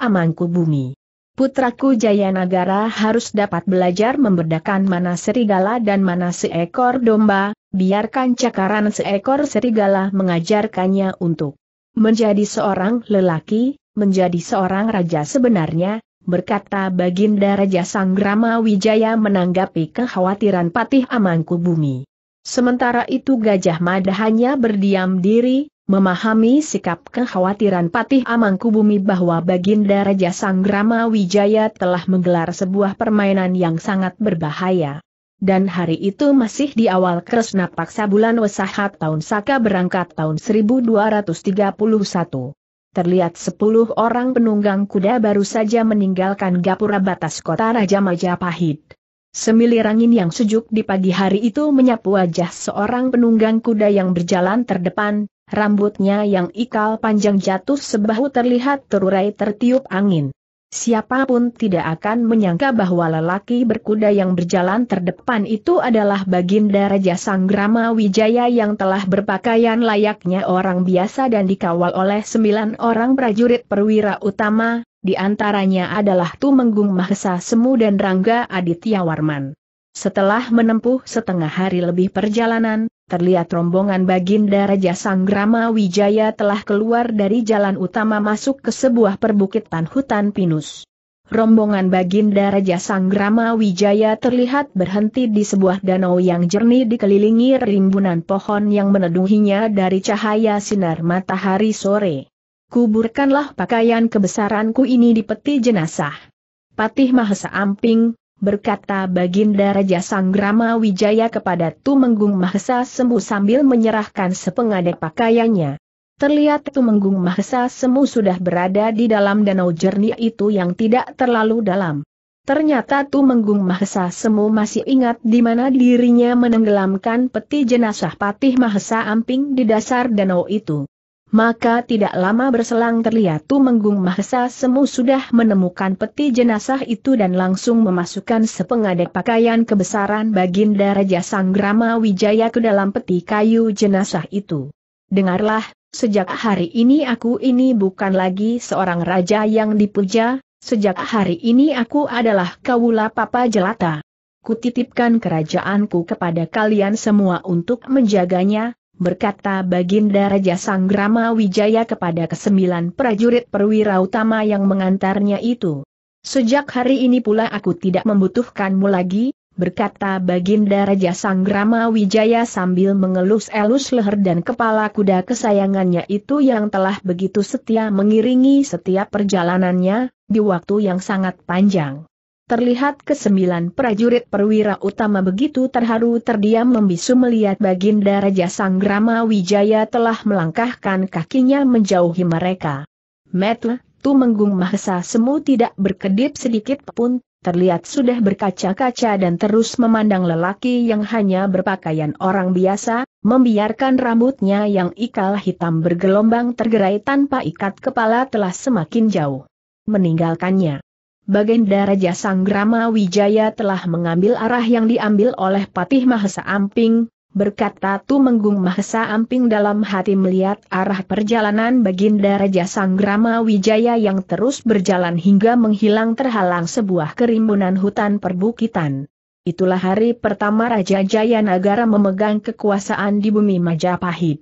Bumi. Putraku Jaya Nagara harus dapat belajar membedakan mana serigala dan mana seekor domba, biarkan cakaran seekor serigala mengajarkannya untuk menjadi seorang lelaki, menjadi seorang raja sebenarnya, berkata Baginda Raja Sanggrama Wijaya menanggapi kekhawatiran Patih Amangku Bumi. Sementara itu Gajah Mada hanya berdiam diri, memahami sikap kekhawatiran Patih Amangku Bumi bahwa Baginda Raja Sanggrama Wijaya telah menggelar sebuah permainan yang sangat berbahaya dan hari itu masih di awal Kresna Paksa bulan Wesahat tahun Saka berangkat tahun 1231. Terlihat sepuluh orang penunggang kuda baru saja meninggalkan gapura batas kota Raja Majapahit. Semilir angin yang sejuk di pagi hari itu menyapu wajah seorang penunggang kuda yang berjalan terdepan, rambutnya yang ikal panjang jatuh sebahu terlihat terurai tertiup angin. Siapapun tidak akan menyangka bahwa lelaki berkuda yang berjalan terdepan itu adalah Baginda Raja Sanggrama Wijaya yang telah berpakaian layaknya orang biasa dan dikawal oleh sembilan orang prajurit perwira utama, di antaranya adalah Tumenggung Mahesa Semu dan Rangga Aditya Warman. Setelah menempuh setengah hari lebih perjalanan, terlihat rombongan Baginda Raja Sanggrama Wijaya telah keluar dari jalan utama masuk ke sebuah perbukitan hutan pinus. Rombongan Baginda Raja Sanggrama Wijaya terlihat berhenti di sebuah danau yang jernih dikelilingi rimbunan pohon yang meneduhinya dari cahaya sinar matahari sore. Kuburkanlah pakaian kebesaranku ini di peti jenazah. Patih Mahesa Amping, berkata Baginda Raja Sanggrama Wijaya kepada Tumenggung Mahesa Semu sambil menyerahkan sepengadek pakaiannya. Terlihat Tumenggung Mahesa Semu sudah berada di dalam danau jernih itu yang tidak terlalu dalam. Ternyata Tumenggung Mahesa Semu masih ingat di mana dirinya menenggelamkan peti jenazah Patih Mahesa Amping di dasar danau itu. Maka tidak lama berselang terlihat Tumenggung Mahesa Semu sudah menemukan peti jenazah itu dan langsung memasukkan sepengadek pakaian kebesaran Baginda Raja Sanggrama Wijaya ke dalam peti kayu jenazah itu. Dengarlah, sejak hari ini aku ini bukan lagi seorang raja yang dipuja, sejak hari ini aku adalah Kawula Papa Jelata. Kutitipkan kerajaanku kepada kalian semua untuk menjaganya, berkata Baginda Raja Sanggrama Wijaya kepada kesembilan prajurit perwira utama yang mengantarnya itu. Sejak hari ini pula aku tidak membutuhkanmu lagi, berkata Baginda Raja Sanggrama Wijaya sambil mengelus-elus leher dan kepala kuda kesayangannya itu yang telah begitu setia mengiringi setiap perjalanannya, di waktu yang sangat panjang. Terlihat kesembilan prajurit perwira utama begitu terharu terdiam membisu melihat Baginda Raja Sanggrama Wijaya telah melangkahkan kakinya menjauhi mereka. Metle, menggung Mahesa Semu tidak berkedip sedikit pun, terlihat sudah berkaca-kaca dan terus memandang lelaki yang hanya berpakaian orang biasa, membiarkan rambutnya yang ikal hitam bergelombang tergerai tanpa ikat kepala telah semakin jauh meninggalkannya. Bagenda Raja Sanggrama Wijaya telah mengambil arah yang diambil oleh Patih Mahesa Amping, berkata Tu Menggung Mahesa Amping dalam hati melihat arah perjalanan Baginda Raja Sanggrama Wijaya yang terus berjalan hingga menghilang terhalang sebuah kerimbunan hutan perbukitan. Itulah hari pertama Raja Jayanagara memegang kekuasaan di bumi Majapahit.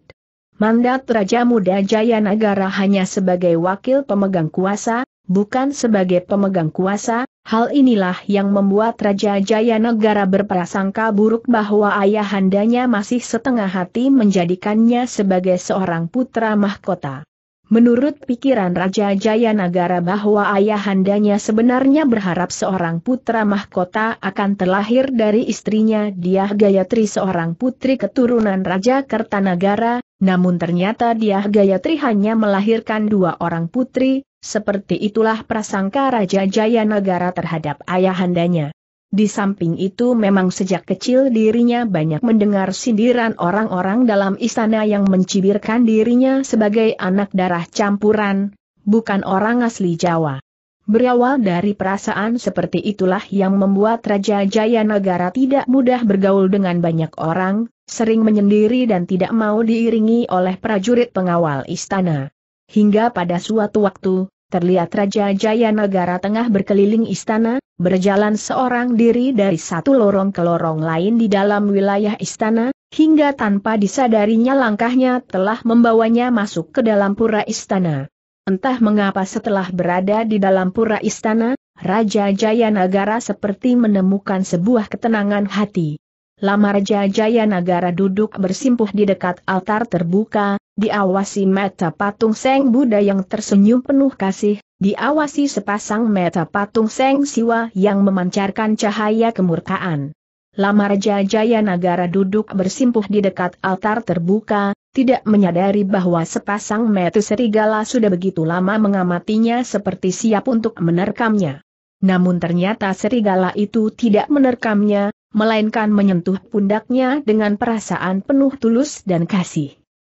Mandat Raja Muda Jayanagara hanya sebagai wakil pemegang kuasa, bukan sebagai pemegang kuasa, hal inilah yang membuat Raja Jaya Negara berprasangka buruk bahwa ayahandanya masih setengah hati menjadikannya sebagai seorang putra mahkota. Menurut pikiran Raja Jaya bahwa ayahandanya sebenarnya berharap seorang putra mahkota akan terlahir dari istrinya Diah Gayatri seorang putri keturunan Raja Kertanagara, namun ternyata Diah Gayatri hanya melahirkan dua orang putri, seperti itulah prasangka Raja Jaya Negara terhadap ayahandanya. Di samping itu memang sejak kecil dirinya banyak mendengar sindiran orang-orang dalam istana yang mencibirkan dirinya sebagai anak darah campuran, bukan orang asli Jawa. Berawal dari perasaan seperti itulah yang membuat Raja Jaya Negara tidak mudah bergaul dengan banyak orang, sering menyendiri dan tidak mau diiringi oleh prajurit pengawal istana. Hingga pada suatu waktu, terlihat Raja Jaya Negara tengah berkeliling istana, berjalan seorang diri dari satu lorong ke lorong lain di dalam wilayah istana, hingga tanpa disadarinya langkahnya telah membawanya masuk ke dalam pura istana. Entah mengapa setelah berada di dalam pura istana, Raja Jaya Negara seperti menemukan sebuah ketenangan hati. Lama Raja Jaya Negara duduk bersimpuh di dekat altar terbuka, diawasi mata patung Seng Buddha yang tersenyum penuh kasih, diawasi sepasang mata patung Seng Siwa yang memancarkan cahaya kemurkaan. Lama Raja Jaya Nagara duduk bersimpuh di dekat altar terbuka, tidak menyadari bahwa sepasang mata serigala sudah begitu lama mengamatinya seperti siap untuk menerkamnya. Namun ternyata serigala itu tidak menerkamnya, melainkan menyentuh pundaknya dengan perasaan penuh tulus dan kasih.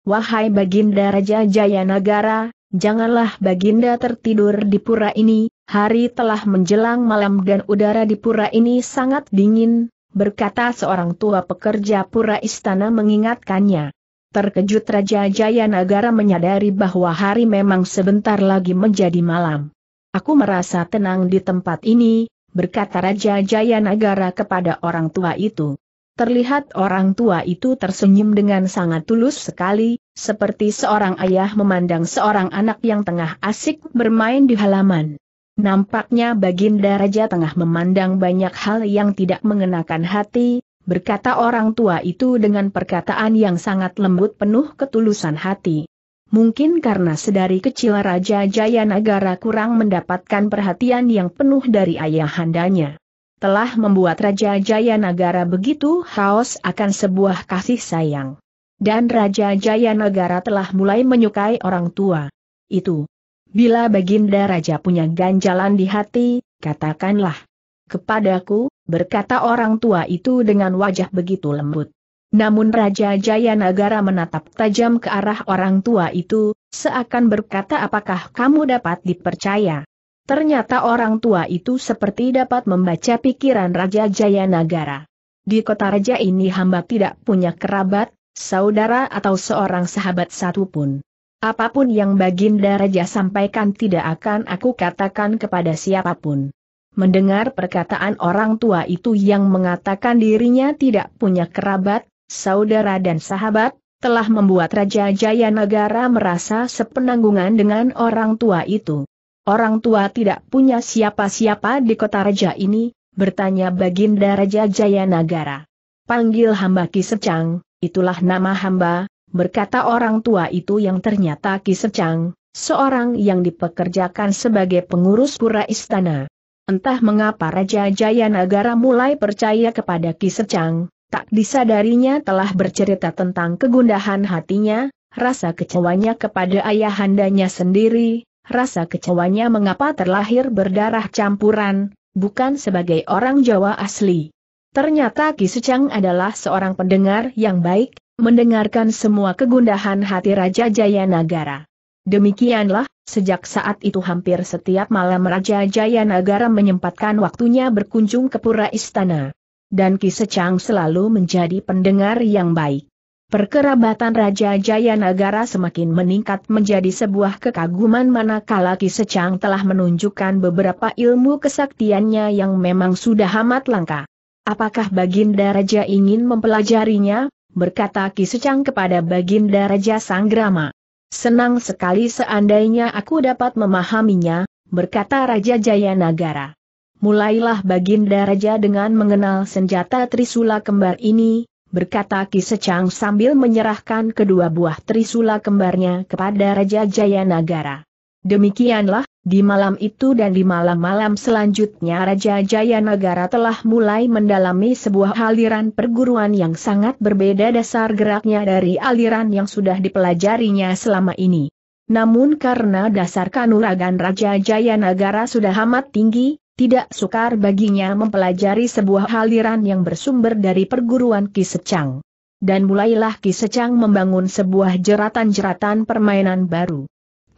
Wahai Baginda Raja Jayanagara, janganlah Baginda tertidur di pura ini, hari telah menjelang malam dan udara di pura ini sangat dingin, berkata seorang tua pekerja pura istana mengingatkannya. Terkejut Raja Jayanagara menyadari bahwa hari memang sebentar lagi menjadi malam. Aku merasa tenang di tempat ini, berkata Raja Jayanagara kepada orang tua itu. Terlihat orang tua itu tersenyum dengan sangat tulus sekali, seperti seorang ayah memandang seorang anak yang tengah asik bermain di halaman. Nampaknya Baginda Raja tengah memandang banyak hal yang tidak mengenakan hati, berkata orang tua itu dengan perkataan yang sangat lembut penuh ketulusan hati. Mungkin karena sedari kecil Raja Jayanagara kurang mendapatkan perhatian yang penuh dari ayahandanya telah membuat Raja Jayanagara begitu haus akan sebuah kasih sayang. Dan Raja Jayanagara telah mulai menyukai orang tua. Itu. Bila Baginda Raja punya ganjalan di hati, katakanlah. Kepadaku, berkata orang tua itu dengan wajah begitu lembut. Namun Raja Jayanagara menatap tajam ke arah orang tua itu, seakan berkata apakah kamu dapat dipercaya. Ternyata orang tua itu seperti dapat membaca pikiran Raja Jayanagara. Di kota raja ini hamba tidak punya kerabat, saudara atau seorang sahabat satupun. Apapun yang Baginda Raja sampaikan tidak akan aku katakan kepada siapapun. Mendengar perkataan orang tua itu yang mengatakan dirinya tidak punya kerabat, saudara dan sahabat, telah membuat Raja Jayanagara merasa sepenanggungan dengan orang tua itu orang tua tidak punya siapa-siapa di kota raja ini, bertanya Baginda Raja Jayanagara. Panggil hamba Ki Secang, itulah nama hamba, berkata orang tua itu yang ternyata Ki Secang, seorang yang dipekerjakan sebagai pengurus pura istana. Entah mengapa Raja Jayanagara mulai percaya kepada Ki Secang, tak disadarinya telah bercerita tentang kegundahan hatinya, rasa kecewanya kepada ayahandanya sendiri, rasa kecewanya mengapa terlahir berdarah campuran, bukan sebagai orang Jawa asli. Ternyata Ki Secang adalah seorang pendengar yang baik, mendengarkan semua kegundahan hati Raja Jayanagara. Demikianlah, sejak saat itu hampir setiap malam Raja Jayanagara menyempatkan waktunya berkunjung ke pura istana. Dan Ki Secang selalu menjadi pendengar yang baik. Perkerabatan Raja Jayanagara semakin meningkat menjadi sebuah kekaguman manakala Ki Secang telah menunjukkan beberapa ilmu kesaktiannya yang memang sudah amat langka. Apakah Baginda Raja ingin mempelajarinya? berkata Ki Secang kepada Baginda Raja Sanggrama. Senang sekali seandainya aku dapat memahaminya, berkata Raja Jayanagara. Mulailah Baginda Raja dengan mengenal senjata Trisula kembar ini, berkata Ki Secang sambil menyerahkan kedua buah trisula kembarnya kepada Raja Jayanagara. Demikianlah, di malam itu dan di malam-malam selanjutnya Raja Jayanagara telah mulai mendalami sebuah aliran perguruan yang sangat berbeda dasar geraknya dari aliran yang sudah dipelajarinya selama ini. Namun karena dasar kanuragan Raja Jayanagara sudah amat tinggi, tidak sukar baginya mempelajari sebuah aliran yang bersumber dari perguruan Ki Secang. Dan mulailah Ki Secang membangun sebuah jeratan-jeratan permainan baru.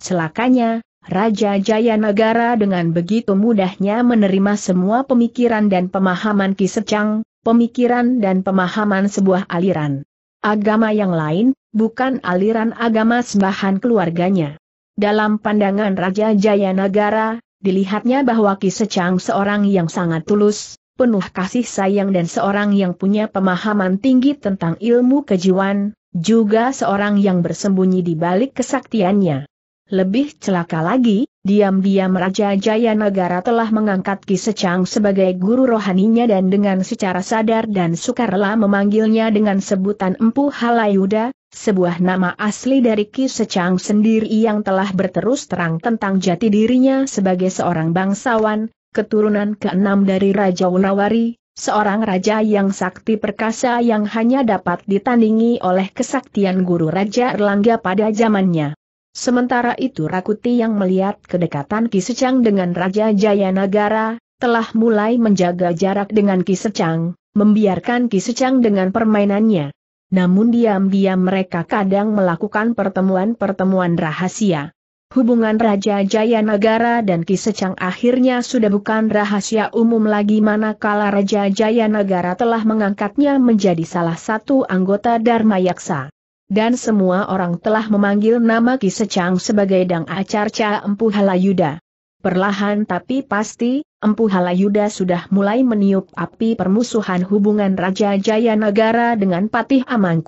Celakanya, Raja Jayanagara dengan begitu mudahnya menerima semua pemikiran dan pemahaman Ki Secang, pemikiran dan pemahaman sebuah aliran agama yang lain, bukan aliran agama sembahan keluarganya. Dalam pandangan Raja Jayanagara, Dilihatnya bahwa Ki Secang seorang yang sangat tulus, penuh kasih sayang dan seorang yang punya pemahaman tinggi tentang ilmu kejiwaan, juga seorang yang bersembunyi di balik kesaktiannya. Lebih celaka lagi, diam-diam Raja Jaya Negara telah mengangkat Ki Secang sebagai guru rohaninya dan dengan secara sadar dan sukarela memanggilnya dengan sebutan Empu Halayuda, sebuah nama asli dari Ki Secang sendiri yang telah berterus terang tentang jati dirinya sebagai seorang bangsawan, keturunan keenam dari Raja Unawari, seorang raja yang sakti perkasa yang hanya dapat ditandingi oleh kesaktian guru Raja Erlangga pada zamannya. Sementara itu Rakuti yang melihat kedekatan Ki Secang dengan Raja Jayanagara, telah mulai menjaga jarak dengan Ki Secang, membiarkan Ki Secang dengan permainannya namun diam-diam mereka kadang melakukan pertemuan-pertemuan rahasia. Hubungan Raja Jayanagara dan Ki akhirnya sudah bukan rahasia umum lagi manakala Raja Jayanagara telah mengangkatnya menjadi salah satu anggota Dharma Yaksa. Dan semua orang telah memanggil nama Ki sebagai Dang Acarca Empu Halayuda. Perlahan tapi pasti, Empu Halayuda sudah mulai meniup api permusuhan hubungan Raja Jayanagara dengan Patih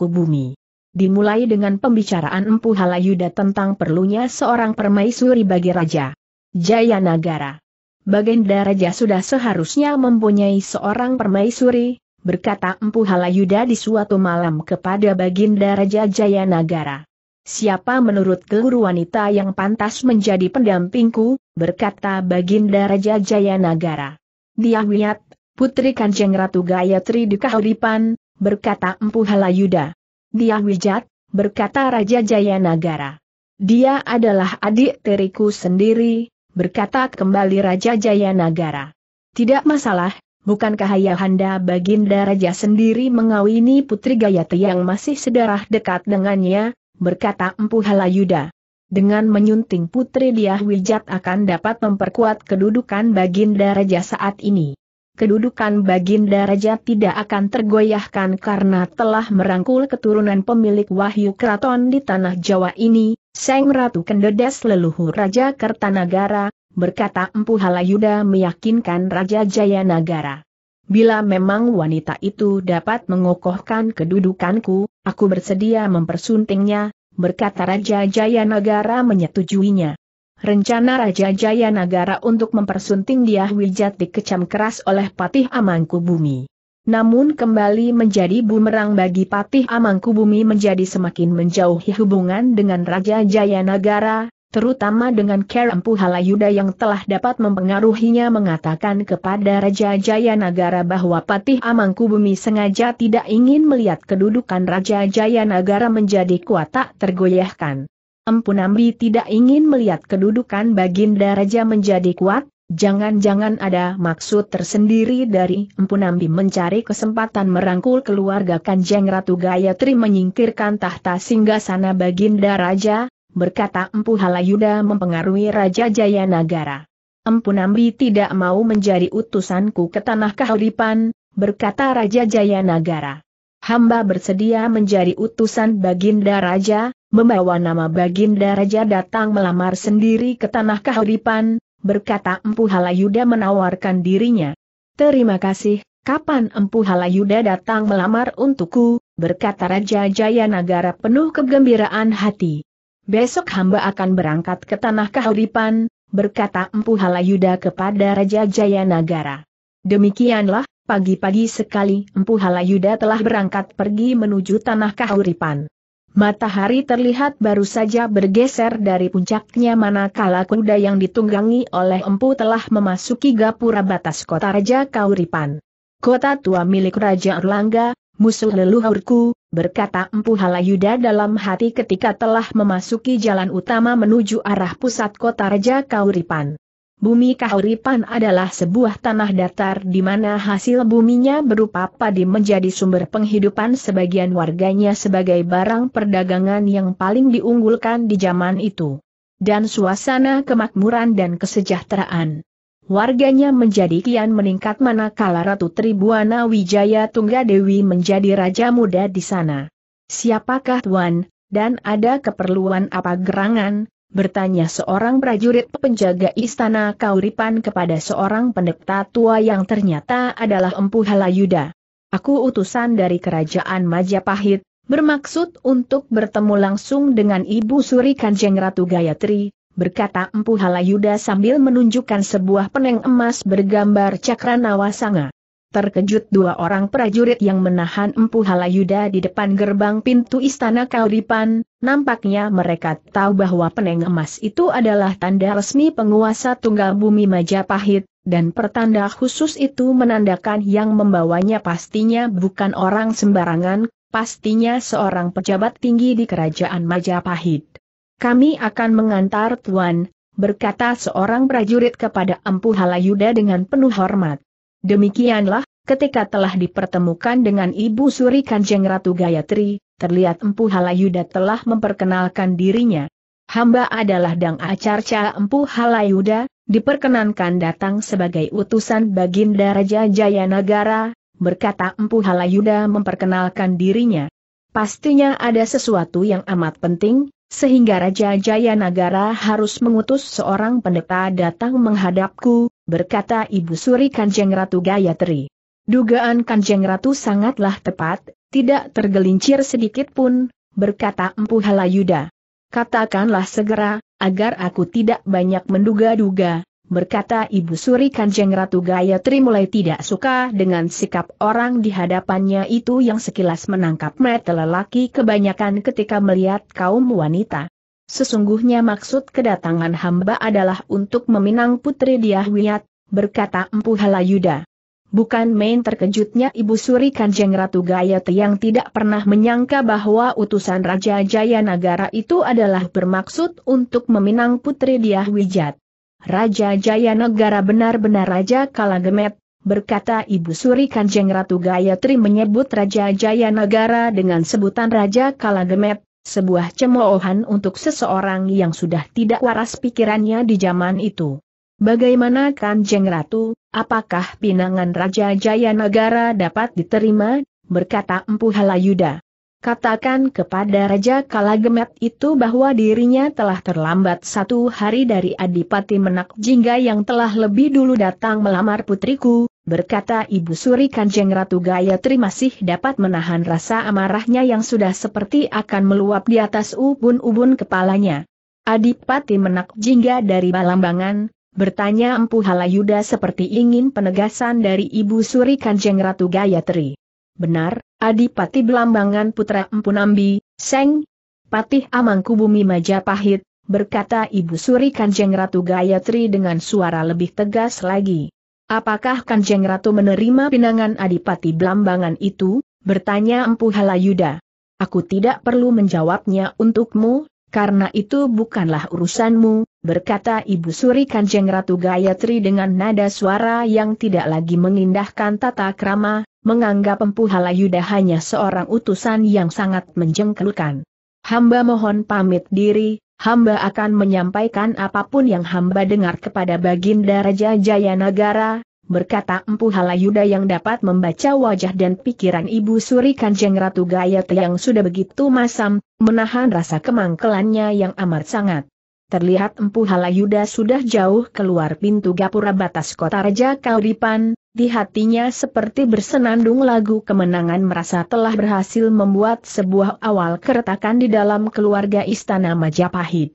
Bumi. Dimulai dengan pembicaraan Empu Halayuda tentang perlunya seorang permaisuri bagi Raja Jayanagara. Baginda Raja sudah seharusnya mempunyai seorang permaisuri, berkata Empu Halayuda di suatu malam kepada Baginda Raja Jayanagara. Siapa menurut guru wanita yang pantas menjadi pendampingku, berkata Baginda Raja Jayanagara. Dia wiat, putri Kanjeng Ratu Gayatri di Kahuripan, berkata Empu Halayuda. Dia wijat, berkata Raja Jayanagara. Dia adalah adik teriku sendiri, berkata kembali Raja Jayanagara. Tidak masalah, bukankah Ayahanda Baginda Raja sendiri mengawini Putri Gayatri yang masih sedarah dekat dengannya, berkata Empu Halayuda. Dengan menyunting putri dia Wijat akan dapat memperkuat kedudukan Baginda Raja saat ini. Kedudukan Baginda Raja tidak akan tergoyahkan karena telah merangkul keturunan pemilik wahyu keraton di tanah Jawa ini, Seng Ratu Kendedes leluhur Raja Kertanagara, berkata Empu Halayuda meyakinkan Raja Jayanagara. Bila memang wanita itu dapat mengokohkan kedudukanku, Aku bersedia mempersuntingnya, berkata Raja Jayanagara menyetujuinya. Rencana Raja Jayanagara untuk mempersunting dia Wijati kecam keras oleh Patih Amangku Bumi. Namun kembali menjadi bumerang bagi Patih Amangku Bumi menjadi semakin menjauhi hubungan dengan Raja Jayanagara, terutama dengan Karampu Halayuda yang telah dapat mempengaruhinya mengatakan kepada Raja Jayanagara bahwa Patih Amangkubumi sengaja tidak ingin melihat kedudukan Raja Jayanagara menjadi kuat tak tergoyahkan. Nambi tidak ingin melihat kedudukan Baginda Raja menjadi kuat, jangan-jangan ada maksud tersendiri dari Empu Nambi mencari kesempatan merangkul keluarga Kanjeng Ratu Gayatri menyingkirkan tahta singgasana Baginda Raja, berkata Empu Halayuda mempengaruhi Raja Jayanagara. Empu Nambi tidak mau menjadi utusanku ke tanah kahuripan, berkata Raja Jayanagara. Hamba bersedia menjadi utusan Baginda Raja, membawa nama Baginda Raja datang melamar sendiri ke tanah kahuripan, berkata Empu Halayuda menawarkan dirinya. Terima kasih, kapan Empu Halayuda datang melamar untukku, berkata Raja Jayanagara penuh kegembiraan hati. Besok hamba akan berangkat ke tanah kahuripan, berkata Empu Halayuda kepada Raja Jayanagara. Demikianlah, pagi-pagi sekali Empu Halayuda telah berangkat pergi menuju tanah kahuripan. Matahari terlihat baru saja bergeser dari puncaknya manakala kuda yang ditunggangi oleh empu telah memasuki gapura batas kota Raja Kauripan. Kota tua milik Raja Erlangga, musuh leluhurku, berkata Empu Halayuda dalam hati ketika telah memasuki jalan utama menuju arah pusat kota Raja Kauripan. Bumi Kauripan adalah sebuah tanah datar di mana hasil buminya berupa padi menjadi sumber penghidupan sebagian warganya sebagai barang perdagangan yang paling diunggulkan di zaman itu. Dan suasana kemakmuran dan kesejahteraan Warganya menjadi kian meningkat manakala Ratu Tribuana Wijaya Tunggadewi menjadi raja muda di sana. Siapakah Tuan, dan ada keperluan apa gerangan? Bertanya seorang prajurit penjaga istana Kauripan kepada seorang pendeta tua yang ternyata adalah Empu Halayuda. Aku utusan dari kerajaan Majapahit, bermaksud untuk bertemu langsung dengan Ibu Suri Kanjeng Ratu Gayatri, berkata Empu Halayuda sambil menunjukkan sebuah peneng emas bergambar Cakranawa nawasanga. Terkejut dua orang prajurit yang menahan Empu Halayuda di depan gerbang pintu istana Kauripan, nampaknya mereka tahu bahwa peneng emas itu adalah tanda resmi penguasa tunggal bumi Majapahit, dan pertanda khusus itu menandakan yang membawanya pastinya bukan orang sembarangan, pastinya seorang pejabat tinggi di kerajaan Majapahit kami akan mengantar Tuan, berkata seorang prajurit kepada Empu Halayuda dengan penuh hormat. Demikianlah, ketika telah dipertemukan dengan Ibu Suri Kanjeng Ratu Gayatri, terlihat Empu Halayuda telah memperkenalkan dirinya. Hamba adalah Dang Acarca Empu Halayuda, diperkenankan datang sebagai utusan Baginda Raja Jayanagara, berkata Empu Halayuda memperkenalkan dirinya. Pastinya ada sesuatu yang amat penting, sehingga Raja Jayanagara harus mengutus seorang pendeta datang menghadapku, berkata Ibu Suri Kanjeng Ratu Gayatri. Dugaan Kanjeng Ratu sangatlah tepat, tidak tergelincir sedikit pun, berkata Empu Halayuda. Katakanlah segera, agar aku tidak banyak menduga-duga, berkata Ibu Suri Kanjeng Ratu Gayatri mulai tidak suka dengan sikap orang di hadapannya itu yang sekilas menangkap mata lelaki kebanyakan ketika melihat kaum wanita. Sesungguhnya maksud kedatangan hamba adalah untuk meminang putri Diahwiat, berkata Empu Halayuda. Bukan main terkejutnya Ibu Suri Kanjeng Ratu Gayatri yang tidak pernah menyangka bahwa utusan Raja Jaya Nagara itu adalah bermaksud untuk meminang Putri Diah Wijat. Raja Negara benar-benar Raja Kalagemet, berkata Ibu Suri Kanjeng Ratu Gayatri menyebut Raja Negara dengan sebutan Raja Kalagemet, sebuah cemoohan untuk seseorang yang sudah tidak waras pikirannya di zaman itu. Bagaimana Kanjeng Ratu, apakah pinangan Raja Negara dapat diterima, berkata Empu Halayuda. Katakan kepada Raja Kalagemet itu bahwa dirinya telah terlambat satu hari dari Adipati Menak Jingga yang telah lebih dulu datang melamar putriku, berkata Ibu Suri Kanjeng Ratu Gayatri masih dapat menahan rasa amarahnya yang sudah seperti akan meluap di atas ubun-ubun kepalanya. Adipati Menak Jingga dari Balambangan, bertanya Empu Halayuda seperti ingin penegasan dari Ibu Suri Kanjeng Ratu Gayatri. Benar, Adipati Belambangan Putra Empu Nambi, Seng, Patih Amangku Bumi Majapahit, berkata Ibu Suri Kanjeng Ratu Gayatri dengan suara lebih tegas lagi. Apakah Kanjeng Ratu menerima pinangan Adipati Belambangan itu? bertanya Empu Halayuda. Aku tidak perlu menjawabnya untukmu, karena itu bukanlah urusanmu, berkata Ibu Suri Kanjeng Ratu Gayatri dengan nada suara yang tidak lagi mengindahkan tata krama, menganggap Empu Halayuda hanya seorang utusan yang sangat menjengkelkan. Hamba mohon pamit diri, hamba akan menyampaikan apapun yang hamba dengar kepada Baginda Raja Jayanagara, berkata Empu Halayuda yang dapat membaca wajah dan pikiran Ibu Suri Kanjeng Ratu Gayat yang sudah begitu masam, menahan rasa kemangkelannya yang amat sangat. Terlihat Empu Halayuda sudah jauh keluar pintu gapura batas kota Raja Kauripan, di hatinya seperti bersenandung lagu kemenangan merasa telah berhasil membuat sebuah awal keretakan di dalam keluarga istana Majapahit.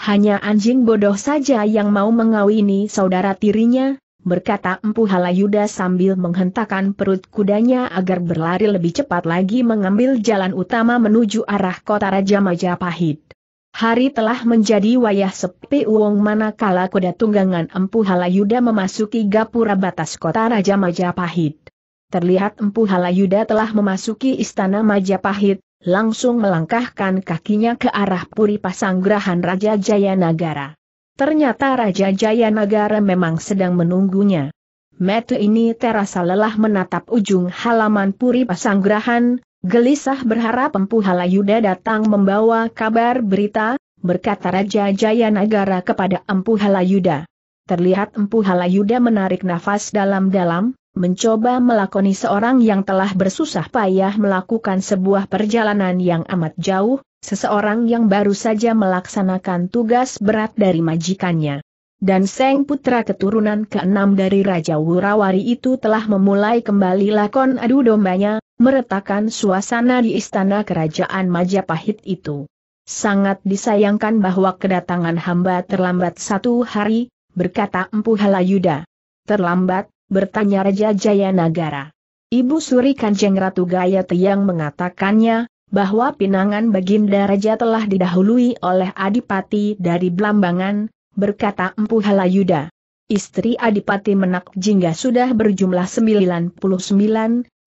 Hanya anjing bodoh saja yang mau mengawini saudara tirinya, berkata Empu Halayuda sambil menghentakkan perut kudanya agar berlari lebih cepat lagi mengambil jalan utama menuju arah kota Raja Majapahit. Hari telah menjadi wayah sepi uang manakala kuda tunggangan Empu Halayuda memasuki gapura batas kota Raja Majapahit. Terlihat Empu Halayuda telah memasuki istana Majapahit, langsung melangkahkan kakinya ke arah Puri Pasanggrahan Raja Jayanagara. Ternyata Raja Jayanagara memang sedang menunggunya. Metu ini terasa lelah menatap ujung halaman Puri Pasanggrahan, Gelisah berharap Empu Halayuda datang membawa kabar berita, berkata Raja Jayanagara kepada Empu Halayuda. Terlihat Empu Halayuda menarik nafas dalam-dalam, mencoba melakoni seorang yang telah bersusah payah melakukan sebuah perjalanan yang amat jauh, seseorang yang baru saja melaksanakan tugas berat dari majikannya dan Seng Putra keturunan keenam dari Raja Wurawari itu telah memulai kembali lakon adu dombanya, meretakan suasana di istana kerajaan Majapahit itu. Sangat disayangkan bahwa kedatangan hamba terlambat satu hari, berkata Empu Halayuda. Terlambat, bertanya Raja Jayanagara. Ibu Suri Kanjeng Ratu Gayatri yang mengatakannya, bahwa pinangan Baginda Raja telah didahului oleh Adipati dari Blambangan, berkata Empu Halayuda. Istri Adipati Menak Jingga sudah berjumlah 99,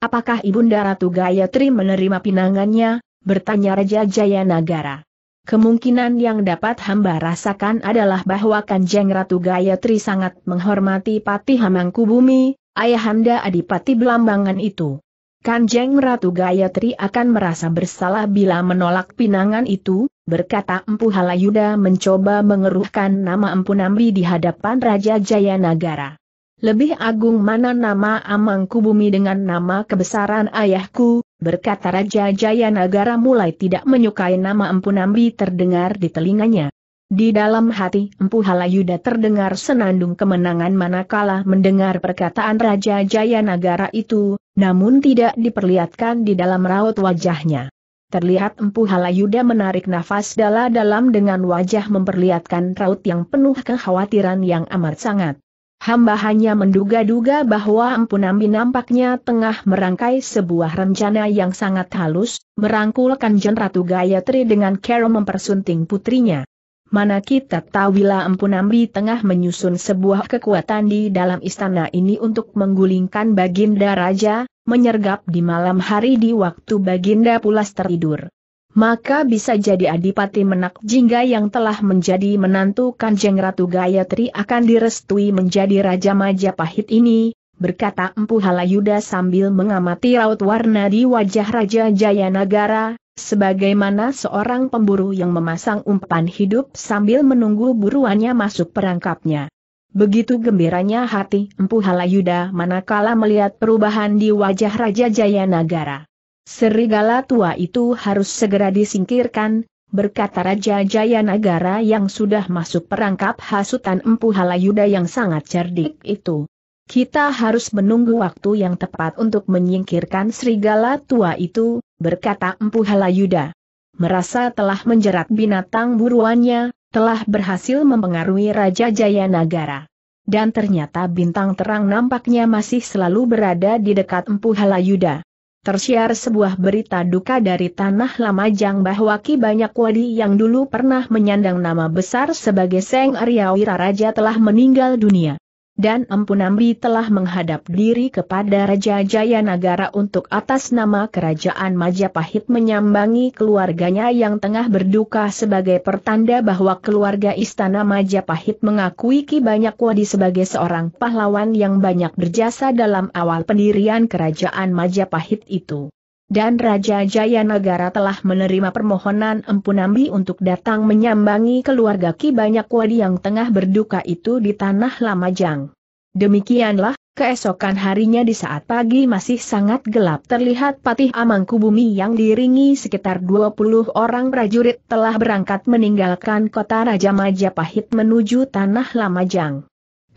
apakah Ibunda Ratu Gayatri menerima pinangannya, bertanya Raja Jayanagara. Kemungkinan yang dapat hamba rasakan adalah bahwa Kanjeng Ratu Gayatri sangat menghormati Patih Hamangkubumi, ayahanda Adipati Belambangan itu. Kanjeng Ratu Gayatri akan merasa bersalah bila menolak pinangan itu, berkata Empu Halayuda mencoba mengeruhkan nama Empu Nambi di hadapan Raja Jayanagara. Lebih agung mana nama Amangku Bumi dengan nama kebesaran ayahku, berkata Raja Jayanagara mulai tidak menyukai nama Empu Nambi terdengar di telinganya. Di dalam hati Empu Halayuda terdengar senandung kemenangan manakala mendengar perkataan Raja Jayanagara itu, namun tidak diperlihatkan di dalam raut wajahnya. Terlihat Empu Halayuda menarik nafas dalam-dalam dengan wajah memperlihatkan raut yang penuh kekhawatiran yang amat sangat. Hamba hanya menduga-duga bahwa Empu Nambi nampaknya tengah merangkai sebuah rencana yang sangat halus, merangkul Kanjeng Ratu Gayatri dengan cara mempersunting putrinya. Mana kita tahu bila Ampunambi tengah menyusun sebuah kekuatan di dalam istana ini untuk menggulingkan Baginda Raja, menyergap di malam hari di waktu Baginda pulas tertidur. Maka bisa jadi Adipati Menak Jingga yang telah menjadi menantu Kanjeng Ratu Gayatri akan direstui menjadi Raja Majapahit ini, berkata Empu Halayuda sambil mengamati raut warna di wajah Raja Jayanagara, Sebagaimana seorang pemburu yang memasang umpan hidup sambil menunggu buruannya masuk perangkapnya. Begitu gembiranya hati Empu Halayuda manakala melihat perubahan di wajah Raja Jayanagara. Serigala tua itu harus segera disingkirkan, berkata Raja Jayanagara yang sudah masuk perangkap hasutan Empu Halayuda yang sangat cerdik itu. Kita harus menunggu waktu yang tepat untuk menyingkirkan serigala tua itu, berkata Empu Halayuda. Merasa telah menjerat binatang buruannya, telah berhasil mempengaruhi Raja Jayanagara. Dan ternyata bintang terang nampaknya masih selalu berada di dekat Empu Halayuda. Tersiar sebuah berita duka dari Tanah Lamajang bahwa Ki Banyak Wadi yang dulu pernah menyandang nama besar sebagai Seng Arya Wiraraja telah meninggal dunia dan Empunambi telah menghadap diri kepada Raja Jayanagara untuk atas nama Kerajaan Majapahit menyambangi keluarganya yang tengah berduka sebagai pertanda bahwa keluarga Istana Majapahit mengakui Ki Banyak Wadi sebagai seorang pahlawan yang banyak berjasa dalam awal pendirian Kerajaan Majapahit itu. Dan Raja Jayanagara telah menerima permohonan Empu Nambi untuk datang menyambangi keluarga Ki Banyak Wadi yang tengah berduka itu di Tanah Lamajang. Demikianlah, keesokan harinya di saat pagi masih sangat gelap terlihat Patih Amangkubumi yang diringi sekitar 20 orang prajurit telah berangkat meninggalkan kota Raja Majapahit menuju Tanah Lamajang.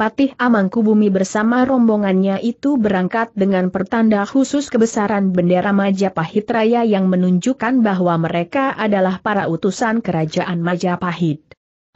Patih Amangkubumi bersama rombongannya itu berangkat dengan pertanda khusus kebesaran bendera Majapahit Raya yang menunjukkan bahwa mereka adalah para utusan kerajaan Majapahit.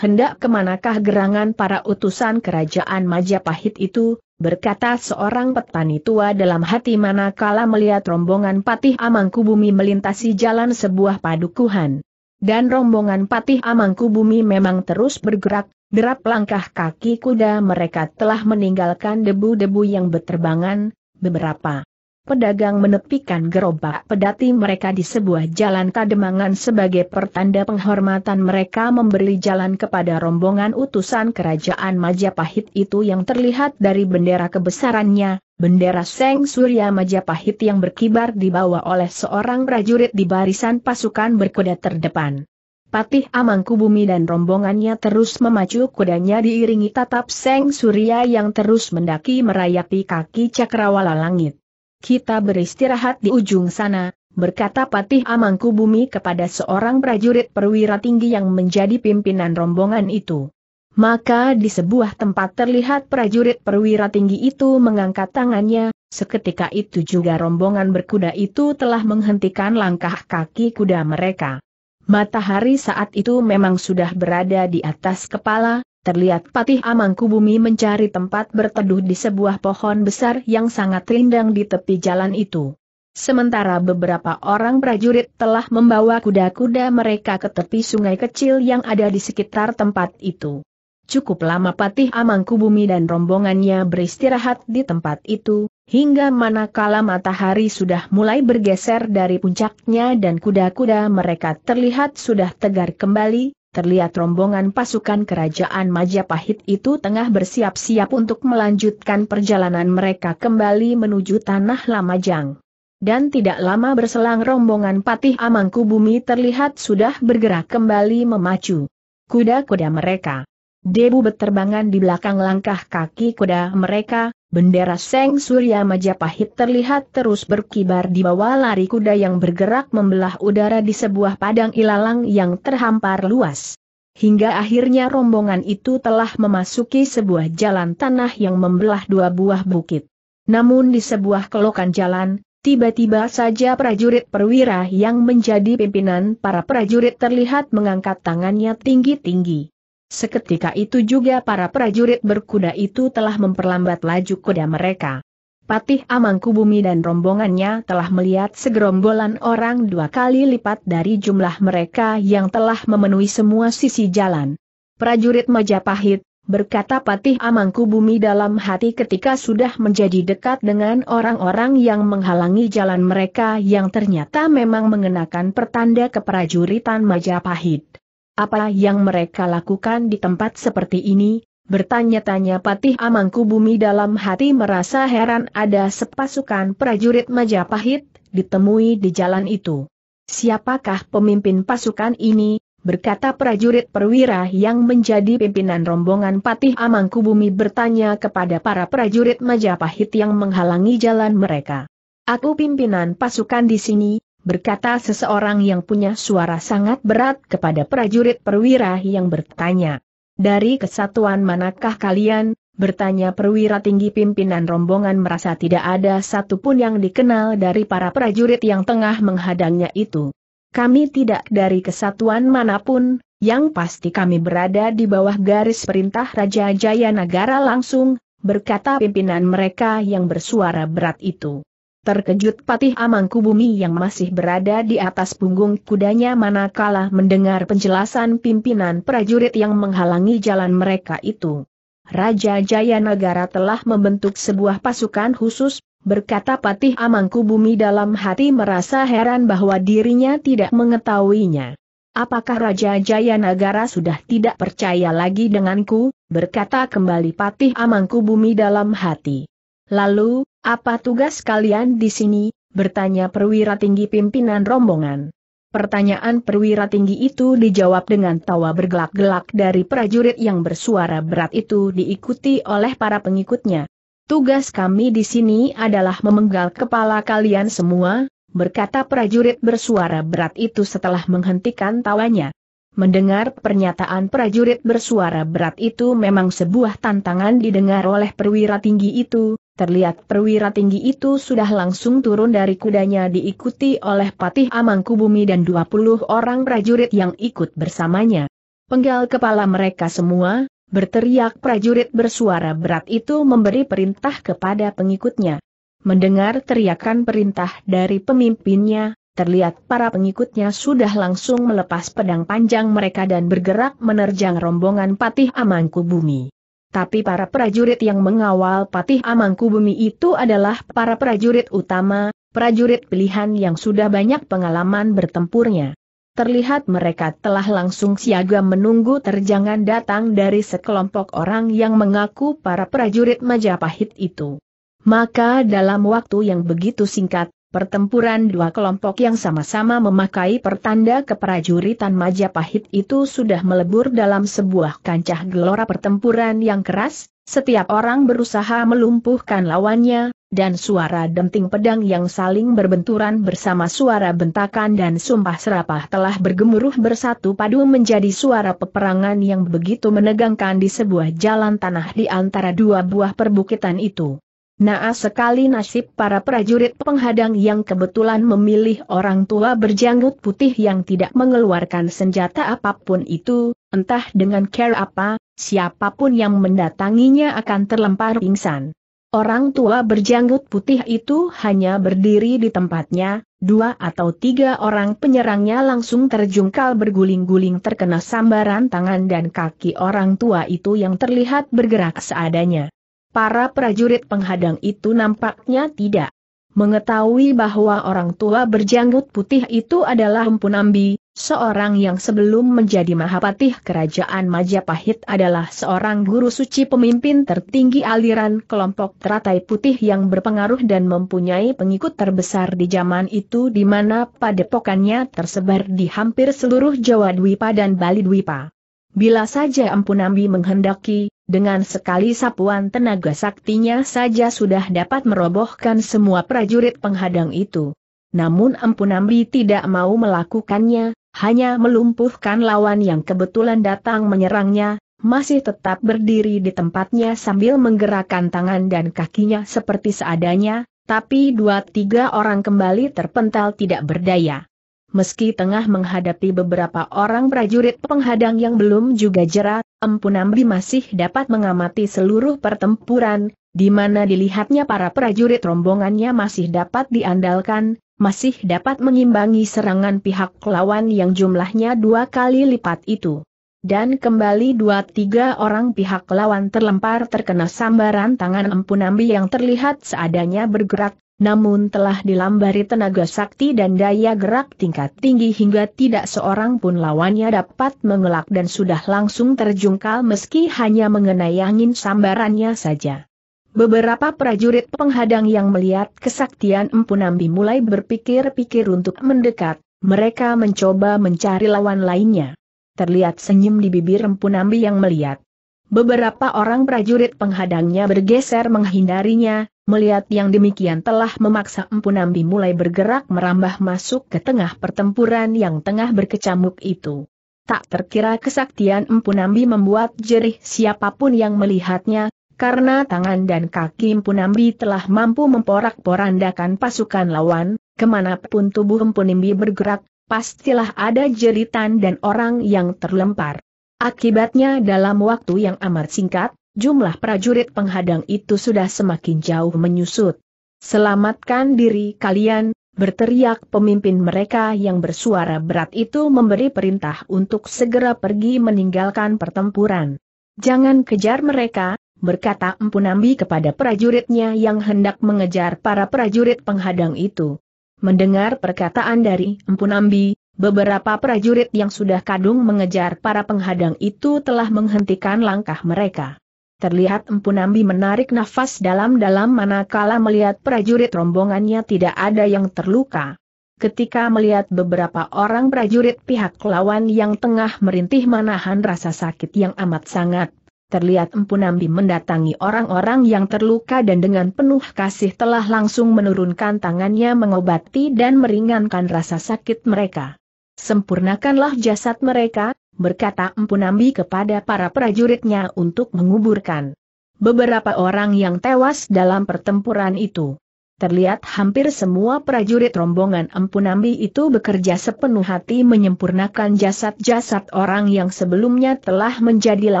Hendak kemanakah gerangan para utusan kerajaan Majapahit itu, berkata seorang petani tua dalam hati manakala melihat rombongan Patih Amangkubumi melintasi jalan sebuah padukuhan. Dan rombongan Patih Amangkubumi memang terus bergerak, Derap langkah kaki kuda mereka telah meninggalkan debu-debu yang berterbangan, beberapa pedagang menepikan gerobak pedati mereka di sebuah jalan kademangan sebagai pertanda penghormatan mereka memberi jalan kepada rombongan utusan kerajaan Majapahit itu yang terlihat dari bendera kebesarannya, bendera Seng Surya Majapahit yang berkibar dibawa oleh seorang prajurit di barisan pasukan berkuda terdepan. Patih Amangku Bumi dan rombongannya terus memacu kudanya diiringi tatap Seng Surya yang terus mendaki merayapi kaki cakrawala langit. Kita beristirahat di ujung sana, berkata Patih Amangku Bumi kepada seorang prajurit perwira tinggi yang menjadi pimpinan rombongan itu. Maka di sebuah tempat terlihat prajurit perwira tinggi itu mengangkat tangannya, seketika itu juga rombongan berkuda itu telah menghentikan langkah kaki kuda mereka. Matahari saat itu memang sudah berada di atas kepala, terlihat Patih Amangkubumi mencari tempat berteduh di sebuah pohon besar yang sangat rindang di tepi jalan itu. Sementara beberapa orang prajurit telah membawa kuda-kuda mereka ke tepi sungai kecil yang ada di sekitar tempat itu. Cukup lama Patih Amangkubumi dan rombongannya beristirahat di tempat itu, hingga manakala matahari sudah mulai bergeser dari puncaknya dan kuda-kuda mereka terlihat sudah tegar kembali, terlihat rombongan pasukan kerajaan Majapahit itu tengah bersiap-siap untuk melanjutkan perjalanan mereka kembali menuju tanah Lamajang. Dan tidak lama berselang rombongan patih amangku bumi terlihat sudah bergerak kembali memacu kuda-kuda mereka. Debu beterbangan di belakang langkah kaki kuda mereka, Bendera Seng Surya Majapahit terlihat terus berkibar di bawah lari kuda yang bergerak membelah udara di sebuah padang ilalang yang terhampar luas. Hingga akhirnya rombongan itu telah memasuki sebuah jalan tanah yang membelah dua buah bukit. Namun di sebuah kelokan jalan, tiba-tiba saja prajurit perwira yang menjadi pimpinan para prajurit terlihat mengangkat tangannya tinggi-tinggi. Seketika itu juga para prajurit berkuda itu telah memperlambat laju kuda mereka. Patih Amangkubumi dan rombongannya telah melihat segerombolan orang dua kali lipat dari jumlah mereka yang telah memenuhi semua sisi jalan. Prajurit Majapahit, berkata Patih Amangkubumi dalam hati ketika sudah menjadi dekat dengan orang-orang yang menghalangi jalan mereka yang ternyata memang mengenakan pertanda keprajuritan Majapahit apa yang mereka lakukan di tempat seperti ini? Bertanya-tanya Patih Amangkubumi dalam hati merasa heran ada sepasukan prajurit Majapahit, ditemui di jalan itu. Siapakah pemimpin pasukan ini? Berkata prajurit perwira yang menjadi pimpinan rombongan Patih Amangkubumi bertanya kepada para prajurit Majapahit yang menghalangi jalan mereka. Aku pimpinan pasukan di sini, berkata seseorang yang punya suara sangat berat kepada prajurit perwira yang bertanya. Dari kesatuan manakah kalian? Bertanya perwira tinggi pimpinan rombongan merasa tidak ada satupun yang dikenal dari para prajurit yang tengah menghadangnya itu. Kami tidak dari kesatuan manapun, yang pasti kami berada di bawah garis perintah Raja Jaya Nagara langsung, berkata pimpinan mereka yang bersuara berat itu. Terkejut Patih Amangkubumi yang masih berada di atas punggung kudanya manakala mendengar penjelasan pimpinan prajurit yang menghalangi jalan mereka itu. Raja Jayanagara telah membentuk sebuah pasukan khusus, berkata Patih Amangku Bumi dalam hati merasa heran bahwa dirinya tidak mengetahuinya. Apakah Raja Jayanagara sudah tidak percaya lagi denganku, berkata kembali Patih Amangku Bumi dalam hati. Lalu, apa tugas kalian di sini? bertanya perwira tinggi pimpinan rombongan. Pertanyaan perwira tinggi itu dijawab dengan tawa bergelak-gelak dari prajurit yang bersuara berat itu diikuti oleh para pengikutnya. Tugas kami di sini adalah memenggal kepala kalian semua, berkata prajurit bersuara berat itu setelah menghentikan tawanya. Mendengar pernyataan prajurit bersuara berat itu memang sebuah tantangan didengar oleh perwira tinggi itu, Terlihat perwira tinggi itu sudah langsung turun dari kudanya diikuti oleh Patih Amangkubumi dan 20 orang prajurit yang ikut bersamanya. Penggal kepala mereka semua, berteriak prajurit bersuara berat itu memberi perintah kepada pengikutnya. Mendengar teriakan perintah dari pemimpinnya, terlihat para pengikutnya sudah langsung melepas pedang panjang mereka dan bergerak menerjang rombongan Patih Amangkubumi tapi para prajurit yang mengawal Patih Amangku Bumi itu adalah para prajurit utama, prajurit pilihan yang sudah banyak pengalaman bertempurnya. Terlihat mereka telah langsung siaga menunggu terjangan datang dari sekelompok orang yang mengaku para prajurit Majapahit itu. Maka dalam waktu yang begitu singkat, Pertempuran dua kelompok yang sama-sama memakai pertanda keprajuritan Majapahit itu sudah melebur dalam sebuah kancah gelora pertempuran yang keras, setiap orang berusaha melumpuhkan lawannya, dan suara denting pedang yang saling berbenturan bersama suara bentakan dan sumpah serapah telah bergemuruh bersatu padu menjadi suara peperangan yang begitu menegangkan di sebuah jalan tanah di antara dua buah perbukitan itu. Naas sekali nasib para prajurit penghadang yang kebetulan memilih orang tua berjanggut putih yang tidak mengeluarkan senjata apapun itu, entah dengan care apa, siapapun yang mendatanginya akan terlempar pingsan. Orang tua berjanggut putih itu hanya berdiri di tempatnya, dua atau tiga orang penyerangnya langsung terjungkal berguling-guling terkena sambaran tangan dan kaki orang tua itu yang terlihat bergerak seadanya para prajurit penghadang itu nampaknya tidak mengetahui bahwa orang tua berjanggut putih itu adalah Empunambi, seorang yang sebelum menjadi Mahapatih Kerajaan Majapahit adalah seorang guru suci pemimpin tertinggi aliran kelompok teratai putih yang berpengaruh dan mempunyai pengikut terbesar di zaman itu di mana padepokannya tersebar di hampir seluruh Jawa Dwipa dan Bali Dwipa. Bila saja Nambi menghendaki, dengan sekali sapuan tenaga saktinya saja sudah dapat merobohkan semua prajurit penghadang itu. Namun Nambi tidak mau melakukannya, hanya melumpuhkan lawan yang kebetulan datang menyerangnya, masih tetap berdiri di tempatnya sambil menggerakkan tangan dan kakinya seperti seadanya, tapi dua tiga orang kembali terpental tidak berdaya meski tengah menghadapi beberapa orang prajurit penghadang yang belum juga jera, Empunambi masih dapat mengamati seluruh pertempuran, di mana dilihatnya para prajurit rombongannya masih dapat diandalkan, masih dapat mengimbangi serangan pihak lawan yang jumlahnya dua kali lipat itu. Dan kembali dua tiga orang pihak lawan terlempar terkena sambaran tangan Empunambi yang terlihat seadanya bergerak, namun telah dilambari tenaga sakti dan daya gerak tingkat tinggi hingga tidak seorang pun lawannya dapat mengelak dan sudah langsung terjungkal meski hanya mengenai angin sambarannya saja. Beberapa prajurit penghadang yang melihat kesaktian Empu Nambi mulai berpikir-pikir untuk mendekat, mereka mencoba mencari lawan lainnya. Terlihat senyum di bibir Empu Nambi yang melihat. Beberapa orang prajurit penghadangnya bergeser menghindarinya, Melihat yang demikian telah memaksa Empunambi mulai bergerak merambah masuk ke tengah pertempuran yang tengah berkecamuk itu. Tak terkira kesaktian Empunambi membuat jerih siapapun yang melihatnya, karena tangan dan kaki Empunambi telah mampu memporak-porandakan pasukan lawan, kemanapun tubuh Empunambi bergerak, pastilah ada jeritan dan orang yang terlempar. Akibatnya dalam waktu yang amat singkat, jumlah prajurit penghadang itu sudah semakin jauh menyusut. Selamatkan diri kalian, berteriak pemimpin mereka yang bersuara berat itu memberi perintah untuk segera pergi meninggalkan pertempuran. Jangan kejar mereka, berkata Empunambi kepada prajuritnya yang hendak mengejar para prajurit penghadang itu. Mendengar perkataan dari Empunambi, Beberapa prajurit yang sudah kadung mengejar para penghadang itu telah menghentikan langkah mereka. Terlihat empu nambi menarik nafas dalam-dalam manakala melihat prajurit rombongannya tidak ada yang terluka. Ketika melihat beberapa orang prajurit pihak lawan yang tengah merintih menahan rasa sakit yang amat sangat, terlihat empu nambi mendatangi orang-orang yang terluka dan dengan penuh kasih telah langsung menurunkan tangannya mengobati dan meringankan rasa sakit mereka. Sempurnakanlah jasad mereka, berkata Empunambi kepada para prajuritnya untuk menguburkan beberapa orang yang tewas dalam pertempuran itu. Terlihat hampir semua prajurit rombongan Empunambi itu bekerja sepenuh hati menyempurnakan jasad-jasad orang yang sebelumnya telah menjadi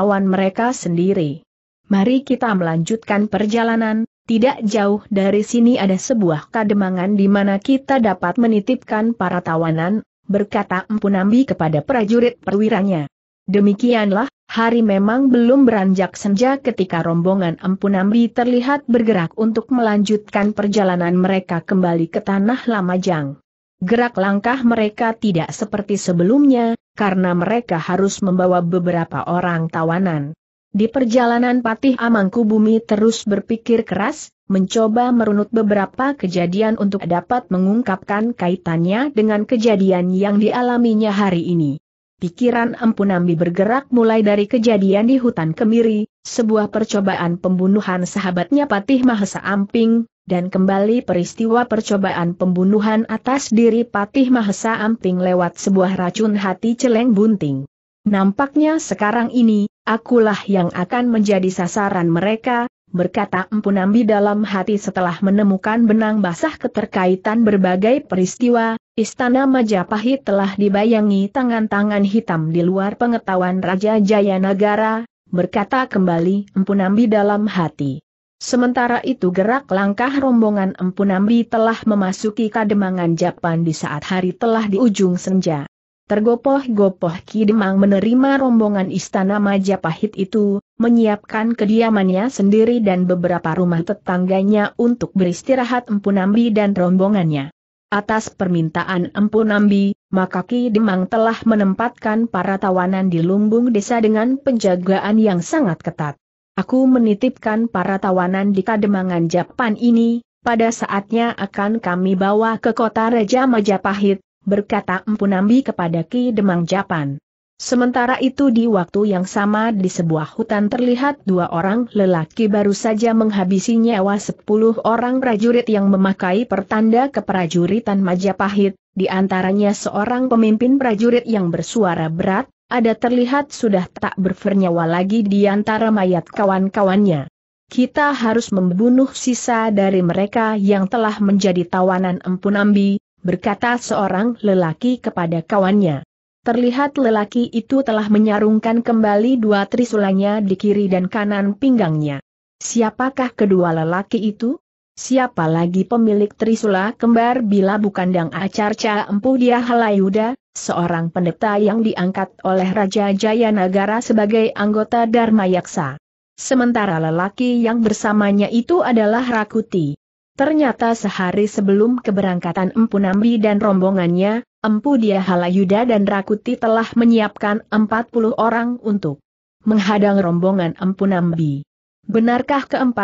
lawan mereka sendiri. Mari kita melanjutkan perjalanan, tidak jauh dari sini ada sebuah kademangan di mana kita dapat menitipkan para tawanan, berkata Empu Nambi kepada prajurit perwiranya. Demikianlah, hari memang belum beranjak senja ketika rombongan Empu Nambi terlihat bergerak untuk melanjutkan perjalanan mereka kembali ke tanah Lamajang. Gerak langkah mereka tidak seperti sebelumnya, karena mereka harus membawa beberapa orang tawanan. Di perjalanan Patih Amangku Bumi terus berpikir keras, mencoba merunut beberapa kejadian untuk dapat mengungkapkan kaitannya dengan kejadian yang dialaminya hari ini. Pikiran Empunambi bergerak mulai dari kejadian di hutan Kemiri, sebuah percobaan pembunuhan sahabatnya Patih Mahesa Amping, dan kembali peristiwa percobaan pembunuhan atas diri Patih Mahesa Amping lewat sebuah racun hati celeng bunting. Nampaknya sekarang ini, akulah yang akan menjadi sasaran mereka, berkata Empu Nambi dalam hati setelah menemukan benang basah keterkaitan berbagai peristiwa, Istana Majapahit telah dibayangi tangan-tangan hitam di luar pengetahuan Raja Jayanagara, berkata kembali Empu Nambi dalam hati. Sementara itu gerak langkah rombongan Empu Nambi telah memasuki kademangan Japan di saat hari telah di ujung senja. Tergopoh-gopoh Ki Demang menerima rombongan istana Majapahit itu, menyiapkan kediamannya sendiri dan beberapa rumah tetangganya untuk beristirahat Empu Nambi dan rombongannya. Atas permintaan Empu Nambi, maka Ki Demang telah menempatkan para tawanan di lumbung desa dengan penjagaan yang sangat ketat. Aku menitipkan para tawanan di Kademangan Japan ini, pada saatnya akan kami bawa ke kota Raja Majapahit, berkata Empu Nambi kepada Ki Demang Japan. Sementara itu di waktu yang sama di sebuah hutan terlihat dua orang lelaki baru saja menghabisi nyawa sepuluh orang prajurit yang memakai pertanda keprajuritan Majapahit, di antaranya seorang pemimpin prajurit yang bersuara berat, ada terlihat sudah tak bernyawa lagi di antara mayat kawan-kawannya. Kita harus membunuh sisa dari mereka yang telah menjadi tawanan empu nambi berkata seorang lelaki kepada kawannya. Terlihat lelaki itu telah menyarungkan kembali dua trisulanya di kiri dan kanan pinggangnya. Siapakah kedua lelaki itu? Siapa lagi pemilik Trisula kembar bila bukan Dang Acarca Empu Dia Halayuda, seorang pendeta yang diangkat oleh Raja Jayanagara sebagai anggota Dharma Yaksa. Sementara lelaki yang bersamanya itu adalah Rakuti. Ternyata sehari sebelum keberangkatan Empu Nambi dan rombongannya, Empu Dia Halayuda dan Rakuti telah menyiapkan 40 orang untuk menghadang rombongan Empu Nambi. Benarkah ke 40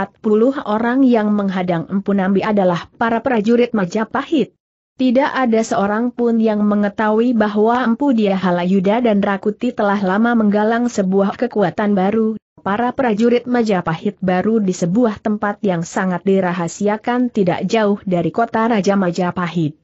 orang yang menghadang Empu Nambi adalah para prajurit Majapahit? Tidak ada seorang pun yang mengetahui bahwa Empu Dia Halayuda dan Rakuti telah lama menggalang sebuah kekuatan baru para prajurit Majapahit baru di sebuah tempat yang sangat dirahasiakan tidak jauh dari kota Raja Majapahit.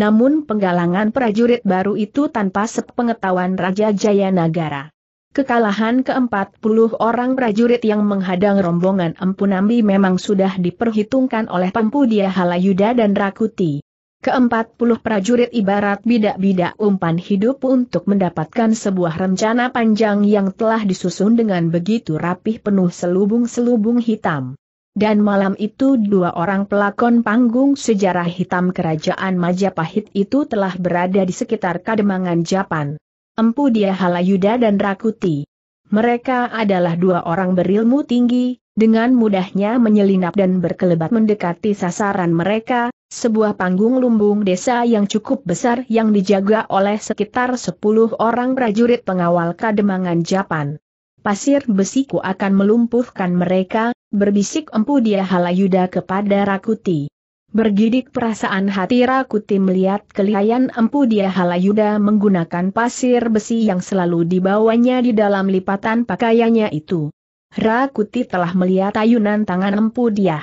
Namun penggalangan prajurit baru itu tanpa sepengetahuan Raja Jayanagara. Kekalahan ke-40 orang prajurit yang menghadang rombongan Empunambi memang sudah diperhitungkan oleh Pempu Diahalayuda dan Rakuti. Keempat puluh prajurit ibarat bidak-bidak umpan hidup untuk mendapatkan sebuah rencana panjang yang telah disusun dengan begitu rapih penuh selubung-selubung hitam. Dan malam itu dua orang pelakon panggung sejarah hitam kerajaan Majapahit itu telah berada di sekitar Kademangan Japan. Empu Dia Halayuda dan Rakuti. Mereka adalah dua orang berilmu tinggi, dengan mudahnya menyelinap dan berkelebat mendekati sasaran mereka, sebuah panggung lumbung desa yang cukup besar yang dijaga oleh sekitar 10 orang prajurit pengawal kademangan Japan. Pasir besiku akan melumpuhkan mereka, berbisik empu dia halayuda kepada Rakuti. Bergidik perasaan hati Rakuti melihat kelihayan empu dia halayuda menggunakan pasir besi yang selalu dibawanya di dalam lipatan pakaiannya itu. Rakuti telah melihat ayunan tangan empu dia.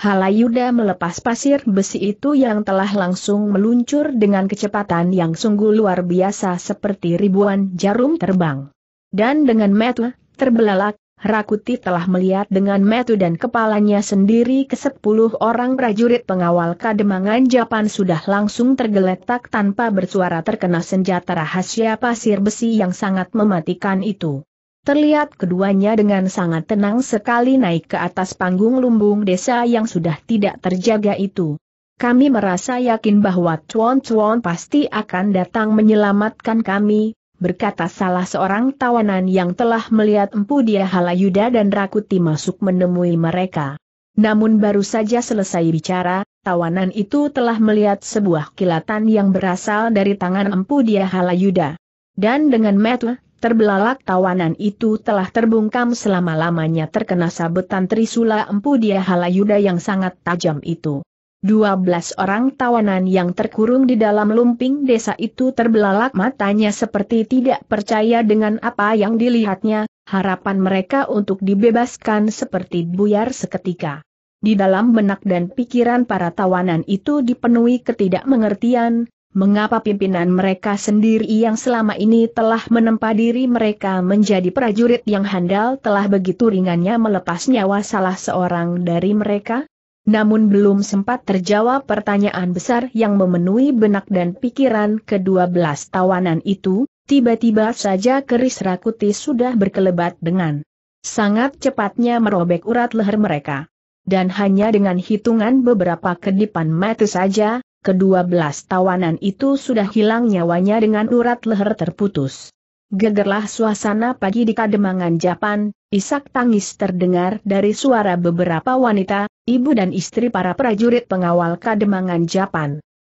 Halayuda melepas pasir besi itu yang telah langsung meluncur dengan kecepatan yang sungguh luar biasa seperti ribuan jarum terbang. Dan dengan metu, terbelalak, Rakuti telah melihat dengan metu dan kepalanya sendiri ke sepuluh orang prajurit pengawal kademangan Japan sudah langsung tergeletak tanpa bersuara terkena senjata rahasia pasir besi yang sangat mematikan itu. Terlihat keduanya dengan sangat tenang sekali naik ke atas panggung lumbung desa yang sudah tidak terjaga itu. Kami merasa yakin bahwa Chuan Chuan pasti akan datang menyelamatkan kami, berkata salah seorang tawanan yang telah melihat Empu Dia Halayuda dan Rakuti masuk menemui mereka. Namun baru saja selesai bicara, tawanan itu telah melihat sebuah kilatan yang berasal dari tangan Empu Dia Halayuda. Dan dengan metu Terbelalak tawanan itu telah terbungkam selama-lamanya terkena sabetan Trisula Empu dia halayuda yang sangat tajam itu. Dua orang tawanan yang terkurung di dalam lumping desa itu terbelalak matanya seperti tidak percaya dengan apa yang dilihatnya, harapan mereka untuk dibebaskan seperti buyar seketika. Di dalam benak dan pikiran para tawanan itu dipenuhi ketidakmengertian, mengapa pimpinan mereka sendiri yang selama ini telah menempa diri mereka menjadi prajurit yang handal telah begitu ringannya melepas nyawa salah seorang dari mereka? Namun belum sempat terjawab pertanyaan besar yang memenuhi benak dan pikiran kedua belas tawanan itu, tiba-tiba saja keris Rakuti sudah berkelebat dengan sangat cepatnya merobek urat leher mereka. Dan hanya dengan hitungan beberapa kedipan mata saja, kedua belas tawanan itu sudah hilang nyawanya dengan urat leher terputus. Gegerlah suasana pagi di kademangan Japan, isak tangis terdengar dari suara beberapa wanita, ibu dan istri para prajurit pengawal kademangan Japan.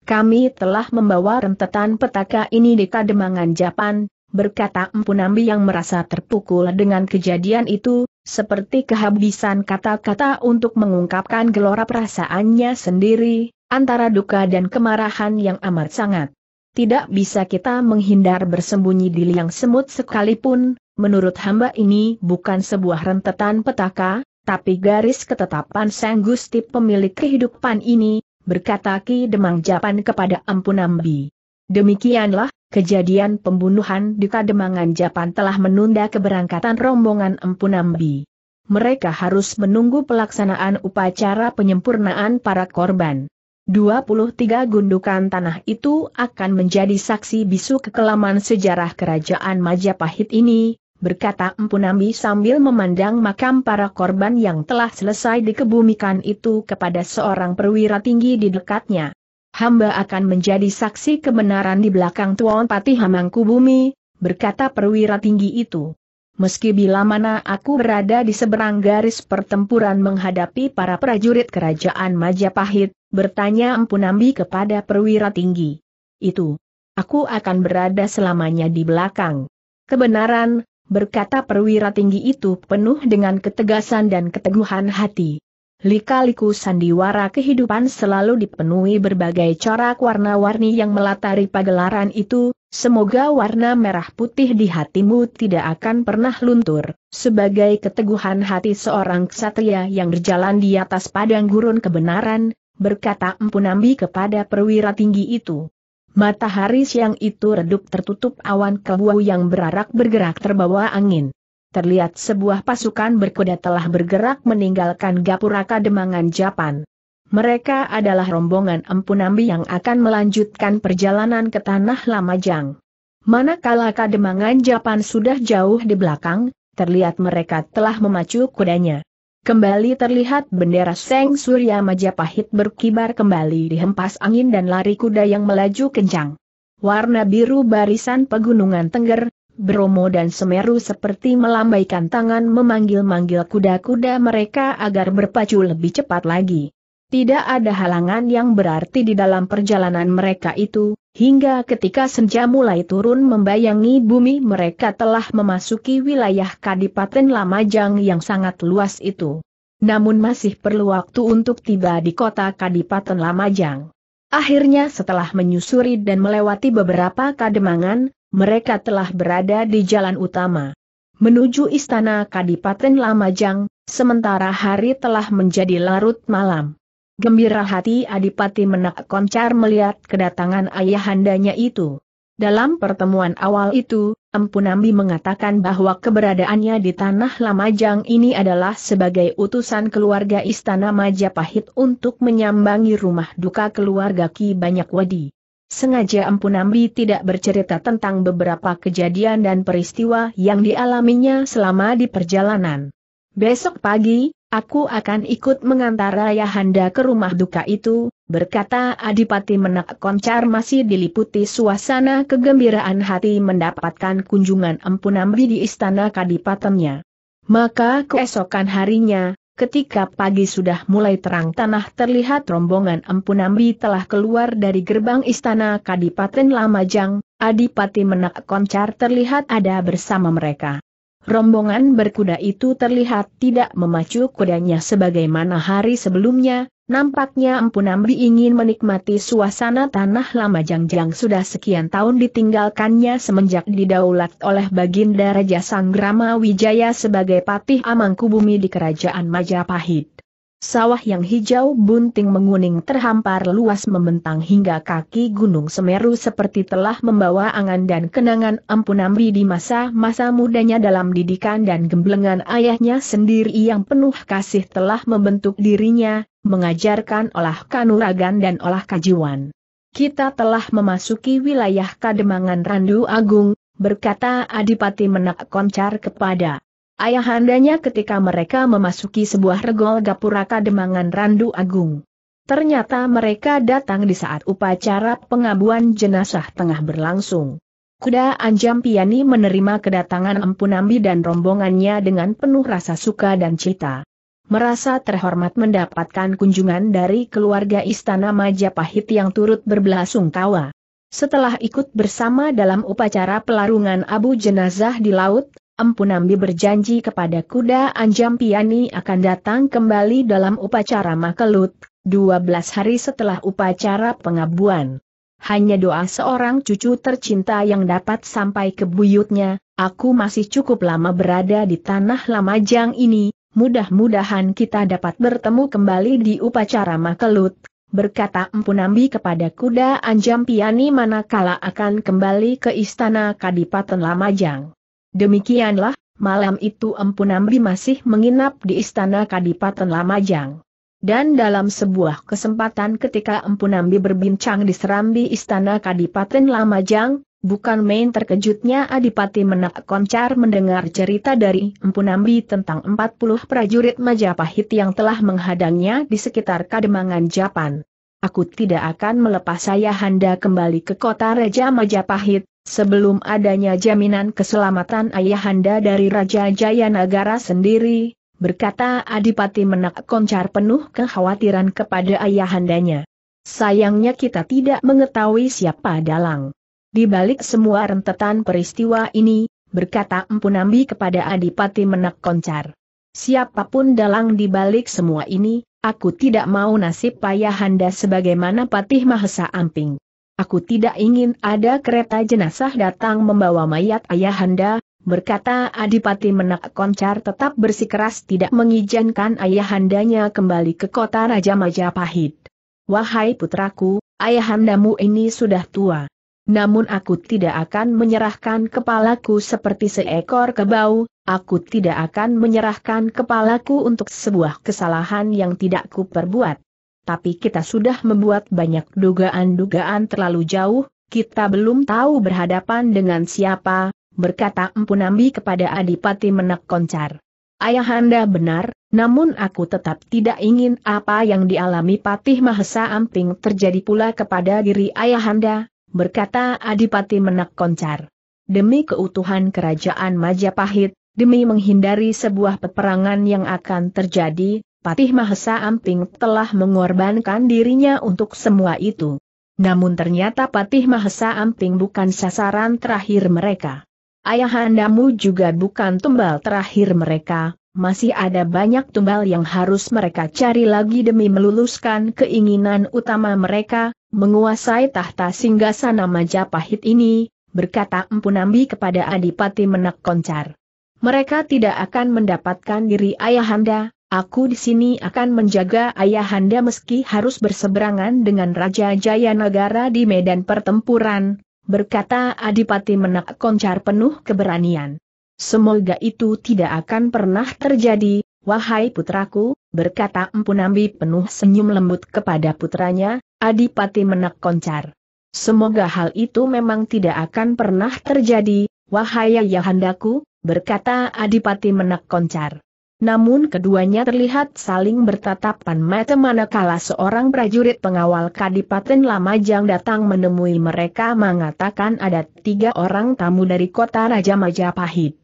Kami telah membawa rentetan petaka ini di kademangan Japan, berkata Empunambi yang merasa terpukul dengan kejadian itu, seperti kehabisan kata-kata untuk mengungkapkan gelora perasaannya sendiri, antara duka dan kemarahan yang amat sangat. Tidak bisa kita menghindar bersembunyi di liang semut sekalipun, menurut hamba ini bukan sebuah rentetan petaka, tapi garis ketetapan Sang Gusti pemilik kehidupan ini, berkata Ki Demang Japan kepada Ampunambi. Demikianlah, kejadian pembunuhan di Kademangan Japan telah menunda keberangkatan rombongan Empunambi. Mereka harus menunggu pelaksanaan upacara penyempurnaan para korban. 23 gundukan tanah itu akan menjadi saksi bisu kekelaman sejarah kerajaan Majapahit ini, berkata Empunambi sambil memandang makam para korban yang telah selesai dikebumikan itu kepada seorang perwira tinggi di dekatnya. Hamba akan menjadi saksi kebenaran di belakang Tuan Patih Hamangkubumi, berkata perwira tinggi itu. Meski bila mana aku berada di seberang garis pertempuran menghadapi para prajurit kerajaan Majapahit, bertanya Empunambi kepada perwira tinggi. Itu. Aku akan berada selamanya di belakang. Kebenaran, berkata perwira tinggi itu penuh dengan ketegasan dan keteguhan hati. Lika-liku sandiwara kehidupan selalu dipenuhi berbagai corak warna-warni yang melatari pagelaran itu, semoga warna merah putih di hatimu tidak akan pernah luntur, sebagai keteguhan hati seorang ksatria yang berjalan di atas padang gurun kebenaran, berkata empu nambi kepada perwira tinggi itu. Matahari siang itu redup tertutup awan keluau yang berarak bergerak terbawa angin. Terlihat sebuah pasukan berkuda telah bergerak meninggalkan gapura kademangan Japan. Mereka adalah rombongan empu nambi yang akan melanjutkan perjalanan ke Tanah Lamajang. Manakala Kademangan Japan sudah jauh di belakang, terlihat mereka telah memacu kudanya. Kembali terlihat bendera Seng Surya Majapahit berkibar kembali dihempas angin dan lari kuda yang melaju kencang. Warna biru barisan pegunungan Tengger, Bromo dan Semeru seperti melambaikan tangan memanggil-manggil kuda-kuda mereka agar berpacu lebih cepat lagi. Tidak ada halangan yang berarti di dalam perjalanan mereka itu, Hingga ketika senja mulai turun membayangi bumi mereka telah memasuki wilayah Kadipaten Lamajang yang sangat luas itu. Namun masih perlu waktu untuk tiba di kota Kadipaten Lamajang. Akhirnya setelah menyusuri dan melewati beberapa kademangan, mereka telah berada di jalan utama. Menuju istana Kadipaten Lamajang, sementara hari telah menjadi larut malam. Gembira hati Adipati Menak Koncar melihat kedatangan ayahandanya itu. Dalam pertemuan awal itu, Empu Nambi mengatakan bahwa keberadaannya di Tanah Lamajang ini adalah sebagai utusan keluarga Istana Majapahit untuk menyambangi rumah duka keluarga Ki Banyak Wadi. Sengaja Empu Nambi tidak bercerita tentang beberapa kejadian dan peristiwa yang dialaminya selama di perjalanan. Besok pagi, Aku akan ikut mengantar ayahanda ke rumah duka itu, berkata Adipati Menak Koncar masih diliputi suasana kegembiraan hati mendapatkan kunjungan Empunambi di istana kadipatennya. Maka keesokan harinya, ketika pagi sudah mulai terang tanah terlihat rombongan Empunambi telah keluar dari gerbang istana kadipaten Lamajang, Adipati Menak Koncar terlihat ada bersama mereka. Rombongan berkuda itu terlihat tidak memacu kudanya sebagaimana hari sebelumnya, nampaknya Empu Nambi ingin menikmati suasana tanah lama Jangjang sudah sekian tahun ditinggalkannya semenjak didaulat oleh Baginda Raja Sanggrama Wijaya sebagai patih Amangkubumi di Kerajaan Majapahit. Sawah yang hijau bunting menguning terhampar luas membentang hingga kaki Gunung Semeru seperti telah membawa angan dan kenangan Ambi di masa-masa mudanya dalam didikan dan gemblengan ayahnya sendiri yang penuh kasih telah membentuk dirinya, mengajarkan olah kanuragan dan olah kajiwan. Kita telah memasuki wilayah Kademangan Randu Agung, berkata Adipati Menak Koncar kepada ayahandanya ketika mereka memasuki sebuah regol gapura kademangan Randu Agung. Ternyata mereka datang di saat upacara pengabuan jenazah tengah berlangsung. Kuda Anjam Piani menerima kedatangan Empunambi dan rombongannya dengan penuh rasa suka dan cita. Merasa terhormat mendapatkan kunjungan dari keluarga Istana Majapahit yang turut berbelasungkawa. Setelah ikut bersama dalam upacara pelarungan abu jenazah di laut, Empunambi berjanji kepada kuda Anjam Piani akan datang kembali dalam upacara makelut, 12 hari setelah upacara pengabuan. Hanya doa seorang cucu tercinta yang dapat sampai ke buyutnya, aku masih cukup lama berada di tanah Lamajang ini, mudah-mudahan kita dapat bertemu kembali di upacara makelut, berkata Empunambi kepada kuda Anjam Piani manakala akan kembali ke istana Kadipaten Lamajang. Demikianlah, malam itu Empu Nambi masih menginap di istana Kadipaten Lamajang. Dan dalam sebuah kesempatan ketika Empu Nambi berbincang di serambi istana Kadipaten Lamajang, bukan main terkejutnya Adipati Menak Koncar mendengar cerita dari Empu Nambi tentang 40 prajurit Majapahit yang telah menghadangnya di sekitar Kademangan Japan. Aku tidak akan melepas saya, Handa, kembali ke kota Raja Majapahit, Sebelum adanya jaminan keselamatan ayahanda dari Raja Jayanagara sendiri, berkata Adipati Menak Koncar penuh kekhawatiran kepada ayahandanya. Sayangnya kita tidak mengetahui siapa dalang. Di balik semua rentetan peristiwa ini, berkata Empunambi kepada Adipati Menak Koncar. Siapapun dalang di balik semua ini, aku tidak mau nasib payahanda sebagaimana Patih Mahesa Amping. Aku tidak ingin ada kereta jenazah datang membawa mayat ayahanda, berkata Adipati Menak Koncar tetap bersikeras tidak mengizinkan ayahandanya kembali ke kota Raja Majapahit. Wahai putraku, ayahandamu ini sudah tua. Namun aku tidak akan menyerahkan kepalaku seperti seekor kebau, aku tidak akan menyerahkan kepalaku untuk sebuah kesalahan yang tidak kuperbuat tapi kita sudah membuat banyak dugaan-dugaan terlalu jauh, kita belum tahu berhadapan dengan siapa, berkata Empunambi kepada Adipati Menak Koncar. Ayahanda benar, namun aku tetap tidak ingin apa yang dialami Patih Mahesa Amping terjadi pula kepada diri Ayahanda, berkata Adipati Menak Koncar. Demi keutuhan kerajaan Majapahit, demi menghindari sebuah peperangan yang akan terjadi, Patih Mahesa Amping telah mengorbankan dirinya untuk semua itu. Namun ternyata Patih Mahesa Amping bukan sasaran terakhir mereka. Ayahandamu juga bukan tumbal terakhir mereka, masih ada banyak tumbal yang harus mereka cari lagi demi meluluskan keinginan utama mereka, menguasai tahta singgasana Majapahit ini, berkata Empunambi kepada Adipati Menak Koncar. Mereka tidak akan mendapatkan diri ayahanda, Aku di sini akan menjaga ayahanda meski harus berseberangan dengan Raja Jayanagara di medan pertempuran, berkata Adipati Menak Koncar penuh keberanian. Semoga itu tidak akan pernah terjadi, wahai putraku, berkata Empunambi penuh senyum lembut kepada putranya, Adipati Menak Koncar. Semoga hal itu memang tidak akan pernah terjadi, wahai ayahandaku, berkata Adipati Menak Koncar. Namun keduanya terlihat saling bertatapan mata manakala seorang prajurit pengawal Kadipaten Lamajang datang menemui mereka mengatakan ada tiga orang tamu dari kota Raja Majapahit.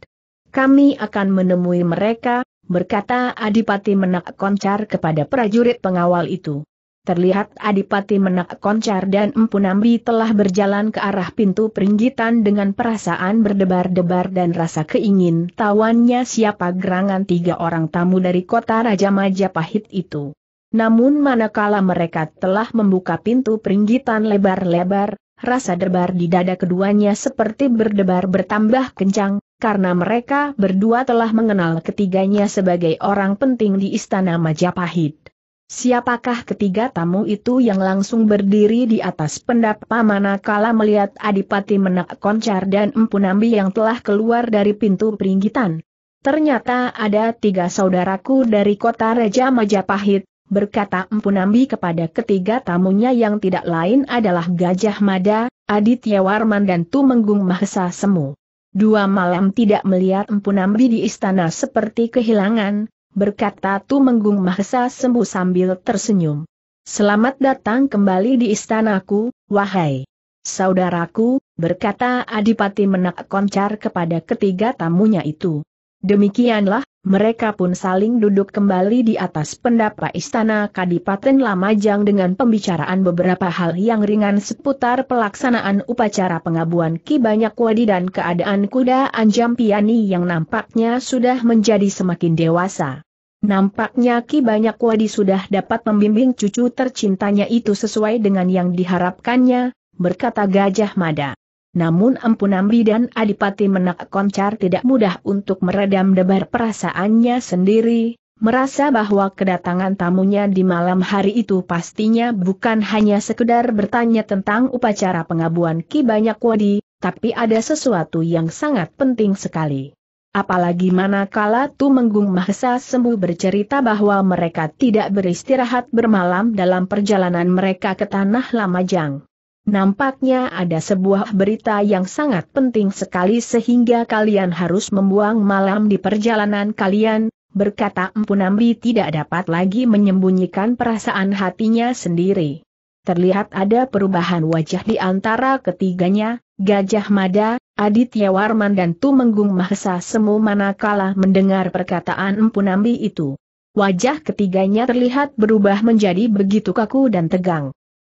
Kami akan menemui mereka, berkata Adipati Menak Koncar kepada prajurit pengawal itu. Terlihat Adipati Menak Koncar dan Empu Nambi telah berjalan ke arah pintu peringgitan dengan perasaan berdebar-debar dan rasa keingin tawannya siapa gerangan tiga orang tamu dari kota Raja Majapahit itu. Namun manakala mereka telah membuka pintu peringgitan lebar-lebar, rasa debar di dada keduanya seperti berdebar bertambah kencang, karena mereka berdua telah mengenal ketiganya sebagai orang penting di Istana Majapahit. Siapakah ketiga tamu itu yang langsung berdiri di atas pendapa manakala melihat Adipati Menak Koncar dan Empu Nambi yang telah keluar dari pintu peringgitan? Ternyata ada tiga saudaraku dari kota Raja Majapahit, berkata Empu Nambi kepada ketiga tamunya yang tidak lain adalah Gajah Mada, Aditya Warman dan Tumenggung Mahesa Semu. Dua malam tidak melihat Empu Nambi di istana seperti kehilangan, berkata menggung Mahesa sembuh sambil tersenyum. Selamat datang kembali di istanaku, wahai saudaraku, berkata Adipati Menak Koncar kepada ketiga tamunya itu. Demikianlah, mereka pun saling duduk kembali di atas pendapa istana Kadipaten Lamajang dengan pembicaraan beberapa hal yang ringan seputar pelaksanaan upacara pengabuan Ki Banyak Wadi dan keadaan kuda anjampiani yang nampaknya sudah menjadi semakin dewasa. Nampaknya Ki Banyak Wadi sudah dapat membimbing cucu tercintanya itu sesuai dengan yang diharapkannya, berkata Gajah Mada. Namun Ambi dan Adipati Menak Koncar tidak mudah untuk meredam debar perasaannya sendiri, merasa bahwa kedatangan tamunya di malam hari itu pastinya bukan hanya sekedar bertanya tentang upacara pengabuan Ki Banyak Wadi, tapi ada sesuatu yang sangat penting sekali. Apalagi manakala Tumenggung Mahesa Sembuh bercerita bahwa mereka tidak beristirahat bermalam dalam perjalanan mereka ke Tanah Lamajang. Nampaknya ada sebuah berita yang sangat penting sekali sehingga kalian harus membuang malam di perjalanan kalian, berkata Empu Nambi tidak dapat lagi menyembunyikan perasaan hatinya sendiri. Terlihat ada perubahan wajah di antara ketiganya, Gajah Mada, Aditya Warman dan Tumenggung Mahesa semu manakala mendengar perkataan Empu Nambi itu. Wajah ketiganya terlihat berubah menjadi begitu kaku dan tegang.